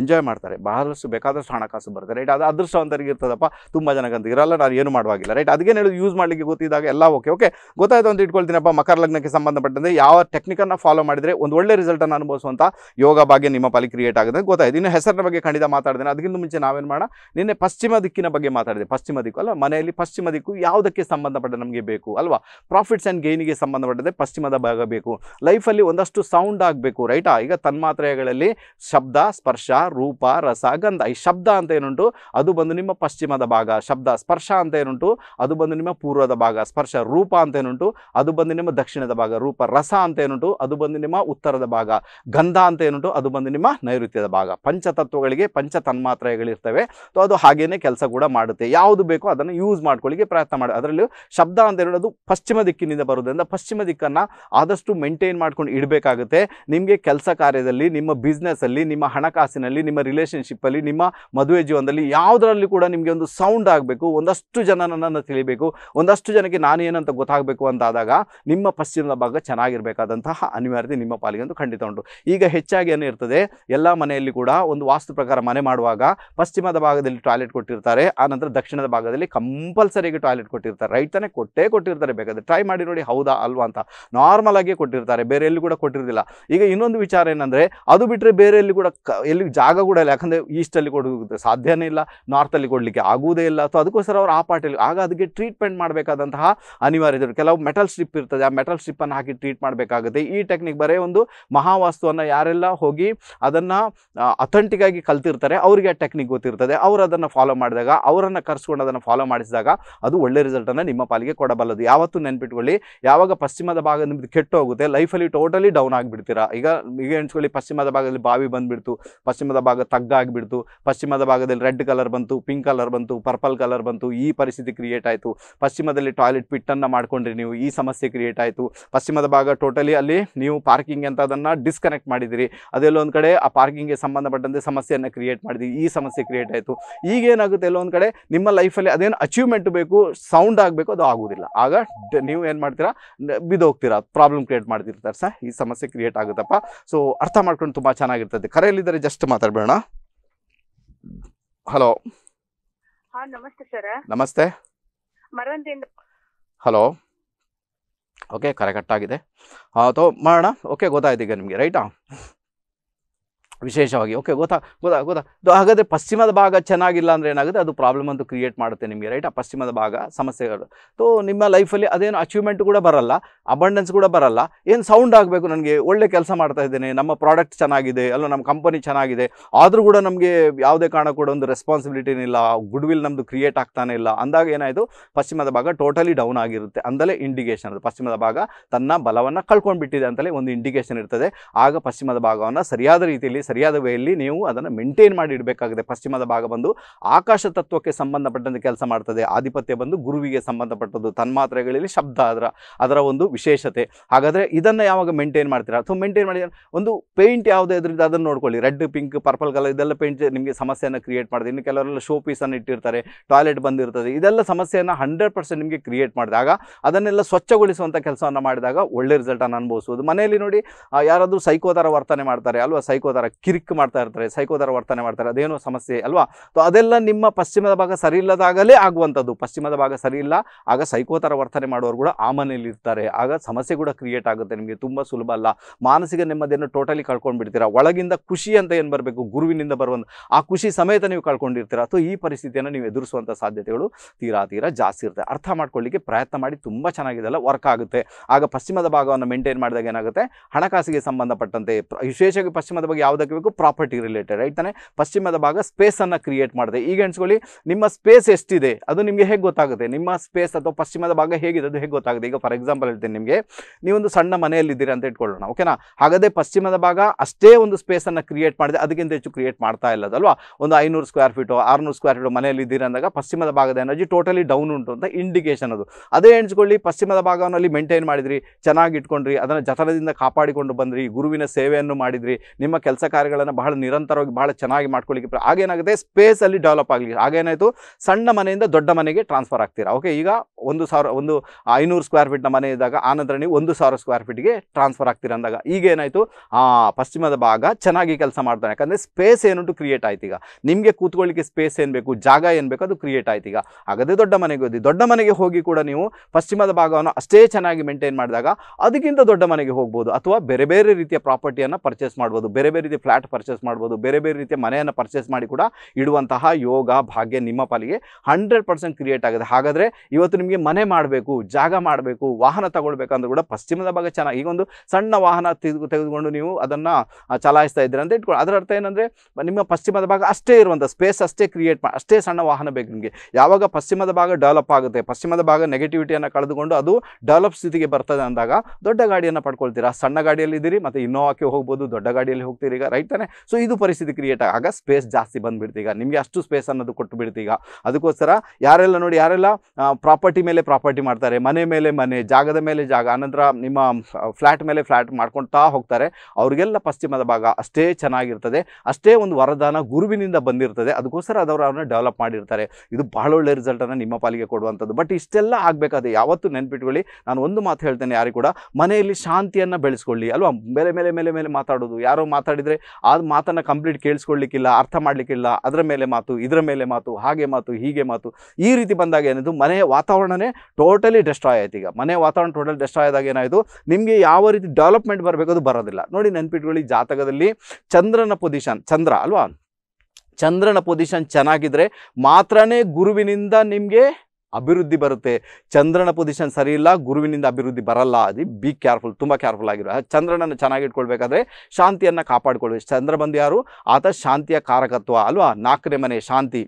ಎಂಜಾಯ್ ಮಾಡ್ತಾರೆ ಬಹಳಷ್ಟು ಬೇಕಾದಷ್ಟು ಹಣಕಾಸು ಬರುತ್ತೆ ರೈಟ್ ಅದು ಅದೃಷ್ಟವಂತರಿಗೆ ಇರ್ತದಪ್ಪ ತುಂಬ ಜನಕ್ಕಂತ ಇರಲ್ಲ ನಾನು ಏನು ಮಾಡುವಾಗಿಲ್ಲ ರೈಟ್ ಅದಕ್ಕೆ ಹೇಳಿ ಯೂಸ್ ಮಾಡಲಿಕ್ಕೆ ಗೊತ್ತಿದ್ದಾಗ ಎಲ್ಲ ಓಕೆ ಓಕೆ ಗೊತ್ತಾಯಿತು ಅಂತ ಇಟ್ಕೊಳ್ತೀನಪ್ಪ ಮಕರ ಲಗ್ನಕ್ಕೆ ಸಂಬಂಧಪಟ್ಟಂತೆ ಯಾವ ಟೆಕ್ನಿಕನ್ನು ಫಾಲೋ ಮಾಡಿದರೆ ಒಂದು ಒಳ್ಳೆ ರಿಸಲ್ಟನ್ನು ಅನುಭವಿಸುವಂಥ ಯೋಗ ಭಾಗ್ಯ ನಿಮ್ಮ ಪಾಲಿ ಕ್ರಿಯೇಟ್ ಆಗುತ್ತೆ ಗೊತ್ತಾಯಿತು ಇನ್ನು ಹೆಸರಿನ ಬಗ್ಗೆ ಖಂಡಿತ ಮಾತಾಡ್ತೇನೆ ಅದಕ್ಕಿಂತ ಮುಂಚೆ ನಾವೇನು ಮಾಡೋಣ ನಿನ್ನೆ ಪಶ್ಚಿಮ ದಿಕ್ಕಿನ ಬಗ್ಗೆ ಮಾತಾಡಿದೆ ಪಶ್ಚಿಮ ದಿಕ್ಕು ಅಲ್ಲ ಮನೆಯಲ್ಲಿ ಪಶ್ಚಿಮ ದಿಕ್ಕು ಯಾವುದಕ್ಕೆ ಸಂಬಂಧಪಟ್ಟ ನಮಗೆ ಬೇಕು ಅಲ್ವಾ ಪ್ರಾಫಿಟ್ಸ್ ಆ್ಯಂಡ್ ಗೈನಿಗೆ ಸಂಬಂಧಪಟ್ಟದೆ ಪಶ್ಚಿಮದ ಭಾಗ ಬೇಕು ಲೈಫಲ್ಲಿ ಒಂದಷ್ಟು ಸೌಂಡ್ ಆಗಬೇಕು ರೈಟಾ ಈಗ ತನ್ಮಾತ್ರೆಗಳಲ್ಲಿ ಶಬ್ದ ಸ್ಪರ್ಶ ರೂಪ ರಸ ಗಂಧ ಈ ಶಬ್ದ ಅಂತ ಏನುಂಟು ಅದು ಬಂದು ನಿಮ್ಮ ಪಶ್ಚಿಮದ ಭಾಗ ಶಬ್ದ ಸ್ಪರ್ಶ ಅಂತ ಏನುಂಟು ಅದು ಬಂದು ನಿಮ್ಮ ಪೂರ್ವದ ಭಾಗ ಸ್ಪರ್ಶ ರೂಪ ಅಂತ ಏನುಂಟು ಅದು ಬಂದು ನಿಮ್ಮ ದಕ್ಷಿಣದ ಭಾಗ ರೂಪ ರಸ ಅಂತ ಏನುಂಟು ಅದು ಬಂದು ನಿಮ್ಮ ಉತ್ತರದ ಭಾಗ ಗಂಧ ಅಂತ ಏನುಂಟು ಅದು ಬಂದು ನಿಮ್ಮ ನೈಋತ್ಯದ ಭಾಗ ಪಂಚತತ್ವಗಳಿಗೆ ಪಂಚ ತನ್ಮಾತ್ರೆಗಳಿರ್ತವೆ ಸೊ ಅದು ಹಾಗೇನೆ ಕೆಲಸ ಕೂಡ ಮಾಡುತ್ತೆ ಯಾವುದು ಬೇಕೋ ಅದನ್ನು ಯೂಸ್ ಮಾಡ್ಕೊಳ್ಳಿಕ್ಕೆ ಪ್ರಯತ್ನ ಮಾಡಿ ಅದರಲ್ಲಿ ಶಬ್ದ ಅಂತ ಹೇಳೋದು ಪಶ್ಚಿಮ ದಿಕ್ಕಿನಿಂದ ಬರೋದ್ರಿಂದ ಪಶ್ಚಿಮ ದಿಕ್ಕನ್ನು ಆದಷ್ಟು ಮೇಂಟೈನ್ ಮಾಡ್ಕೊಂಡು ಇಡಬೇಕಾಗುತ್ತೆ ನಿಮಗೆ ಕೆಲಸ ಕಾರ್ಯದಲ್ಲಿ ನಿಮ್ಮ ಬಿಸ್ನೆಸ್ಸಲ್ಲಿ ನಿಮ್ಮ ಹಣಕಾಸಿನಲ್ಲಿ ನಿಮ್ಮ ರಿಲೇಷನ್ಶಿಪ್ಪಲ್ಲಿ ನಿಮ್ಮ ಮದುವೆ ಜೀವನದಲ್ಲಿ ಯಾವುದರಲ್ಲಿ ಕೂಡ ನಿಮಗೆ ಒಂದು ಸೌಂಡ್ ಆಗಬೇಕು ಒಂದಷ್ಟು ಜನ ನನ್ನನ್ನು ತಿಳಿಬೇಕು ಒಂದಷ್ಟು ಜನಕ್ಕೆ ನಾನೇನಂತ ಗೊತ್ತಾಗಬೇಕು ಅಂತಾದಾಗ ನಿಮ್ಮ ಪಶ್ಚಿಮದ ಭಾಗ ಚೆನ್ನಾಗಿರಬೇಕಾದಂತಹ ಅನಿವಾರ್ಯತೆ ನಿಮ್ಮ ಪಾಲಿಗೆ ಅಂತೂ ಖಂಡಿತ ಉಂಟು ಈಗ ಹೆಚ್ಚಾಗಿ ಏನಿರ್ತದೆ ಎಲ್ಲ ಮನೆಯಲ್ಲಿ ಕೂಡ ಒಂದು ವಾಸ್ತು ಪ್ರಕಾರ ಮನೆ ಮಾಡುವಾಗ ಪಶ್ಚಿಮದ ಭಾಗದಲ್ಲಿ ಟಾಯ್ಲೆಟ್ ಕೊಟ್ಟಿರ್ತಾರೆ ಕೊಟ್ಟಿರ್ತಾರೆ ಆ ನಂತರ ದಕ್ಷಿಣದ ಭಾಗದಲ್ಲಿ ಕಂಪಲ್ಸರಿಗೆ ಟಾಯ್ಲೆಟ್ ಕೊಟ್ಟಿರ್ತಾರೆ ರೈಟ್ ತಾನೆ ಕೊಟ್ಟೇ ಕೊಟ್ಟಿರ್ತಾರೆ ಬೇಕಾದ್ರೆ ಟ್ರೈ ಮಾಡಿ ನೋಡಿ ಹೌದಾ ಅಲ್ವಾ ಅಂತ ನಾರ್ಮಲ್ ಆಗಿ ಕೊಟ್ಟಿರ್ತಾರೆ ಬೇರೆ ಎಲ್ಲಿ ಕೂಡ ಕೊಟ್ಟಿರೋದಿಲ್ಲ ಈಗ ಇನ್ನೊಂದು ವಿಚಾರ ಏನಂದ್ರೆ ಅದು ಬಿಟ್ಟರೆ ಬೇರೆ ಎಲ್ಲಿ ಕೂಡ ಎಲ್ಲಿ ಜಾಗ ಕೂಡ ಇಲ್ಲ ಈಸ್ಟ್ ಅಲ್ಲಿ ಕೊಡೋದು ಸಾಧ್ಯನೇ ಇಲ್ಲ ನಾರ್ತಲ್ಲಿ ಕೊಡಲಿಕ್ಕೆ ಆಗುವುದೇ ಇಲ್ಲ ಅಥವಾ ಅದಕ್ಕೋಸ್ಕರ ಅವರು ಆ ಪಾರ್ಟಿಯಲ್ಲಿ ಆಗ ಅದಕ್ಕೆ ಟ್ರೀಟ್ಮೆಂಟ್ ಮಾಡಬೇಕಾದಂತಹ ಅನಿವಾರ್ಯತೆ ಕೆಲವು ಮೆಟಲ್ ಸ್ಟ್ರಿಪ್ ಇರ್ತದೆ ಆ ಮೆಟಲ್ ಅನ್ನು ಹಾಕಿ ಟ್ರೀಟ್ ಮಾಡಬೇಕಾಗುತ್ತೆ ಈ ಟೆಕ್ನಿಕ್ ಬರೀ ಒಂದು ಮಹಾವಾಸ್ತುವನ್ನು ಯಾರೆಲ್ಲ ಹೋಗಿ ಅದನ್ನು ಅಥೆಂಟಿಕ್ ಆಗಿ ಕಲ್ತಿರ್ತಾರೆ ಅವರಿಗೆ ಆ ಟೆಕ್ನಿಕ್ ಗೊತ್ತಿರ್ತದೆ ಅವರು ಅದನ್ನು ಫಾಲೋ ಮಾಡಿದಾಗ ಮಾಡಿದಾಗ ಅವರನ್ನು ಕರೆಸ್ಕೊಂಡು ಅದನ್ನು ಫಾಲೋ ಮಾಡಿಸಿದಾಗ ಅದು ಒಳ್ಳೆ ರಿಸಲ್ಟನ್ನು ನಿಮ್ಮ ಪಾಲಿಗೆ ಕೊಡಬಲ್ಲದು ಯಾವತ್ತೂ ನೆನ್ಪಿಟ್ಕೊಳ್ಳಿ ಯಾವಾಗ ಪಶ್ಚಿಮದ ಭಾಗ ನಿಮ್ದು ಕೆಟ್ಟು ಹೋಗುತ್ತೆ ಲೈಫಲ್ಲಿ ಟೋಟಲಿ ಡೌನ್ ಆಗಿಬಿಡ್ತೀರಾ ಈಗ ಈಗ ಎಣಿಸ್ಕೊಳ್ಳಿ ಪಶ್ಚಿಮದ ಭಾಗದಲ್ಲಿ ಬಾವಿ ಬಂದುಬಿಡ್ತು ಪಶ್ಚಿಮದ ಭಾಗ ತಗ್ಗಾಗಿಬಿಡ್ತು ಪಶ್ಚಿಮದ ಭಾಗದಲ್ಲಿ ರೆಡ್ ಕಲರ್ ಬಂತು ಪಿಂಕ್ ಕಲರ್ ಬಂತು ಪರ್ಪಲ್ ಕಲರ್ ಬಂತು ಈ ಪರಿಸ್ಥಿತಿ ಕ್ರಿಯೇಟ್ ಆಯಿತು ಪಶ್ಚಿಮದಲ್ಲಿ ಟಾಯ್ಲೆಟ್ ಪಿಟ್ಟನ್ನು ಮಾಡ್ಕೊಂಡ್ರಿ ನೀವು ಈ ಸಮಸ್ಯೆ ಕ್ರಿಯೇಟ್ ಆಯಿತು ಪಶ್ಚಿಮದ ಭಾಗ ಟೋಟಲಿ ಅಲ್ಲಿ ನೀವು ಪಾರ್ಕಿಂಗ್ ಅಂತ ಅದನ್ನು ಡಿಸ್ಕನೆಕ್ಟ್ ಮಾಡಿದಿರಿ ಅದೆಲ್ಲೊಂದು ಕಡೆ ಆ ಪಾರ್ಕಿಂಗ್ಗೆ ಸಂಬಂಧಪಟ್ಟಂತೆ ಸಮಸ್ಯೆಯನ್ನು ಕ್ರಿಯೇಟ್ ಮಾಡಿದ್ವಿ ಈ ಸಮಸ್ಯೆ ಕ್ರಿಯೇಟ್ ಆಯಿತು ಈಗೇನಾಗುತ್ತೆ ಕೆಲವೊಂದು ಕಡೆ ನಿಮ್ಮ ಲೈಫಲ್ಲಿ ಅದೇನು ಅಚೀವ್ಮೆಂಟ್ ಬೇಕು ಸೌಂಡ್ ಆಗಬೇಕು ಅದು ಆಗೋದಿಲ್ಲ ಆಗ ನೀವು ಏನು ಮಾಡ್ತೀರಾ ಹೋಗ್ತೀರಾ ಪ್ರಾಬ್ಲಮ್ ಕ್ರಿಯೇಟ್ ಮಾಡ್ತಿರ್ತಾರೆ ಸರ್ ಈ ಸಮಸ್ಯೆ ಕ್ರಿಯೇಟ್ ಆಗುತ್ತಪ್ಪ ಸೊ ಅರ್ಥ ಮಾಡ್ಕೊಂಡು ತುಂಬ ಚೆನ್ನಾಗಿರ್ತದೆ ಕರೆಯಲ್ಲಿದ್ದರೆ ಜಸ್ಟ್ ಮಾತಾಡಬೇಡ ಹಲೋ ನಮಸ್ತೆ ಸರ್ ನಮಸ್ತೆ ಹಲೋ ಓಕೆ ಕರೆಕ್ಟ್ ಆಗಿದೆ ತೋ ಮಾಡೋಣ ಓಕೆ ಗೊತ್ತಾಯ್ತು ಈಗ ನಿಮಗೆ ರೈಟಾ ವಿಶೇಷವಾಗಿ ಓಕೆ ಗೊತ್ತಾ ಗೊತ್ತಾ ಗೊತ್ತಾ ಹಾಗಾದರೆ ಪಶ್ಚಿಮದ ಭಾಗ ಚೆನ್ನಾಗಿಲ್ಲ ಅಂದರೆ ಏನಾಗುತ್ತೆ ಅದು ಪ್ರಾಬ್ಲಮ್ ಅಂತೂ ಕ್ರಿಯೇಟ್ ಮಾಡುತ್ತೆ ನಿಮಗೆ ರೈಟ್ ಆ ಪಶ್ಚಿಮದ ಭಾಗ ಸಮಸ್ಯೆಗಳು ಸೊ ನಿಮ್ಮ ಲೈಫಲ್ಲಿ ಅದೇನು ಅಚೀವ್ಮೆಂಟ್ ಕೂಡ ಬರಲ್ಲ ಅಬಂಡೆನ್ಸ್ ಕೂಡ ಬರಲ್ಲ ಏನು ಸೌಂಡ್ ಆಗಬೇಕು ನನಗೆ ಒಳ್ಳೆ ಕೆಲಸ ಮಾಡ್ತಾ ಇದ್ದೇನೆ ನಮ್ಮ ಪ್ರಾಡಕ್ಟ್ ಚೆನ್ನಾಗಿದೆ ಅಲ್ಲ ನಮ್ಮ ಕಂಪನಿ ಚೆನ್ನಾಗಿದೆ ಆದರೂ ಕೂಡ ನಮಗೆ ಯಾವುದೇ ಕಾರಣ ಕೂಡ ಒಂದು ರೆಸ್ಪಾನ್ಸಿಬಿಲಿಟಿನಿಲ್ಲ ಇಲ್ಲ ಗುಡ್ ವಿಲ್ ನಮ್ಮದು ಕ್ರಿಯೇಟ್ ಆಗ್ತಾನೆ ಇಲ್ಲ ಅಂದಾಗ ಏನಾಯಿತು ಪಶ್ಚಿಮದ ಭಾಗ ಟೋಟಲಿ ಡೌನ್ ಆಗಿರುತ್ತೆ ಅಂದಲೇ ಇಂಡಿಕೇಷನ್ ಅದು ಪಶ್ಚಿಮದ ಭಾಗ ತನ್ನ ಬಲವನ್ನು ಕಳ್ಕೊಂಡ್ಬಿಟ್ಟಿದೆ ಅಂತಲೇ ಒಂದು ಇಂಡಿಕೇಷನ್ ಇರ್ತದೆ ಆಗ ಪಶ್ಚಿಮದ ಭಾಗವನ್ನು ಸರಿಯಾದ ರೀತಿಯಲ್ಲಿ ಸರಿಯಾದ ವೇಯಲ್ಲಿ ನೀವು ಅದನ್ನು ಮೇಂಟೈನ್ ಮಾಡಿ ಇಡಬೇಕಾಗಿದೆ ಪಶ್ಚಿಮದ ಭಾಗ ಬಂದು ಆಕಾಶ ತತ್ವಕ್ಕೆ ಸಂಬಂಧಪಟ್ಟಂತೆ ಕೆಲಸ ಮಾಡ್ತದೆ ಆಧಿಪತ್ಯ ಬಂದು ಗುರುವಿಗೆ ಸಂಬಂಧಪಟ್ಟದ್ದು ತನ್ಮಾತ್ರೆಗಳಲ್ಲಿ ಶಬ್ದ ಅದರ ಅದರ ಒಂದು ವಿಶೇಷತೆ ಹಾಗಾದರೆ ಇದನ್ನು ಯಾವಾಗ ಮೇಂಟೈನ್ ಮಾಡ್ತೀರಾ ಅಥವಾ ಮೇಂಟೈನ್ ಮಾಡಿ ಒಂದು ಪೇಂಟ್ ಯಾವುದೇ ಇದ್ರಿಂದ ಅದನ್ನು ನೋಡ್ಕೊಳ್ಳಿ ರೆಡ್ ಪಿಂಕ್ ಪರ್ಪಲ್ ಕಲರ್ ಇದೆಲ್ಲ ಪೇಂಟ್ ನಿಮಗೆ ಸಮಸ್ಯೆಯನ್ನು ಕ್ರಿಯೇಟ್ ಮಾಡಿದೆ ಇನ್ನು ಕೆಲವರೆಲ್ಲ ಶೋ ಪೀಸನ್ನು ಇಟ್ಟಿರ್ತಾರೆ ಟಾಯ್ಲೆಟ್ ಬಂದಿರ್ತದೆ ಇದೆಲ್ಲ ಸಮಸ್ಯೆಯನ್ನು ಹಂಡ್ರೆಡ್ ಪರ್ಸೆಂಟ್ ನಿಮಗೆ ಕ್ರಿಯೇಟ್ ಮಾಡಿದಾಗ ಅದನ್ನೆಲ್ಲ ಸ್ವಚ್ಛಗೊಳಿಸುವಂಥ ಕೆಲಸವನ್ನು ಮಾಡಿದಾಗ ಒಳ್ಳೆ ರಿಸಲ್ಟನ್ನು ಅನುಭವಿಸ್ಬೋದು ಮನೆಯಲ್ಲಿ ನೋಡಿ ಯಾರಾದರೂ ಸೈಕೋ ಥರ ವರ್ತನೆ ಮಾಡ್ತಾರೆ ಅಲ್ವಾ ಸೈಕೋ ಥರ ಕಿರಿಕ್ ಮಾಡ್ತಾ ಇರ್ತಾರೆ ಸೈಕೋದರ ವರ್ತನೆ ಮಾಡ್ತಾರೆ ಅದೇನೋ ಸಮಸ್ಯೆ ಅಲ್ವಾ ಸೊ ಅದೆಲ್ಲ ನಿಮ್ಮ ಪಶ್ಚಿಮದ ಭಾಗ ಸರಿ ಇಲ್ಲದಾಗಲೇ ಆಗುವಂಥದ್ದು ಪಶ್ಚಿಮದ ಭಾಗ ಸರಿ ಇಲ್ಲ ಆಗ ಸೈಕೋತರ ವರ್ತನೆ ಮಾಡೋರು ಕೂಡ ಆ ಇರ್ತಾರೆ ಆಗ ಸಮಸ್ಯೆ ಕೂಡ ಕ್ರಿಯೇಟ್ ಆಗುತ್ತೆ ನಿಮಗೆ ತುಂಬ ಸುಲಭ ಅಲ್ಲ ಮಾನಸಿಕ ನೆಮ್ಮದಿಯನ್ನು ಟೋಟಲಿ ಕಳ್ಕೊಂಡು ಬಿಡ್ತೀರಾ ಒಳಗಿಂದ ಖುಷಿ ಅಂತ ಏನು ಬರಬೇಕು ಗುರುವಿನಿಂದ ಬರುವಂಥ ಆ ಖುಷಿ ಸಮೇತ ನೀವು ಕಳ್ಕೊಂಡಿರ್ತೀರ ಅಥವಾ ಈ ಪರಿಸ್ಥಿತಿಯನ್ನು ನೀವು ಎದುರಿಸುವಂಥ ಸಾಧ್ಯತೆಗಳು ತೀರಾ ತೀರಾ ಜಾಸ್ತಿ ಇರುತ್ತೆ ಅರ್ಥ ಮಾಡ್ಕೊಳ್ಳಿಕ್ಕೆ ಪ್ರಯತ್ನ ಮಾಡಿ ತುಂಬ ಚೆನ್ನಾಗಿದೆಲ್ಲ ವರ್ಕ್ ಆಗುತ್ತೆ ಆಗ ಪಶ್ಚಿಮದ ಭಾಗವನ್ನು ಮೇಂಟೈನ್ ಮಾಡಿದಾಗ ಏನಾಗುತ್ತೆ ಹಣಕಾಸಿಗೆ ಸಂಬಂಧಪಟ್ಟಂತೆ ವಿಶೇಷವಾಗಿ ಪಶ್ಚಿಮದ ಬಗ್ಗೆ ಯಾವುದೇ ಪ್ರಾಪರ್ಟಿ ರಿಲೇಟೆಡ್ ರೈಟ್ ತಾನೆ ಪಶ್ಚಿಮದ ಭಾಗ ಸ್ಪೇಸನ್ನು ಕ್ರಿಯೇಟ್ ಮಾಡಿದೆ ಈಗ ಎಣಿಸ್ಕೊಳ್ಳಿ ನಿಮ್ಮ ಸ್ಪೇಸ್ ಎಷ್ಟಿದೆ ಅದು ನಿಮಗೆ ಹೇಗೆ ಗೊತ್ತಾಗುತ್ತೆ ನಿಮ್ಮ ಸ್ಪೇಸ್ ಅಥವಾ ಪಶ್ಚಿಮದ ಭಾಗ ಹೇಗಿದೆ ಅದು ಹೇಗೆ ಗೊತ್ತಾಗುತ್ತೆ ಈಗ ಫಾರ್ ಎಕ್ಸಾಂಪಲ್ ಹೇಳ್ತೀನಿ ನಿಮಗೆ ನೀವೊಂದು ಸಣ್ಣ ಮನೆಯಲ್ಲಿದ್ದೀರಿ ಅಂತ ಇಟ್ಕೊಳ್ಳೋಣ ಓಕೆನಾ ಹಾಗಾದರೆ ಪಶ್ಚಿಮದ ಭಾಗ ಅಷ್ಟೇ ಒಂದು ಸ್ಪೇಸನ್ನು ಕ್ರಿಯೇಟ್ ಮಾಡಿದೆ ಅದಕ್ಕಿಂತ ಹೆಚ್ಚು ಕ್ರಿಯೇಟ್ ಮಾಡ್ತಾ ಇಲ್ಲದಲ್ವಾ ಒಂದು ಐನೂರು ಸ್ಕ್ವೇರ್ ಫೀಟು ಆರುನೂರು ಸ್ಕ್ವೇರ್ ಫೀಟು ಮನೆಯಲ್ಲಿ ಇದ್ದೀರಿ ಅಂದಾಗ ಪಶ್ಚಿಮದ ಭಾಗದ ಎನರ್ಜಿ ಟೋಟಲಿ ಡೌನ್ ಉಂಟು ಅಂತ ಇಂಡಿಕೇಶನ್ ಅದು ಅದೇ ಎಣಿಸ್ಕೊಳ್ಳಿ ಪಶ್ಚಿಮದ ಭಾಗವನ್ನು ಅಲ್ಲಿ ಮೇಂಟೈನ್ ಮಾಡಿದ್ರಿ ಚೆನ್ನಾಗಿ ಇಟ್ಕೊಂಡ್ರಿ ಅದನ್ನು ಜಠರದಿಂದ ಕಾಪಾಡಿಕೊಂಡು ಬಂದ್ರಿ ಗುರುವಿನ ಸೇವೆಯನ್ನು ಮಾಡಿದ್ರಿ ನಿಮ್ಮ ಕೆಲಸ ಕಾರ್ಯಗಳನ್ನು ಬಹಳ ನಿರಂತರವಾಗಿ ಬಹಳ ಚೆನ್ನಾಗಿ ಮಾಡ್ಕೊಳ್ಳಿಕ್ಕೆ ಆಗೇನಾಗುತ್ತೆ ಸ್ಪೇಸಲ್ಲಿ ಡೆವಲಪ್ ಆಗಲಿ ಆಗೇನಾಯಿತು ಸಣ್ಣ ಮನೆಯಿಂದ ದೊಡ್ಡ ಮನೆಗೆ ಟ್ರಾನ್ಸ್ಫರ್ ಆಗ್ತೀರಾ ಓಕೆ ಈಗ ಒಂದು ಸಾವಿರ ಒಂದು ಐನೂರು ಸ್ಕ್ವೇರ್ ಫೀಟ್ನ ಮನೆ ಇದ್ದಾಗ ಆನಂತರ ನೀವು ಒಂದು ಸಾವಿರ ಸ್ಕ್ವೇರ್ ಫೀಟ್ಗೆ ಟ್ರಾನ್ಸ್ಫರ್ ಆಗ್ತೀರಾ ಅಂದಾಗ ಈಗ ಏನಾಯಿತು ಪಶ್ಚಿಮದ ಭಾಗ ಚೆನ್ನಾಗಿ ಕೆಲಸ ಮಾಡ್ತಾನೆ ಯಾಕಂದರೆ ಸ್ಪೇಸ್ ಏನುಂಟು ಕ್ರಿಯೇಟ್ ಆಯ್ತು ಈಗ ನಿಮಗೆ ಕೂತ್ಕೊಳ್ಳಿಕ್ಕೆ ಸ್ಪೇಸ್ ಏನು ಬೇಕು ಜಾಗ ಏನು ಬೇಕು ಅದು ಕ್ರಿಯೇಟ್ ಆಯ್ತು ಈಗ ಆಗದೆ ದೊಡ್ಡ ಮನೆಗೆ ಹೋದಿ ದೊಡ್ಡ ಮನೆಗೆ ಹೋಗಿ ಕೂಡ ನೀವು ಪಶ್ಚಿಮದ ಭಾಗವನ್ನು ಅಷ್ಟೇ ಚೆನ್ನಾಗಿ ಮೇಂಟೈನ್ ಮಾಡಿದಾಗ ಅದಕ್ಕಿಂತ ದೊಡ್ಡ ಮನೆಗೆ ಹೋಗ್ಬೋದು ಅಥವಾ ಬೇರೆ ಬೇರೆ ರೀತಿಯ ಪ್ರಾಪರ್ಟಿಯನ್ನು ಪರ್ಚೇಸ್ ಮಾಡ್ಬೋದು ಬೇರೆ ಬೇರೆ ರೀತಿಯ ಫ್ಲ್ಯಾಟ್ ಪರ್ಚೇಸ್ ಮಾಡ್ಬೋದು ಬೇರೆ ಬೇರೆ ರೀತಿಯ ಮನೆಯನ್ನು ಪರ್ಚೇಸ್ ಮಾಡಿ ಕೂಡ ಇಡುವಂತಹ ಯೋಗ ಭಾಗ್ಯ ನಿಮ್ಮ ಪಾಲಿಗೆ ಹಂಡ್ರೆಡ್ ಪರ್ಸೆಂಟ್ ಕ್ರಿಯೇಟ್ ಆಗಿದೆ ಹಾಗಾದರೆ ಇವತ್ತು ನಿಮಗೆ ಮನೆ ಮಾಡಬೇಕು ಜಾಗ ಮಾಡಬೇಕು ವಾಹನ ತಗೊಳ್ಬೇಕಂದ್ರೂ ಕೂಡ ಪಶ್ಚಿಮದ ಭಾಗ ಚೆನ್ನಾಗಿ ಈಗ ಒಂದು ಸಣ್ಣ ವಾಹನ ತೆಗೆದು ತೆಗೆದುಕೊಂಡು ನೀವು ಅದನ್ನು ಚಲಾಯಿಸ್ತಾ ಇದ್ದೀರ ಅಂತ ಇಟ್ಕೊಂಡು ಅದರ ಅರ್ಥ ಏನಂದರೆ ನಿಮ್ಮ ಪಶ್ಚಿಮದ ಭಾಗ ಅಷ್ಟೇ ಇರುವಂಥ ಸ್ಪೇಸ್ ಅಷ್ಟೇ ಕ್ರಿಯೇಟ್ ಮಾಡಿ ಅಷ್ಟೇ ಸಣ್ಣ ವಾಹನ ಬೇಕು ನಿಮಗೆ ಯಾವಾಗ ಪಶ್ಚಿಮದ ಭಾಗ ಡೆವಲಪ್ ಆಗುತ್ತೆ ಪಶ್ಚಿಮದ ಭಾಗ ನೆಗೆಟಿವಿಟಿಯನ್ನು ಕಳೆದುಕೊಂಡು ಅದು ಡೆವಲಪ್ ಸ್ಥಿತಿಗೆ ಬರ್ತದೆ ಅಂದಾಗ ದೊಡ್ಡ ಗಾಡಿಯನ್ನು ಪಡ್ಕೊಳ್ತೀರಾ ಸಣ್ಣ ಗಾಡಿಯಲ್ಲಿ ಇದ್ದೀರಿ ಮತ್ತು ಇನ್ನೋವಾಕ್ಕೆ ಹೋಗ್ಬೋದು ದೊಡ್ಡ ಗಾಡಿಯಲ್ಲಿ ಹೋಗ್ತೀರಿ ಈಗ ರೈಟ್ ತಾನೆ ಸೊ ಇದು ಪರಿಸ್ಥಿತಿ ಕ್ರಿಯೇಟ್ ಆಗ ಸ್ಪೇಸ್ ಜಾಸ್ತಿ ಬಂದ್ಬಿಡ್ತು ಈಗ ನಿಮಗೆ ಅಷ್ಟು ಸ್ಪೇಸ್ ಅನ್ನೋದು ಕೊಟ್ಟು ಬಿಡ್ತು ಈಗ ಅದಕ್ಕೋಸ್ಕರ ಯಾರೆಲ್ಲ ನೋಡಿ ಯಾರೆಲ್ಲ ಪ್ರಾಪರ್ಟಿ ಮೇಲೆ ಪ್ರಾಪರ್ಟಿ ಮಾಡ್ತಾರೆ ಮನೆ ಮೇಲೆ ಮನೆ ಜಾಗದ ಮೇಲೆ ಜಾಗ ಅನಂತರ ನಿಮ್ಮ ಫ್ಲ್ಯಾಟ್ ಮೇಲೆ ಫ್ಲ್ಯಾಟ್ ಮಾಡ್ಕೊತಾ ಹೋಗ್ತಾರೆ ಅವರಿಗೆಲ್ಲ ಪಶ್ಚಿಮದ ಭಾಗ ಅಷ್ಟೇ ಚೆನ್ನಾಗಿರ್ತದೆ ಅಷ್ಟೇ ಒಂದು ವರದಾನ ಗುರುವಿನಿಂದ ಬಂದಿರ್ತದೆ ಅದಕ್ಕೋಸ್ಕರ ಅದವರು ಅವ್ರನ್ನ ಡೆವಲಪ್ ಮಾಡಿರ್ತಾರೆ ಇದು ಬಹಳ ಒಳ್ಳೆ ರಿಸಲ್ಟನ್ನು ನಿಮ್ಮ ಪಾಲಿಗೆ ಕೊಡುವಂಥದ್ದು ಬಟ್ ಇಷ್ಟೆಲ್ಲ ಆಗಬೇಕಾದ್ರೆ ಯಾವತ್ತೂ ನೆನ್ಪಿಟ್ಕೊಳ್ಳಿ ನಾನು ಒಂದು ಮಾತು ಹೇಳ್ತೇನೆ ಯಾರಿಗೂ ಕೂಡ ಮನೆಯಲ್ಲಿ ಶಾಂತಿಯನ್ನು ಬೆಳೆಸ್ಕೊಳ್ಳಿ ಅಲ್ವಾ ಮೇಲೆ ಮೇಲೆ ಮೇಲೆ ಮೇಲೆ ಮಾತಾಡೋದು ಯಾರೋ ಮಾತಾಡಿದರೆ ಆ ಮಾತನ್ನು ಕಂಪ್ಲೀಟ್ ಕೇಳಿಸ್ಕೊಳ್ಲಿಕ್ಕಿಲ್ಲ ಅರ್ಥ ಮಾಡಲಿಕ್ಕಿಲ್ಲ ಅದರ ಮೇಲೆ ಮಾತು ಇದರ ಮೇಲೆ ಮಾತು ಹಾಗೆ ಮಾತು ಹೀಗೆ ಮಾತು ಈ ರೀತಿ ಬಂದಾಗ ಏನಿದು ಮನೆಯ ವಾತಾವರಣನೇ ಟೋಟಲಿ ಡೆಸ್ಟ್ರಾಯ್ ಆಯ್ತು ಈಗ ಮನೆ ವಾತಾವರಣ ಟೋಟಲ್ ಡೆಸ್ಟ್ರಾಯ್ ಆದಾಗ ಏನಾಯಿತು ನಿಮಗೆ ಯಾವ ರೀತಿ ಡೆವಲಪ್ಮೆಂಟ್ ಬರಬೇಕು ಅದು ಬರೋದಿಲ್ಲ ನೋಡಿ ನೆನ್ಪಿಟ್ಕೊಳ್ಳಿ ಜಾತಕದಲ್ಲಿ ಚಂದ್ರನ ಪೊಸಿಷನ್ ಚಂದ್ರ ಅಲ್ವಾ ಚಂದ್ರನ ಪೊಸಿಷನ್ ಚೆನ್ನಾಗಿದ್ದರೆ ಮಾತ್ರನೇ ಗುರುವಿನಿಂದ ನಿಮಗೆ ಅಭಿವೃದ್ಧಿ ಬರುತ್ತೆ ಚಂದ್ರನ ಪೊಸಿಷನ್ ಸರಿ ಇಲ್ಲ ಗುರುವಿನಿಂದ ಅಭಿವೃದ್ಧಿ ಬರಲ್ಲ ಅದು ಬಿ ಕೇರ್ಫುಲ್ ತುಂಬ ಕೇರ್ಫುಲ್ ಆಗಿರೋ ಚಂದ್ರನನ್ನು ಚೆನ್ನಾಗಿ ಇಟ್ಕೊಳ್ಬೇಕಾದ್ರೆ ಶಾಂತಿಯನ್ನು ಕಾಪಾಡಿಕೊಳ್ಳಿ ಚಂದ್ರ ಬಂದು ಯಾರು ಆತ ಶಾಂತಿಯ ಕಾರಕತ್ವ ಅಲ್ವಾ ನಾಲ್ಕನೇ ಮನೆ ಶಾಂತಿ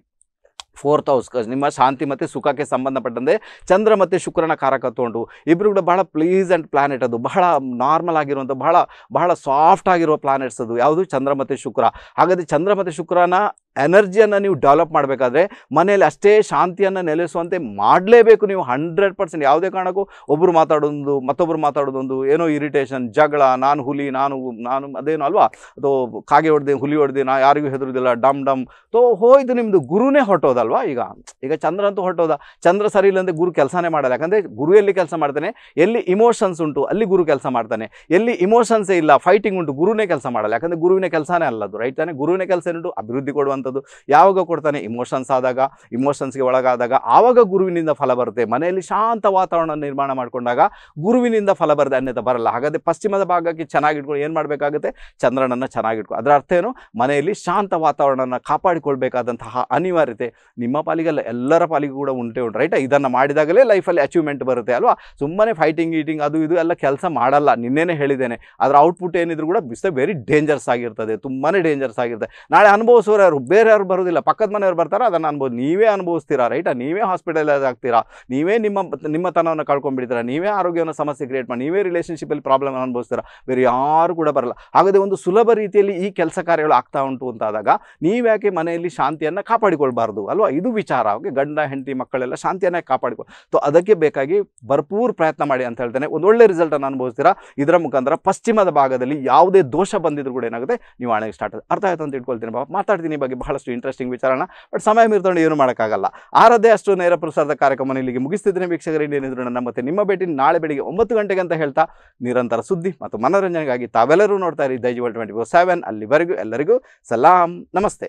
ಫೋರ್ತ್ ಹೌಸ್ ನಿಮ್ಮ ಶಾಂತಿ ಮತ್ತು ಸುಖಕ್ಕೆ ಸಂಬಂಧಪಟ್ಟಂತೆ ಚಂದ್ರ ಮತ್ತು ಶುಕ್ರನ ಕಾರಕತ್ವ ಉಂಟು ಇಬ್ಬರು ಕೂಡ ಬಹಳ ಪ್ಲೀಸೆಂಟ್ ಪ್ಲಾನೆಟ್ ಅದು ಬಹಳ ನಾರ್ಮಲ್ ಆಗಿರುವಂಥ ಬಹಳ ಬಹಳ ಸಾಫ್ಟ್ ಆಗಿರುವ ಪ್ಲಾನೆಟ್ಸ್ ಅದು ಯಾವುದು ಚಂದ್ರ ಮತ್ತು ಶುಕ್ರ ಹಾಗಾದರೆ ಚಂದ್ರ ಮತ್ತು ಶುಕ್ರನ ಎನರ್ಜಿಯನ್ನು ನೀವು ಡೆವಲಪ್ ಮಾಡಬೇಕಾದ್ರೆ ಮನೆಯಲ್ಲಿ ಅಷ್ಟೇ ಶಾಂತಿಯನ್ನು ನೆಲೆಸುವಂತೆ ಮಾಡಲೇಬೇಕು ನೀವು ಹಂಡ್ರೆಡ್ ಪರ್ಸೆಂಟ್ ಯಾವುದೇ ಕಾರಣಕ್ಕೂ ಒಬ್ಬರು ಮಾತಾಡೋದು ಮತ್ತೊಬ್ಬರು ಮಾತಾಡೋದೊಂದು ಏನೋ ಇರಿಟೇಷನ್ ಜಗಳ ನಾನು ಹುಲಿ ನಾನು ನಾನು ಅದೇನೋ ಅಲ್ವಾ ಅದು ಕಾಗೆ ಹೊಡೆದೆ ಹುಲಿ ಹೊಡೆದೆ ನಾ ಯಾರಿಗೂ ಹೆದರುದಿಲ್ಲ ಡಮ್ ಡಮ್ ತೋ ಹೋಯ್ದು ನಿಮ್ಮದು ಗುರುನೇ ಹೊಟ್ಟೋದಲ್ವಾ ಈಗ ಈಗ ಚಂದ್ರ ಅಂತೂ ಹೊಟ್ಟೋದ ಚಂದ್ರ ಸರಿ ಇಲ್ಲಂದರೆ ಗುರು ಕೆಲಸನೇ ಮಾಡಲ್ಲ ಯಾಕಂದರೆ ಗುರು ಎಲ್ಲಿ ಕೆಲಸ ಮಾಡ್ತಾನೆ ಎಲ್ಲಿ ಇಮೋಷನ್ಸ್ ಉಂಟು ಅಲ್ಲಿ ಗುರು ಕೆಲಸ ಮಾಡ್ತಾನೆ ಎಲ್ಲಿ ಇಮೋಷನ್ಸೇ ಇಲ್ಲ ಫೈಟಿಂಗ್ ಉಂಟು ಗುರುನೇ ಕೆಲಸ ಮಾಡಲ್ಲ ಯಾಕಂದರೆ ಗುರುವಿನ ಕೆಲಸನೇ ಅಲ್ಲದು ರೈಟ್ ತಾನೆ ಗುರುವಿನ ಕೆಲಸ ಏನುಂಟು ಅಭಿವೃದ್ಧಿ ಕೊಡುವಂಥ ಕೊಡುವಂಥದ್ದು ಯಾವಾಗ ಕೊಡ್ತಾನೆ ಇಮೋಷನ್ಸ್ ಆದಾಗ ಇಮೋಷನ್ಸ್ಗೆ ಒಳಗಾದಾಗ ಆವಾಗ ಗುರುವಿನಿಂದ ಫಲ ಬರುತ್ತೆ ಮನೆಯಲ್ಲಿ ಶಾಂತ ವಾತಾವರಣ ನಿರ್ಮಾಣ ಮಾಡಿಕೊಂಡಾಗ ಗುರುವಿನಿಂದ ಫಲ ಬರದೆ ಅನ್ಯತ ಬರಲ್ಲ ಹಾಗಾದರೆ ಪಶ್ಚಿಮದ ಭಾಗಕ್ಕೆ ಚೆನ್ನಾಗಿಟ್ಕೊಂಡು ಏನು ಮಾಡಬೇಕಾಗುತ್ತೆ ಚಂದ್ರನನ್ನು ಚೆನ್ನಾಗಿಟ್ಕೊ ಅದರ ಅರ್ಥ ಏನು ಮನೆಯಲ್ಲಿ ಶಾಂತ ವಾತಾವರಣನ ಕಾಪಾಡಿಕೊಳ್ಬೇಕಾದಂತಹ ಅನಿವಾರ್ಯತೆ ನಿಮ್ಮ ಪಾಲಿಗೆಲ್ಲ ಎಲ್ಲರ ಪಾಲಿಗೆ ಕೂಡ ಉಂಟೆ ಉಂಟು ರೈಟ್ ಇದನ್ನು ಮಾಡಿದಾಗಲೇ ಲೈಫಲ್ಲಿ ಅಚೀವ್ಮೆಂಟ್ ಬರುತ್ತೆ ಅಲ್ವಾ ಸುಮ್ಮನೆ ಫೈಟಿಂಗ್ ಈಟಿಂಗ್ ಅದು ಇದು ಎಲ್ಲ ಕೆಲಸ ಮಾಡಲ್ಲ ನಿನ್ನೆನೇ ಹೇಳಿದ್ದೇನೆ ಅದರ ಔಟ್ಪುಟ್ ಏನಿದ್ರು ಕೂಡ ಬಿಸ್ತ ವೆರಿ ಡೇಂಜರ್ಸ್ ಆಗಿರ್ತದೆ ತುಂಬಾ ಡೇಂಜರ್ಸ್ ಆಗಿರುತ್ತೆ ನಾಳೆ ಅನುಭವಿಸೋರು ಬೇರೆಯವ್ರು ಬರೋದಿಲ್ಲ ಪಕ್ಕದ ಮನೆಯವ್ರು ಬರ್ತಾರೆ ಅದನ್ನು ಅನ್ಬೋದು ನೀವೇ ಅನುಭವಿಸ್ತೀರಾ ರೈಟ ನೀವೇ ಹಾಸ್ಪಿಟಲೈಸ್ ಆಗ್ತೀರಾ ನೀವೇ ನಿಮ್ಮ ನಿಮ್ಮತನವನ್ನು ಕಳ್ಕೊಂಡ್ಬಿಡ್ತೀರಾ ನೀವೇ ಆರೋಗ್ಯವನ್ನು ಸಮಸ್ಯೆ ಕ್ರಿಯೇಟ್ ಮಾಡಿ ನೀವೇ ರಿಲೇಷನ್ಶಿಪ್ಪಲ್ಲಿ ಪ್ರಾಬ್ಲಮ್ ಅನುಭವಿಸ್ತೀರಾ ಬೇರೆ ಯಾರು ಕೂಡ ಬರಲ್ಲ ಹಾಗಾದರೆ ಒಂದು ಸುಲಭ ರೀತಿಯಲ್ಲಿ ಈ ಕೆಲಸ ಕಾರ್ಯಗಳು ಆಗ್ತಾ ಉಂಟು ಅಂತಾದಾಗ ನೀವ್ಯಾಕೆ ಮನೆಯಲ್ಲಿ ಶಾಂತಿಯನ್ನು ಕಾಪಾಡಿಕೊಳ್ಬಾರ್ದು ಅಲ್ವಾ ಇದು ವಿಚಾರ ಓಕೆ ಗಂಡ ಹೆಂಡತಿ ಮಕ್ಕಳೆಲ್ಲ ಶಾಂತಿಯನ್ನು ಕಾಪಾಡಿಕೊಳ್ಳಿ ಸೊ ಅದಕ್ಕೆ ಬೇಕಾಗಿ ಭರ್ಪೂರ್ ಪ್ರಯತ್ನ ಮಾಡಿ ಅಂತ ಹೇಳ್ತೇನೆ ಒಂದು ಒಳ್ಳೆ ರಿಸಲ್ಟನ್ನು ಅನುಭವಿಸ್ತೀರಾ ಇದರ ಮುಖಾಂತರ ಪಶ್ಚಿಮದ ಭಾಗದಲ್ಲಿ ಯಾವುದೇ ದೋಷ ಬಂದಿದ್ರು ಕೂಡ ಏನಾಗುತ್ತೆ ನೀವು ಆಣೆಗೆ ಸ್ಟಾರ್ಟ್ ಅರ್ಥ ಆಯಿತು ಅಂತ ಇಟ್ಕೊಳ್ತೀನಿ ಬಾಬಾ ಮಾತಾಡ್ತೀನಿ ಬಗ್ಗೆ ಬಹಳಷ್ಟು ಇಂಟ್ರೆಸ್ಟಿಂಗ್ ವಿಚಾರಣ ಬಟ್ ಸಮಯ ಮೀರ್ಕೊಂಡು ಏನು ಮಾಡೋಕ್ಕಾಗಲ್ಲ ಆರದೇ ಅಷ್ಟು ನೇರ ಪ್ರಸಾರದ ಕಾರ್ಯಕ್ರಮ ಇಲ್ಲಿಗೆ ಮುಗಿಸ್ತಿದ್ದೇನೆ ವೀಕ್ಷಕರೇ ನನ್ನ ಮತ್ತೆ ನಿಮ್ಮ ಭೇಟಿ ನಾಳೆ ಬೆಳಿಗ್ಗೆ ಒಂಬತ್ತು ಗಂಟೆಗೆ ಅಂತ ಹೇಳ್ತಾ ನಿರಂತರ ಸುದ್ದಿ ಮತ್ತು ಮನೋರಂಜನೆಗಾಗಿ ತಾವೆಲ್ಲರೂ ನೋಡ್ತಾ ಇರಿ ವರ್ಲ್ಡ್ ಟ್ವೆಂಟಿ ಫೋರ್ ಸೆವೆನ್ ಅಲ್ಲಿವರೆಗೂ ಎಲ್ಲರಿಗೂ ಸಲಾಂ ನಮಸ್ತೆ